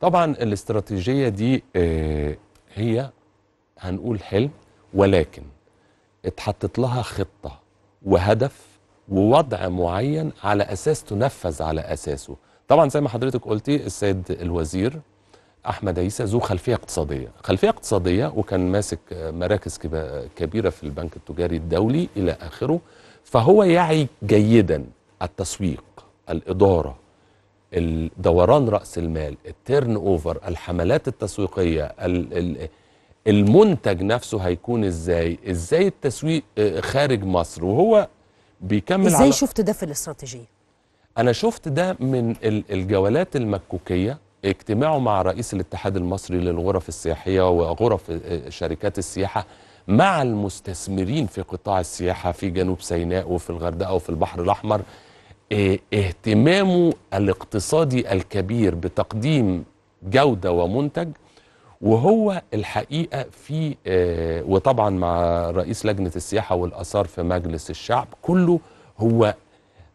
F: طبعا الاستراتيجيه دي آه، هي هنقول حلم ولكن اتحطت لها خطة وهدف ووضع معين على أساس تنفذ على أساسه طبعا زي ما حضرتك قلتي السيد الوزير أحمد عيسى ذو خلفية اقتصادية خلفية اقتصادية وكان ماسك مراكز كبيرة في البنك التجاري الدولي إلى آخره فهو يعي جيدا التسويق الإدارة دوران رأس المال التيرن أوفر الحملات التسويقية ال ال المنتج نفسه هيكون ازاي ازاي التسويق آه، خارج مصر وهو بيكمل ازاي على...
A: شفت ده في الاستراتيجيه
F: انا شفت ده من الجولات المكوكيه اجتماعه مع رئيس الاتحاد المصري للغرف السياحيه وغرف آه، شركات السياحه مع المستثمرين في قطاع السياحه في جنوب سيناء وفي الغردقه وفي البحر الاحمر آه، اهتمامه الاقتصادي الكبير بتقديم جوده ومنتج وهو الحقيقه في آه، وطبعا مع رئيس لجنه السياحه والاثار في مجلس الشعب كله هو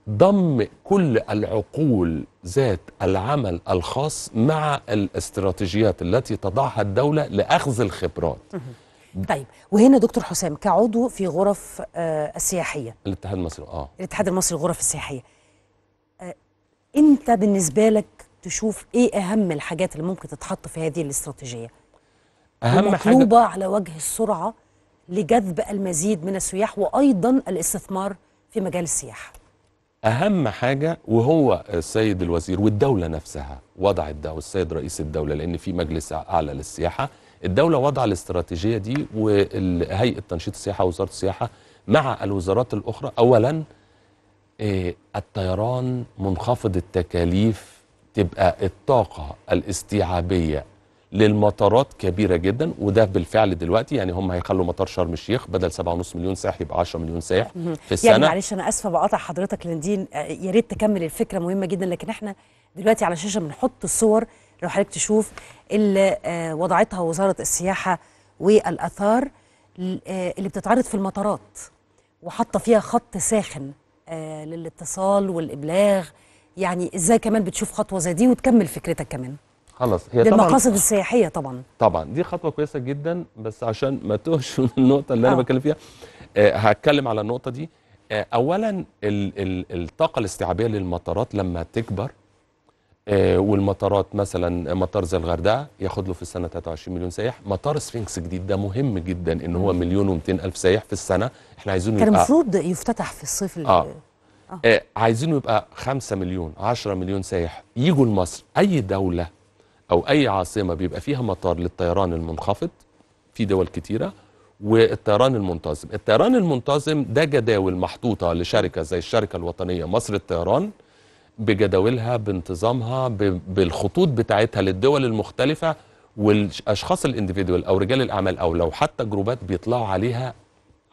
F: ضم كل العقول ذات العمل الخاص مع الاستراتيجيات التي تضعها الدوله لاخذ الخبرات
A: طيب وهنا دكتور حسام كعضو في غرف آه السياحيه
F: الاتحاد المصري اه
A: الاتحاد المصري للغرف السياحيه آه انت بالنسبه لك تشوف ايه اهم الحاجات اللي ممكن تتحط في هذه الاستراتيجيه اهم مطلوبه حاجة... على وجه السرعه لجذب المزيد من السياح وايضا الاستثمار في مجال السياحه
F: اهم حاجه وهو السيد الوزير والدوله نفسها وضعت ده والسيد رئيس الدوله لان في مجلس اعلى للسياحه الدوله وضع الاستراتيجيه دي وهيئه تنشيط السياحه ووزاره السياحه مع الوزارات الاخرى اولا إيه، الطيران منخفض التكاليف تبقى الطاقة الاستيعابية للمطارات كبيرة جدا وده بالفعل دلوقتي يعني هم هيخلوا مطار شرم الشيخ بدل 7.5 مليون سائح يبقى 10 مليون سائح في يعني السنة يعني معلش
A: أنا آسفة بقاطع حضرتك لأن دي آه، يا ريت تكمل الفكرة مهمة جدا لكن احنا دلوقتي على الشاشة بنحط الصور لو حضرتك تشوف اللي آه، وضعتها وزارة السياحة والآثار آه، اللي بتتعرض في المطارات وحاطة فيها خط ساخن للاتصال والإبلاغ يعني ازاي كمان بتشوف خطوه زي دي وتكمل فكرتك كمان
F: خلاص هي طبعا المقاصد
A: السياحيه طبعا
F: طبعا دي خطوه كويسه جدا بس عشان ما توهش *laughs* من النقطه اللي آه. انا بتكلم فيها آه هتكلم على النقطه دي آه اولا ال ال الطاقه الاستيعابيه للمطارات لما تكبر آه والمطارات مثلا مطار زي الغردقه ياخد له في السنه 23 مليون سائح مطار سفنكس جديد ده مهم جدا ان هو مليون و الف سائح في السنه احنا عايزين يبقى كان المفروض
A: يفتتح في الصيف آه.
J: آه.
F: آه عايزينه يبقى 5 مليون 10 مليون سايح يجوا لمصر اي دوله او اي عاصمه بيبقى فيها مطار للطيران المنخفض في دول كتيره والطيران المنتظم الطيران المنتظم ده جداول محطوطه لشركه زي الشركه الوطنيه مصر الطيران بجداولها بانتظامها بالخطوط بتاعتها للدول المختلفه والاشخاص الانديفيدوال او رجال الاعمال او لو حتى جروبات بيطلعوا عليها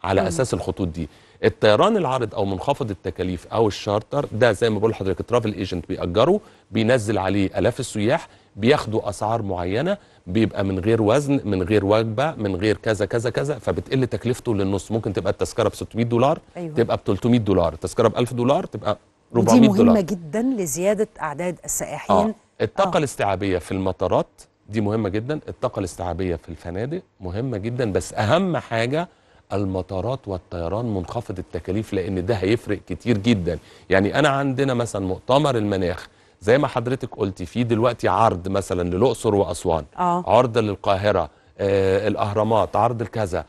F: على اساس الخطوط دي الطيران العارض او منخفض التكاليف او الشارتر ده زي ما بقول لحضرتك ترافل ايجنت بيأجره بينزل عليه الاف السياح بياخدوا اسعار معينه بيبقى من غير وزن من غير وجبه من غير كذا كذا كذا فبتقل تكلفته للنص ممكن تبقى التذكره ب 600 دولار أيوة. تبقى ب 300 دولار التذكره ب 1000 دولار تبقى 400 دولار دي مهمه دولار.
A: جدا لزياده اعداد السائحين آه.
F: الطاقه آه. الاستيعابيه في المطارات دي مهمه جدا الطاقه الاستيعابيه في الفنادق مهمه جدا بس اهم حاجه المطارات والطيران منخفض التكاليف لان ده هيفرق كتير جدا يعني انا عندنا مثلا مؤتمر المناخ زي ما حضرتك قلتي في دلوقتي عرض مثلا للاقصر واسوان آه. عرض للقاهره آه الاهرامات عرض الكذا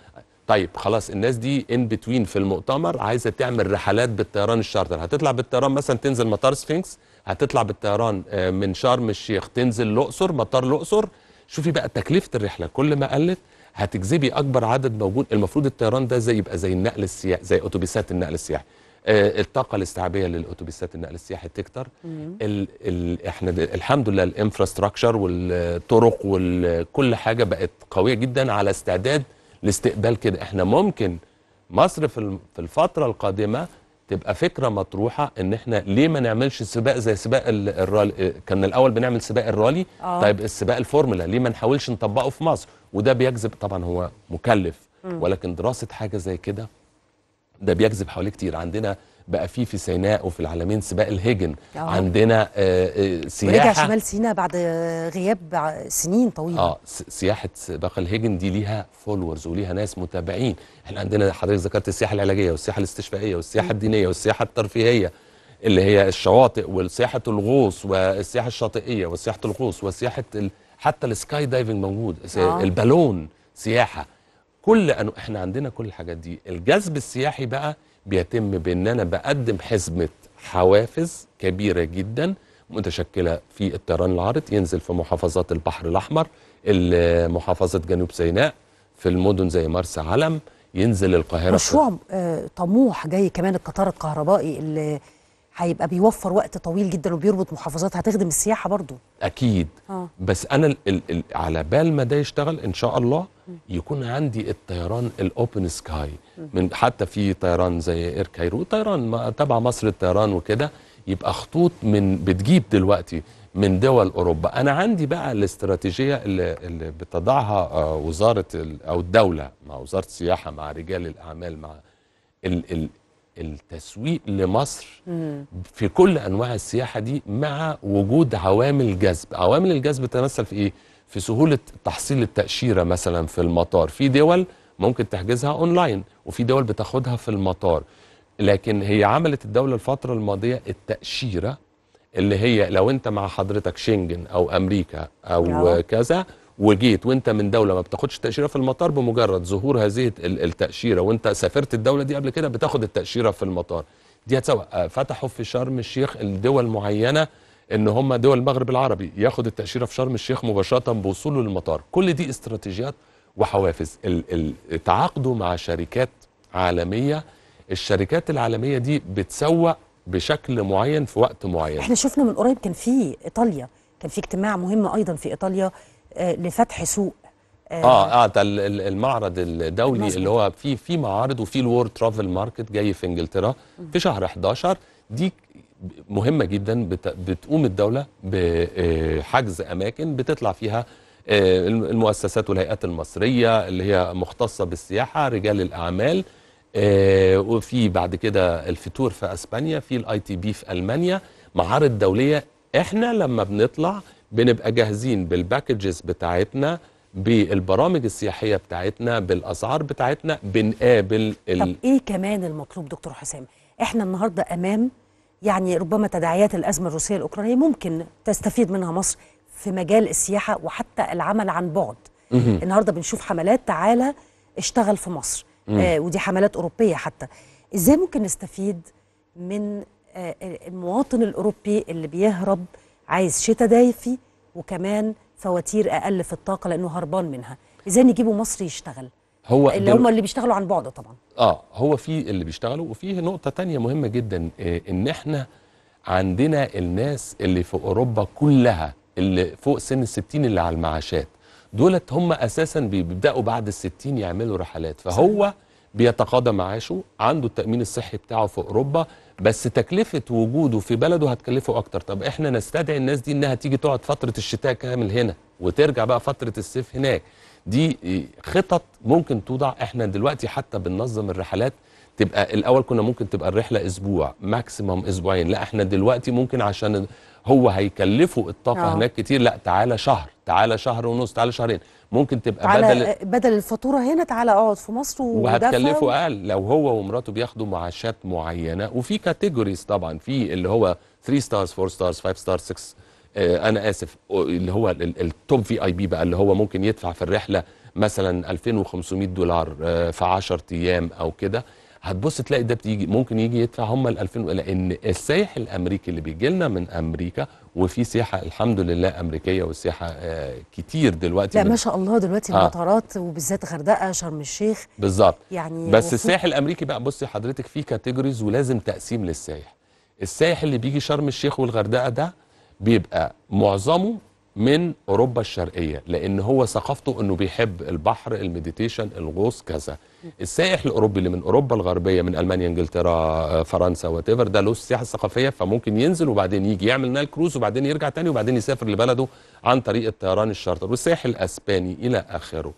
F: طيب خلاص الناس دي ان بتوين في المؤتمر عايزه تعمل رحلات بالطيران الشارتر هتطلع بالطيران مثلا تنزل مطار سفنكس هتطلع بالطيران آه، من شرم الشيخ تنزل الاقصر مطار الاقصر شوفي بقى تكلفه الرحله كل ما قلت هتجذبي اكبر عدد موجود المفروض الطيران ده زي يبقى زي النقل السياحي زي اتوبيسات النقل السياحي آه الطاقه الاستيعابيه للاتوبيسات النقل السياحي تكتر ال ال احنا الحمد لله الانفراستراكشر والطرق وكل حاجه بقت قويه جدا على استعداد لاستقبال كده احنا ممكن مصر في الفتره القادمه تبقى فكره مطروحه ان احنا ليه ما نعملش سباق زي سباق الرالي كان الاول بنعمل سباق الرالي أوه. طيب السباق الفورمولا ليه ما نحاولش نطبقه في مصر وده بيجذب طبعا هو مكلف ولكن دراسه حاجه زي كده ده بيجذب حواليه كتير عندنا بقى في في سيناء وفي العالمين سباق الهجن أوه. عندنا آه، آه، سياحه ورجع شمال
A: سيناء بعد غياب سنين طويله اه
F: سياحه سباق الهجن دي ليها فولورز وليها ناس متابعين احنا عندنا حضرتك ذكرت السياحه العلاجيه والسياحه الاستشفائيه والسياحه الدينيه والسياحه الترفيهيه اللي هي الشواطئ والسياحه الغوص والسياحه الشاطئيه وسياحه الغوص وسياحه ال... حتى السكاي دايفنج موجود آه. البالون سياحه كل أنو... احنا عندنا كل الحاجات دي الجذب السياحي بقى بيتم بان انا بقدم حزمه حوافز كبيره جدا متشكله في الطيران العارض ينزل في محافظات البحر الاحمر محافظه جنوب سيناء في المدن زي مرسى علم ينزل القاهره مشروع
A: آه طموح جاي كمان القطار الكهربائي اللي هيبقى بيوفر وقت طويل جدا وبيربط محافظات هتخدم السياحه برضو اكيد آه.
F: بس انا الـ الـ على بال ما ده يشتغل ان شاء الله يكون عندي الطيران الاوبن سكاي من حتى في طيران زي اير كايرو طيران تبع مصر الطيران وكده يبقى خطوط من بتجيب دلوقتي من دول اوروبا انا عندي بقى الاستراتيجيه اللي, اللي بتضعها آه، وزاره او الدوله مع وزاره السياحه مع رجال الاعمال مع ال ال التسويق لمصر في كل انواع السياحه دي مع وجود عوامل جذب عوامل الجذب تتمثل في ايه في سهوله تحصيل التاشيره مثلا في المطار في دول ممكن تحجزها اونلاين وفي دول بتاخدها في المطار لكن هي عملت الدوله الفتره الماضيه التاشيره اللي هي لو انت مع حضرتك شنجن او امريكا او كذا وجيت وانت من دوله ما بتاخدش تاشيره في المطار بمجرد ظهور هذه التاشيره وانت سافرت الدوله دي قبل كده بتاخد التاشيره في المطار دي هتسوق آه، فتحوا في شرم الشيخ الدول معينه ان هم دول المغرب العربي ياخد التاشيره في شرم الشيخ مباشره بوصوله للمطار كل دي استراتيجيات وحوافز تعاقدوا مع شركات عالميه الشركات العالميه دي بتسوق بشكل معين في وقت معين احنا
A: شفنا من قريب كان في ايطاليا كان في اجتماع مهم ايضا في ايطاليا آه، لفتح سوق اه اه,
F: آه، ده المعرض الدولي مزبط. اللي هو فيه في معارض وفي الورد ترافل ماركت جاي في انجلترا في شهر 11 دي مهمه جدا بتقوم الدوله بحجز آه، اماكن بتطلع فيها المؤسسات والهيئات المصريه اللي هي مختصه بالسياحه رجال الاعمال وفي بعد كده الفتور في اسبانيا في الاي تي بي في المانيا معارض دوليه احنا لما بنطلع بنبقى جاهزين بالباكجز بتاعتنا بالبرامج السياحية بتاعتنا بالأسعار بتاعتنا بنقابل ال... طب
A: إيه كمان المطلوب دكتور حسام؟ إحنا النهاردة أمام يعني ربما تداعيات الأزمة الروسية الأوكرانية ممكن تستفيد منها مصر في مجال السياحة وحتى العمل عن بعد النهاردة بنشوف حملات تعالى اشتغل في مصر آه ودي حملات أوروبية حتى إزاي ممكن نستفيد من آه المواطن الأوروبي اللي بيهرب عايز شتاء دافي وكمان فواتير اقل في الطاقه لانه هربان منها ازاي يجيبوا مصري يشتغل
L: هو اللي هم
A: اللي بيشتغلوا عن بعد طبعا
F: اه هو في اللي بيشتغلوا وفي نقطه تانية مهمه جدا إيه ان احنا عندنا الناس اللي في اوروبا كلها اللي فوق سن ال اللي على المعاشات دولت هم اساسا بيبداوا بعد ال يعملوا رحلات فهو بيتقاضى معاشه عنده التامين الصحي بتاعه في اوروبا بس تكلفه وجوده في بلده هتكلفه اكتر طب احنا نستدعي الناس دي انها تيجي تقعد فتره الشتاء كامل هنا وترجع بقى فتره الصيف هناك دي خطط ممكن توضع احنا دلوقتي حتى بننظم الرحلات تبقى الاول كنا ممكن تبقى الرحله اسبوع ماكسيمم اسبوعين لا احنا دلوقتي ممكن عشان هو هيكلفه الطاقه آه. هناك كتير لا تعالى شهر تعالى شهر ونص تعالى شهرين ممكن تبقى على بدل آه،
A: بدل الفاتوره هنا تعالى اقعد في مصر وهتكلفه
F: اقل لو هو ومراته بياخدوا معاشات معينه وفي كاتيجوريز طبعا في اللي هو 3 ستارز 4 ستارز 5 ستارز 6 آه انا اسف اللي هو التوب في اي بي بقى اللي هو ممكن يدفع في الرحله مثلا 2500 دولار آه في 10 ايام او كده هتبص تلاقي ده بتيجي ممكن يجي يدفع هم ال 2000 لان السائح الامريكي اللي بيجي لنا من امريكا وفي سياحه الحمد لله امريكيه والسياحه آه كتير دلوقتي لا ما شاء
A: الله دلوقتي آه. المطارات وبالذات غردقه شرم الشيخ
F: بالظبط يعني بس وفي... السائح الامريكي بقى بصي حضرتك في كاتيجوريز ولازم تقسيم للسائح السائح اللي بيجي شرم الشيخ والغردقه ده بيبقى معظمه من اوروبا الشرقيه لان هو ثقافته انه بيحب البحر المديتيشن الغوص كذا السائح الاوروبي اللي من اوروبا الغربيه من المانيا انجلترا آه، فرنسا واتيفر ده له السياحه الثقافيه فممكن ينزل وبعدين يجي يعمل نايل كروز وبعدين يرجع تاني وبعدين يسافر لبلده عن طريق الطيران الشارتر والسائح الاسباني الى اخره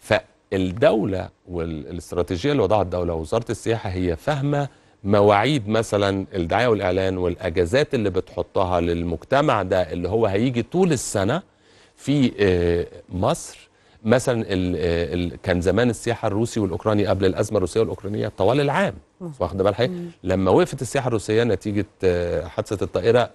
F: فالدوله والاستراتيجيه اللي وضعها الدوله ووزاره السياحه هي فاهمه مواعيد مثلا الدعايه والاعلان والاجازات اللي بتحطها للمجتمع ده اللي هو هيجي طول السنه في آه، مصر مثلا الـ آه، الـ كان زمان السياحه الروسي والاوكراني قبل الازمه الروسيه والاوكرانيه طوال العام واخده بالها لما وقفت السياحه الروسيه نتيجه آه، حادثه الطائره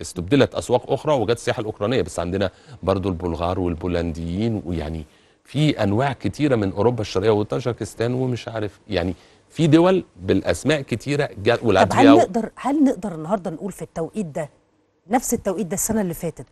F: استبدلت اسواق اخرى وجت السياحه الاوكرانيه بس عندنا برضو البلغار والبولنديين ويعني في انواع كتيره من اوروبا الشرقيه وطاجكستان ومش عارف يعني في دول بالاسماء كتيره طب هل نقدر
A: هل نقدر النهارده نقول في التوقيت ده نفس التوقيت ده السنه اللي فاتت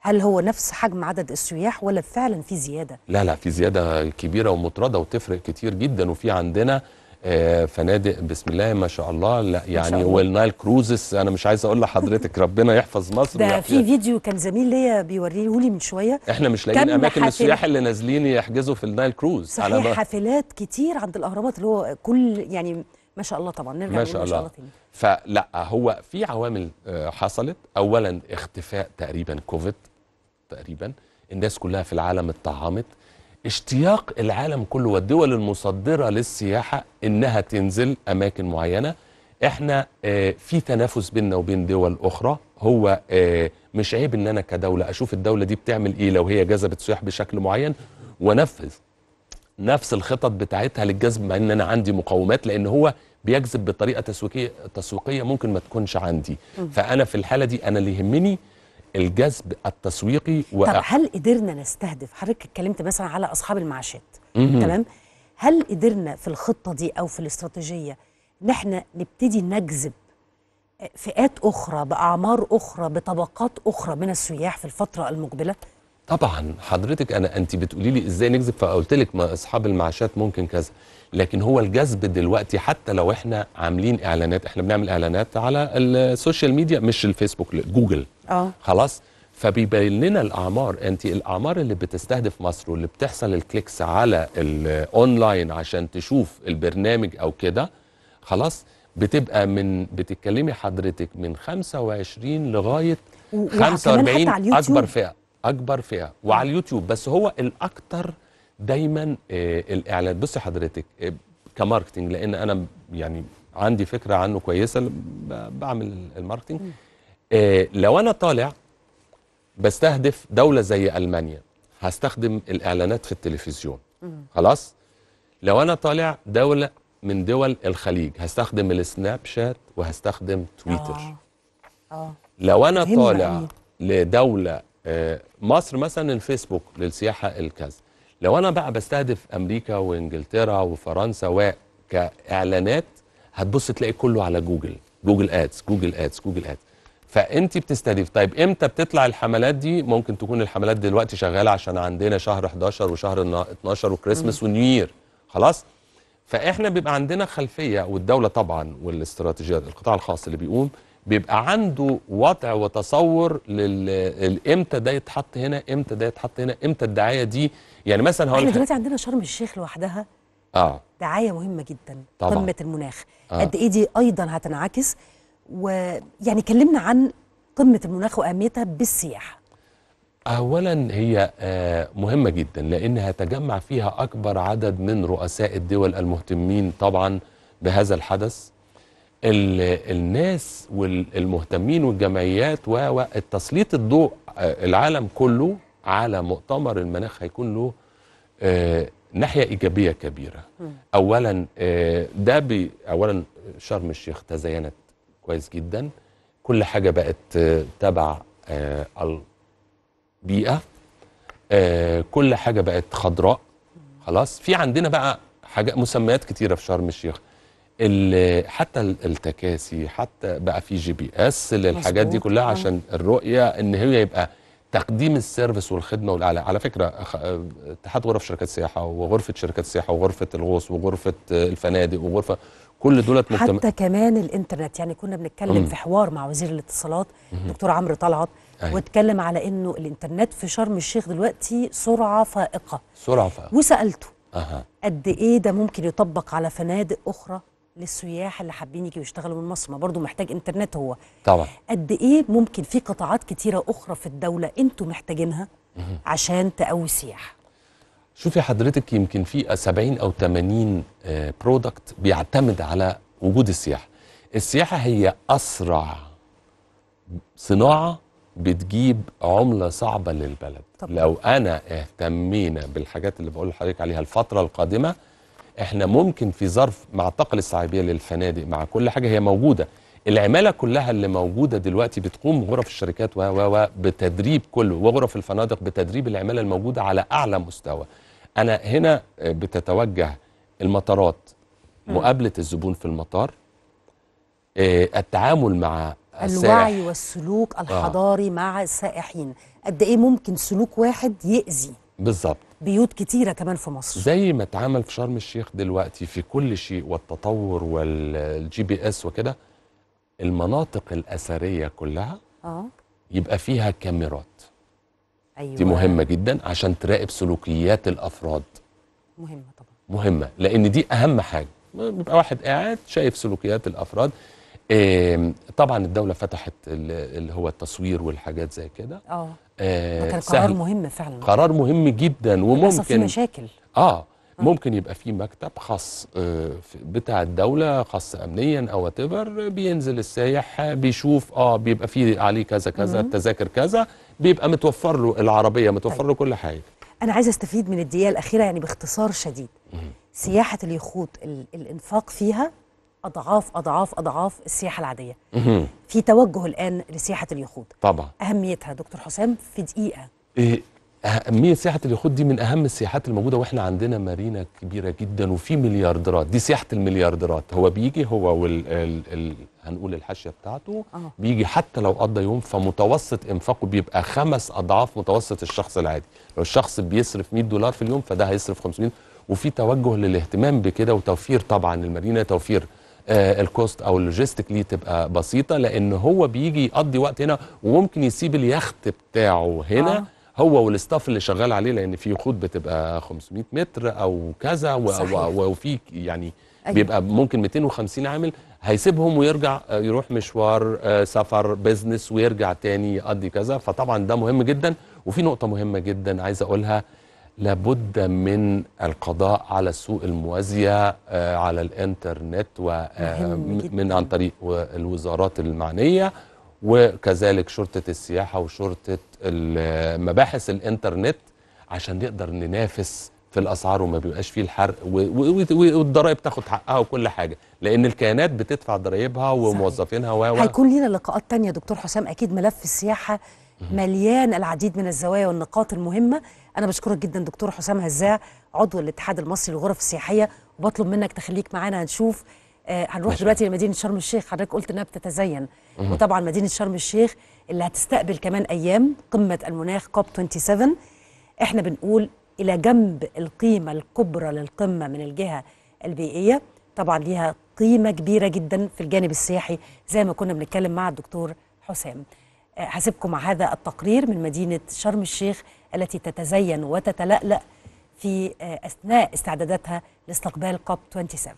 A: هل هو نفس حجم عدد السياح ولا فعلا في زياده؟
F: لا لا في زياده كبيره ومطرده وتفرق كتير جدا وفي عندنا آه، فنادق بسم الله ما شاء الله لا يعني والنايل كروزس انا مش عايز اقول لحضرتك *laughs* ربنا يحفظ مصر ده في
A: فيديو كان زميل ليا بيوريه لي من شويه احنا
F: مش لاقيين اماكن السياح اللي نازلين يحجزوا في النايل كروز صحيح على
A: حفلات كتير عند الاهرامات اللي هو كل يعني ما شاء الله طبعا نرجع ما شاء الله, الله تاني
F: فلا هو في عوامل آه، حصلت اولا اختفاء تقريبا كوفيد تقريبا الناس كلها في العالم اتطعمت اشتياق العالم كله والدول المصدرة للسياحة انها تنزل اماكن معينة احنا آه، في تنافس بيننا وبين دول اخرى هو آه، مش عيب ان انا كدولة اشوف الدولة دي بتعمل ايه لو هي جذبت سياح بشكل معين ونفذ نفس الخطط بتاعتها للجذب مع ان انا عندي مقومات لان هو بيجذب بطريقه تسويقيه تسويقيه ممكن ما تكونش عندي فانا في الحاله دي انا اللي يهمني الجذب التسويقي و... طب هل
A: قدرنا نستهدف حضرتك اتكلمت مثلا على اصحاب المعاشات تمام هل قدرنا في الخطه دي او في الاستراتيجيه ان احنا نبتدي نجذب فئات اخرى باعمار اخرى بطبقات اخرى من السياح في الفتره المقبله
F: طبعا حضرتك انا انت بتقولي لي ازاي نجذب فقلت لك ما اصحاب المعاشات ممكن كذا لكن هو الجذب دلوقتي حتى لو احنا عاملين اعلانات احنا بنعمل اعلانات على السوشيال ميديا مش الفيسبوك جوجل اه خلاص فبيبين لنا الاعمار انت الاعمار اللي بتستهدف مصر واللي بتحصل الكليكس على الاونلاين عشان تشوف البرنامج او كده خلاص بتبقى من بتتكلمي حضرتك من 25 لغايه
J: 45 اكبر فئه
F: اكبر فئه وعلى اليوتيوب بس هو الاكثر دايما آه، الاعلان بصي حضرتك آه، كماركتنج لان انا يعني عندي فكره عنه كويسه بعمل الماركتنج آه، لو انا طالع بستهدف دوله زي المانيا هستخدم الاعلانات في التلفزيون خلاص لو انا طالع دوله من دول الخليج هستخدم السناب شات وهستخدم تويتر اه لو انا طالع لدوله مصر مثلا الفيسبوك للسياحه الكذا لو انا بقى بستهدف امريكا وانجلترا وفرنسا وكاعلانات هتبص تلاقي كله على جوجل جوجل ادز جوجل ادز جوجل ادز فانت بتستهدف طيب امتى بتطلع الحملات دي ممكن تكون الحملات دلوقتي شغاله عشان عندنا شهر 11 وشهر 12 وكريسماس ونيو خلاص فاحنا بيبقى عندنا خلفيه والدوله طبعا والاستراتيجيات القطاع الخاص اللي بيقوم بيبقى عنده وضع وتصور لامتى ده يتحط هنا امتى ده يتحط هنا امتى الدعايه دي يعني مثلا هقول احنا دلوقتي
A: عندنا شرم الشيخ لوحدها اه دعايه مهمه جدا طبعا قمه المناخ آه. قد ايه دي ايضا هتنعكس ويعني كلمنا عن قمه المناخ واهميتها بالسياحه
F: اولا هي آه، مهمه جدا لانها تجمع فيها اكبر عدد من رؤساء الدول المهتمين طبعا بهذا الحدث الناس والمهتمين والجمعيات والتسليط الضوء آه، العالم كله على مؤتمر المناخ هيكون له آه، ناحية إيجابية كبيرة أولا آه، ده بي أولا شرم الشيخ تزينت كويس جدا كل حاجة بقت آه، تبع البيئة كل حاجة بقت خضراء خلاص في عندنا بقى حاجة مسميات كتيرة في شرم الشيخ حتى التكاسي حتى بقى في جي بي اس للحاجات دي كلها عشان الرؤية ان هي يبقى تقديم السيرفيس والخدمه والأعلى. على فكره اتحاد غرف شركات السياحه وغرفه شركات السياحه وغرفه الغوص وغرفه الفنادق وغرفه كل دولت مجتمع حتى
A: كمان الانترنت يعني كنا بنتكلم في حوار مع وزير الاتصالات دكتور عمرو طلعت أيه. واتكلم على انه الانترنت في شرم الشيخ دلوقتي سرعه فائقه
F: سرعه فائقه وسالته أه.
A: قد ايه ده ممكن يطبق على فنادق اخرى للسياح اللي حابين يجوا يشتغلوا من مصر ما برضه محتاج انترنت هو طبعا قد ايه ممكن في قطاعات كتيره اخرى في الدوله انتم محتاجينها عشان تقوي السياحه
F: شوفي حضرتك يمكن في 70 او 80 برودكت آه، بيعتمد على وجود السياحه السياحه هي اسرع صناعه بتجيب عمله صعبه للبلد طبعا. لو انا اهتمينا بالحاجات اللي بقول لحضرتك عليها الفتره القادمه احنا ممكن في ظرف مع الطاقه الاستيعابيه للفنادق مع كل حاجه هي موجوده العماله كلها اللي موجوده دلوقتي بتقوم غرف الشركات و و بتدريب كله وغرف الفنادق بتدريب العماله الموجوده على اعلى مستوى انا هنا بتتوجه المطارات مقابله الزبون في المطار آه، التعامل مع الوعي
A: والسلوك آه. الحضاري آه. مع السائحين قد ايه ممكن سلوك واحد يأذي بالظبط بيوت كتيره كمان في مصر
F: زي ما اتعمل في شرم الشيخ دلوقتي في كل شيء والتطور والجي بي اس وكده المناطق الاثريه كلها اه يبقى فيها كاميرات
J: ايوه دي مهمه
F: جدا عشان تراقب سلوكيات الافراد مهمه طبعا مهمه لان دي اهم حاجه بيبقى واحد قاعد شايف سلوكيات الافراد طبعا الدوله فتحت اللي هو التصوير والحاجات زي كده اه آه كان قرار مهم
A: فعلا قرار
F: مهم جدا وممكن في مشاكل آه،, اه ممكن يبقى في مكتب خاص آه، بتاع الدولة خاص أمنيا أو تبر بينزل السايح بيشوف اه بيبقى في عليه كذا كذا التذاكر كذا بيبقى متوفر له العربية متوفر طيب. له كل حاجة
A: أنا عايزة أستفيد من الدقيقة الأخيرة يعني باختصار شديد سياحة اليخوت الإنفاق فيها اضعاف اضعاف اضعاف السياحه العاديه في توجه الان لسياحه اليخوت طبعا اهميتها دكتور حسام في دقيقه
F: إيه اهميه سياحه اليخوت دي من اهم السياحات الموجوده واحنا عندنا مارينا كبيره جدا وفي مليارديرات دي سياحه المليارديرات هو بيجي هو وال ال ال هنقول الحاشيه بتاعته أوه. بيجي حتى لو قضى يوم فمتوسط انفاقه بيبقى خمس اضعاف متوسط الشخص العادي لو الشخص بيصرف 100 دولار في اليوم فده هيصرف 500 وفي توجه للاهتمام بكده وتوفير طبعا المارينا توفير آه، الكوست او اللوجيستيك ليه تبقى بسيطه لان هو بيجي يقضي وقت هنا وممكن يسيب اليخت بتاعه هنا آه. هو والاستاف اللي شغال عليه لان في يخوت بتبقى 500 متر او كذا وفي يعني أيوة. بيبقى ممكن 250 عامل هيسيبهم ويرجع آه، يروح مشوار آه، سفر بزنس ويرجع تاني يقضي كذا فطبعا ده مهم جدا وفي نقطه مهمه جدا عايز اقولها لابد من القضاء على السوق الموازية آه، على الإنترنت ومن آه، عن طريق الوزارات المعنية وكذلك شرطة السياحة وشرطة مباحث الإنترنت عشان نقدر ننافس في الاسعار وما بيبقاش فيه الحرق والضرايب تاخد حقها وكل حاجه لان الكيانات بتدفع ضرايبها وموظفينها و هيكون
A: لينا لقاءات تانية دكتور حسام اكيد ملف السياحه مليان العديد من الزوايا والنقاط المهمه انا بشكرك جدا دكتور حسام هزاع عضو الاتحاد المصري للغرف السياحيه وبطلب منك تخليك معانا هنشوف آه هنروح ماشي. دلوقتي لمدينه شرم الشيخ حضرتك قلت انها بتتزين مم. وطبعا مدينه شرم الشيخ اللي هتستقبل كمان ايام قمه المناخ كوب 27 احنا بنقول الى جنب القيمه الكبرى للقمه من الجهه البيئيه طبعا ليها قيمه كبيره جدا في الجانب السياحي زي ما كنا بنتكلم مع الدكتور حسام هسيبكم مع هذا التقرير من مدينة شرم الشيخ التي تتزين وتتلألأ في آه، أثناء استعداداتها لاستقبال كوب 27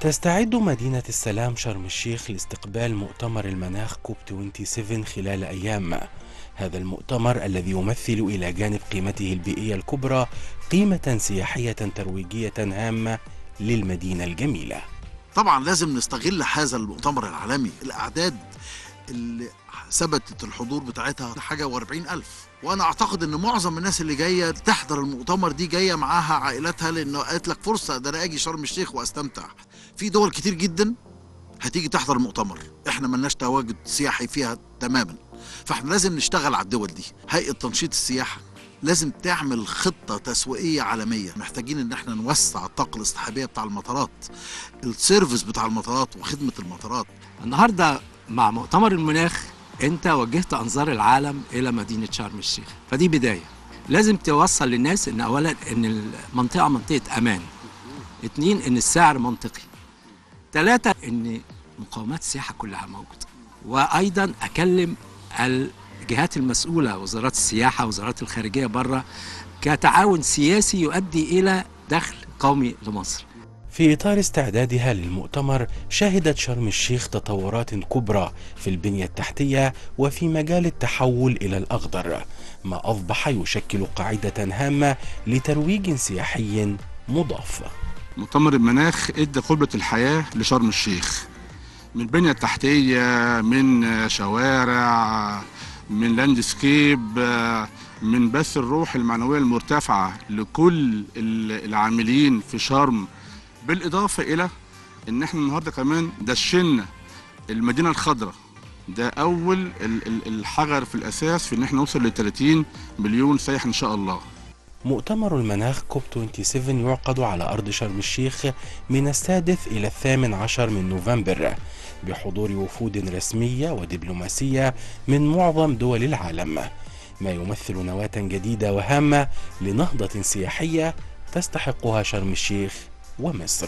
E: تستعد مدينة السلام شرم الشيخ لاستقبال مؤتمر المناخ كوب 27 خلال أيام هذا المؤتمر الذي يمثل إلى جانب قيمته البيئية الكبرى قيمة سياحية ترويجية هامة للمدينة الجميلة طبعا لازم نستغل هذا المؤتمر العالمي الأعداد اللي ثبتت الحضور بتاعتها حاجة واربعين ألف وأنا أعتقد أن معظم الناس اللي جاية تحضر المؤتمر دي جاية معاها عائلتها لأنه قالت لك فرصة ده أنا أجي شرم الشيخ وأستمتع في دول كتير جدا هتيجي تحضر المؤتمر احنا ملناش تواجد سياحي فيها تماما فاحنا لازم نشتغل على الدول دي هيئه تنشيط السياحه لازم تعمل خطه تسويقيه عالميه محتاجين ان احنا نوسع الطاقه الاصطحابيه بتاع المطارات السيرفيس بتاع المطارات وخدمه المطارات النهارده مع مؤتمر المناخ انت وجهت انظار العالم الى مدينه شرم الشيخ فدي بدايه لازم توصل للناس ان اولا ان المنطقه منطقه امان اتنين ان السعر منطقي ثلاثة ان مقاومات السياحه كلها موجوده وايضا اكلم الجهات المسؤولة وزارات السياحة وزارات الخارجية بره كتعاون سياسي يؤدي إلى دخل قومي لمصر في إطار استعدادها للمؤتمر شهدت شرم الشيخ تطورات كبرى في البنية التحتية وفي مجال التحول إلى الأخضر ما أصبح يشكل قاعدة هامة لترويج سياحي مضاف مؤتمر المناخ ادى قبلة الحياة لشرم الشيخ من بنية تحتية من شوارع من لاندسكيب من بث الروح المعنوية المرتفعة لكل العاملين في شرم بالإضافة إلى إن إحنا النهاردة كمان دشنا المدينة الخضراء ده أول الحجر في الأساس في إن إحنا نوصل ل 30 مليون سايح إن شاء الله مؤتمر المناخ كوب 27 يعقد على أرض شرم الشيخ من السادس إلى الثامن عشر من نوفمبر بحضور وفود رسمية ودبلوماسية من معظم دول العالم ما يمثل نواة جديدة وهامة لنهضة سياحية تستحقها شرم الشيخ ومصر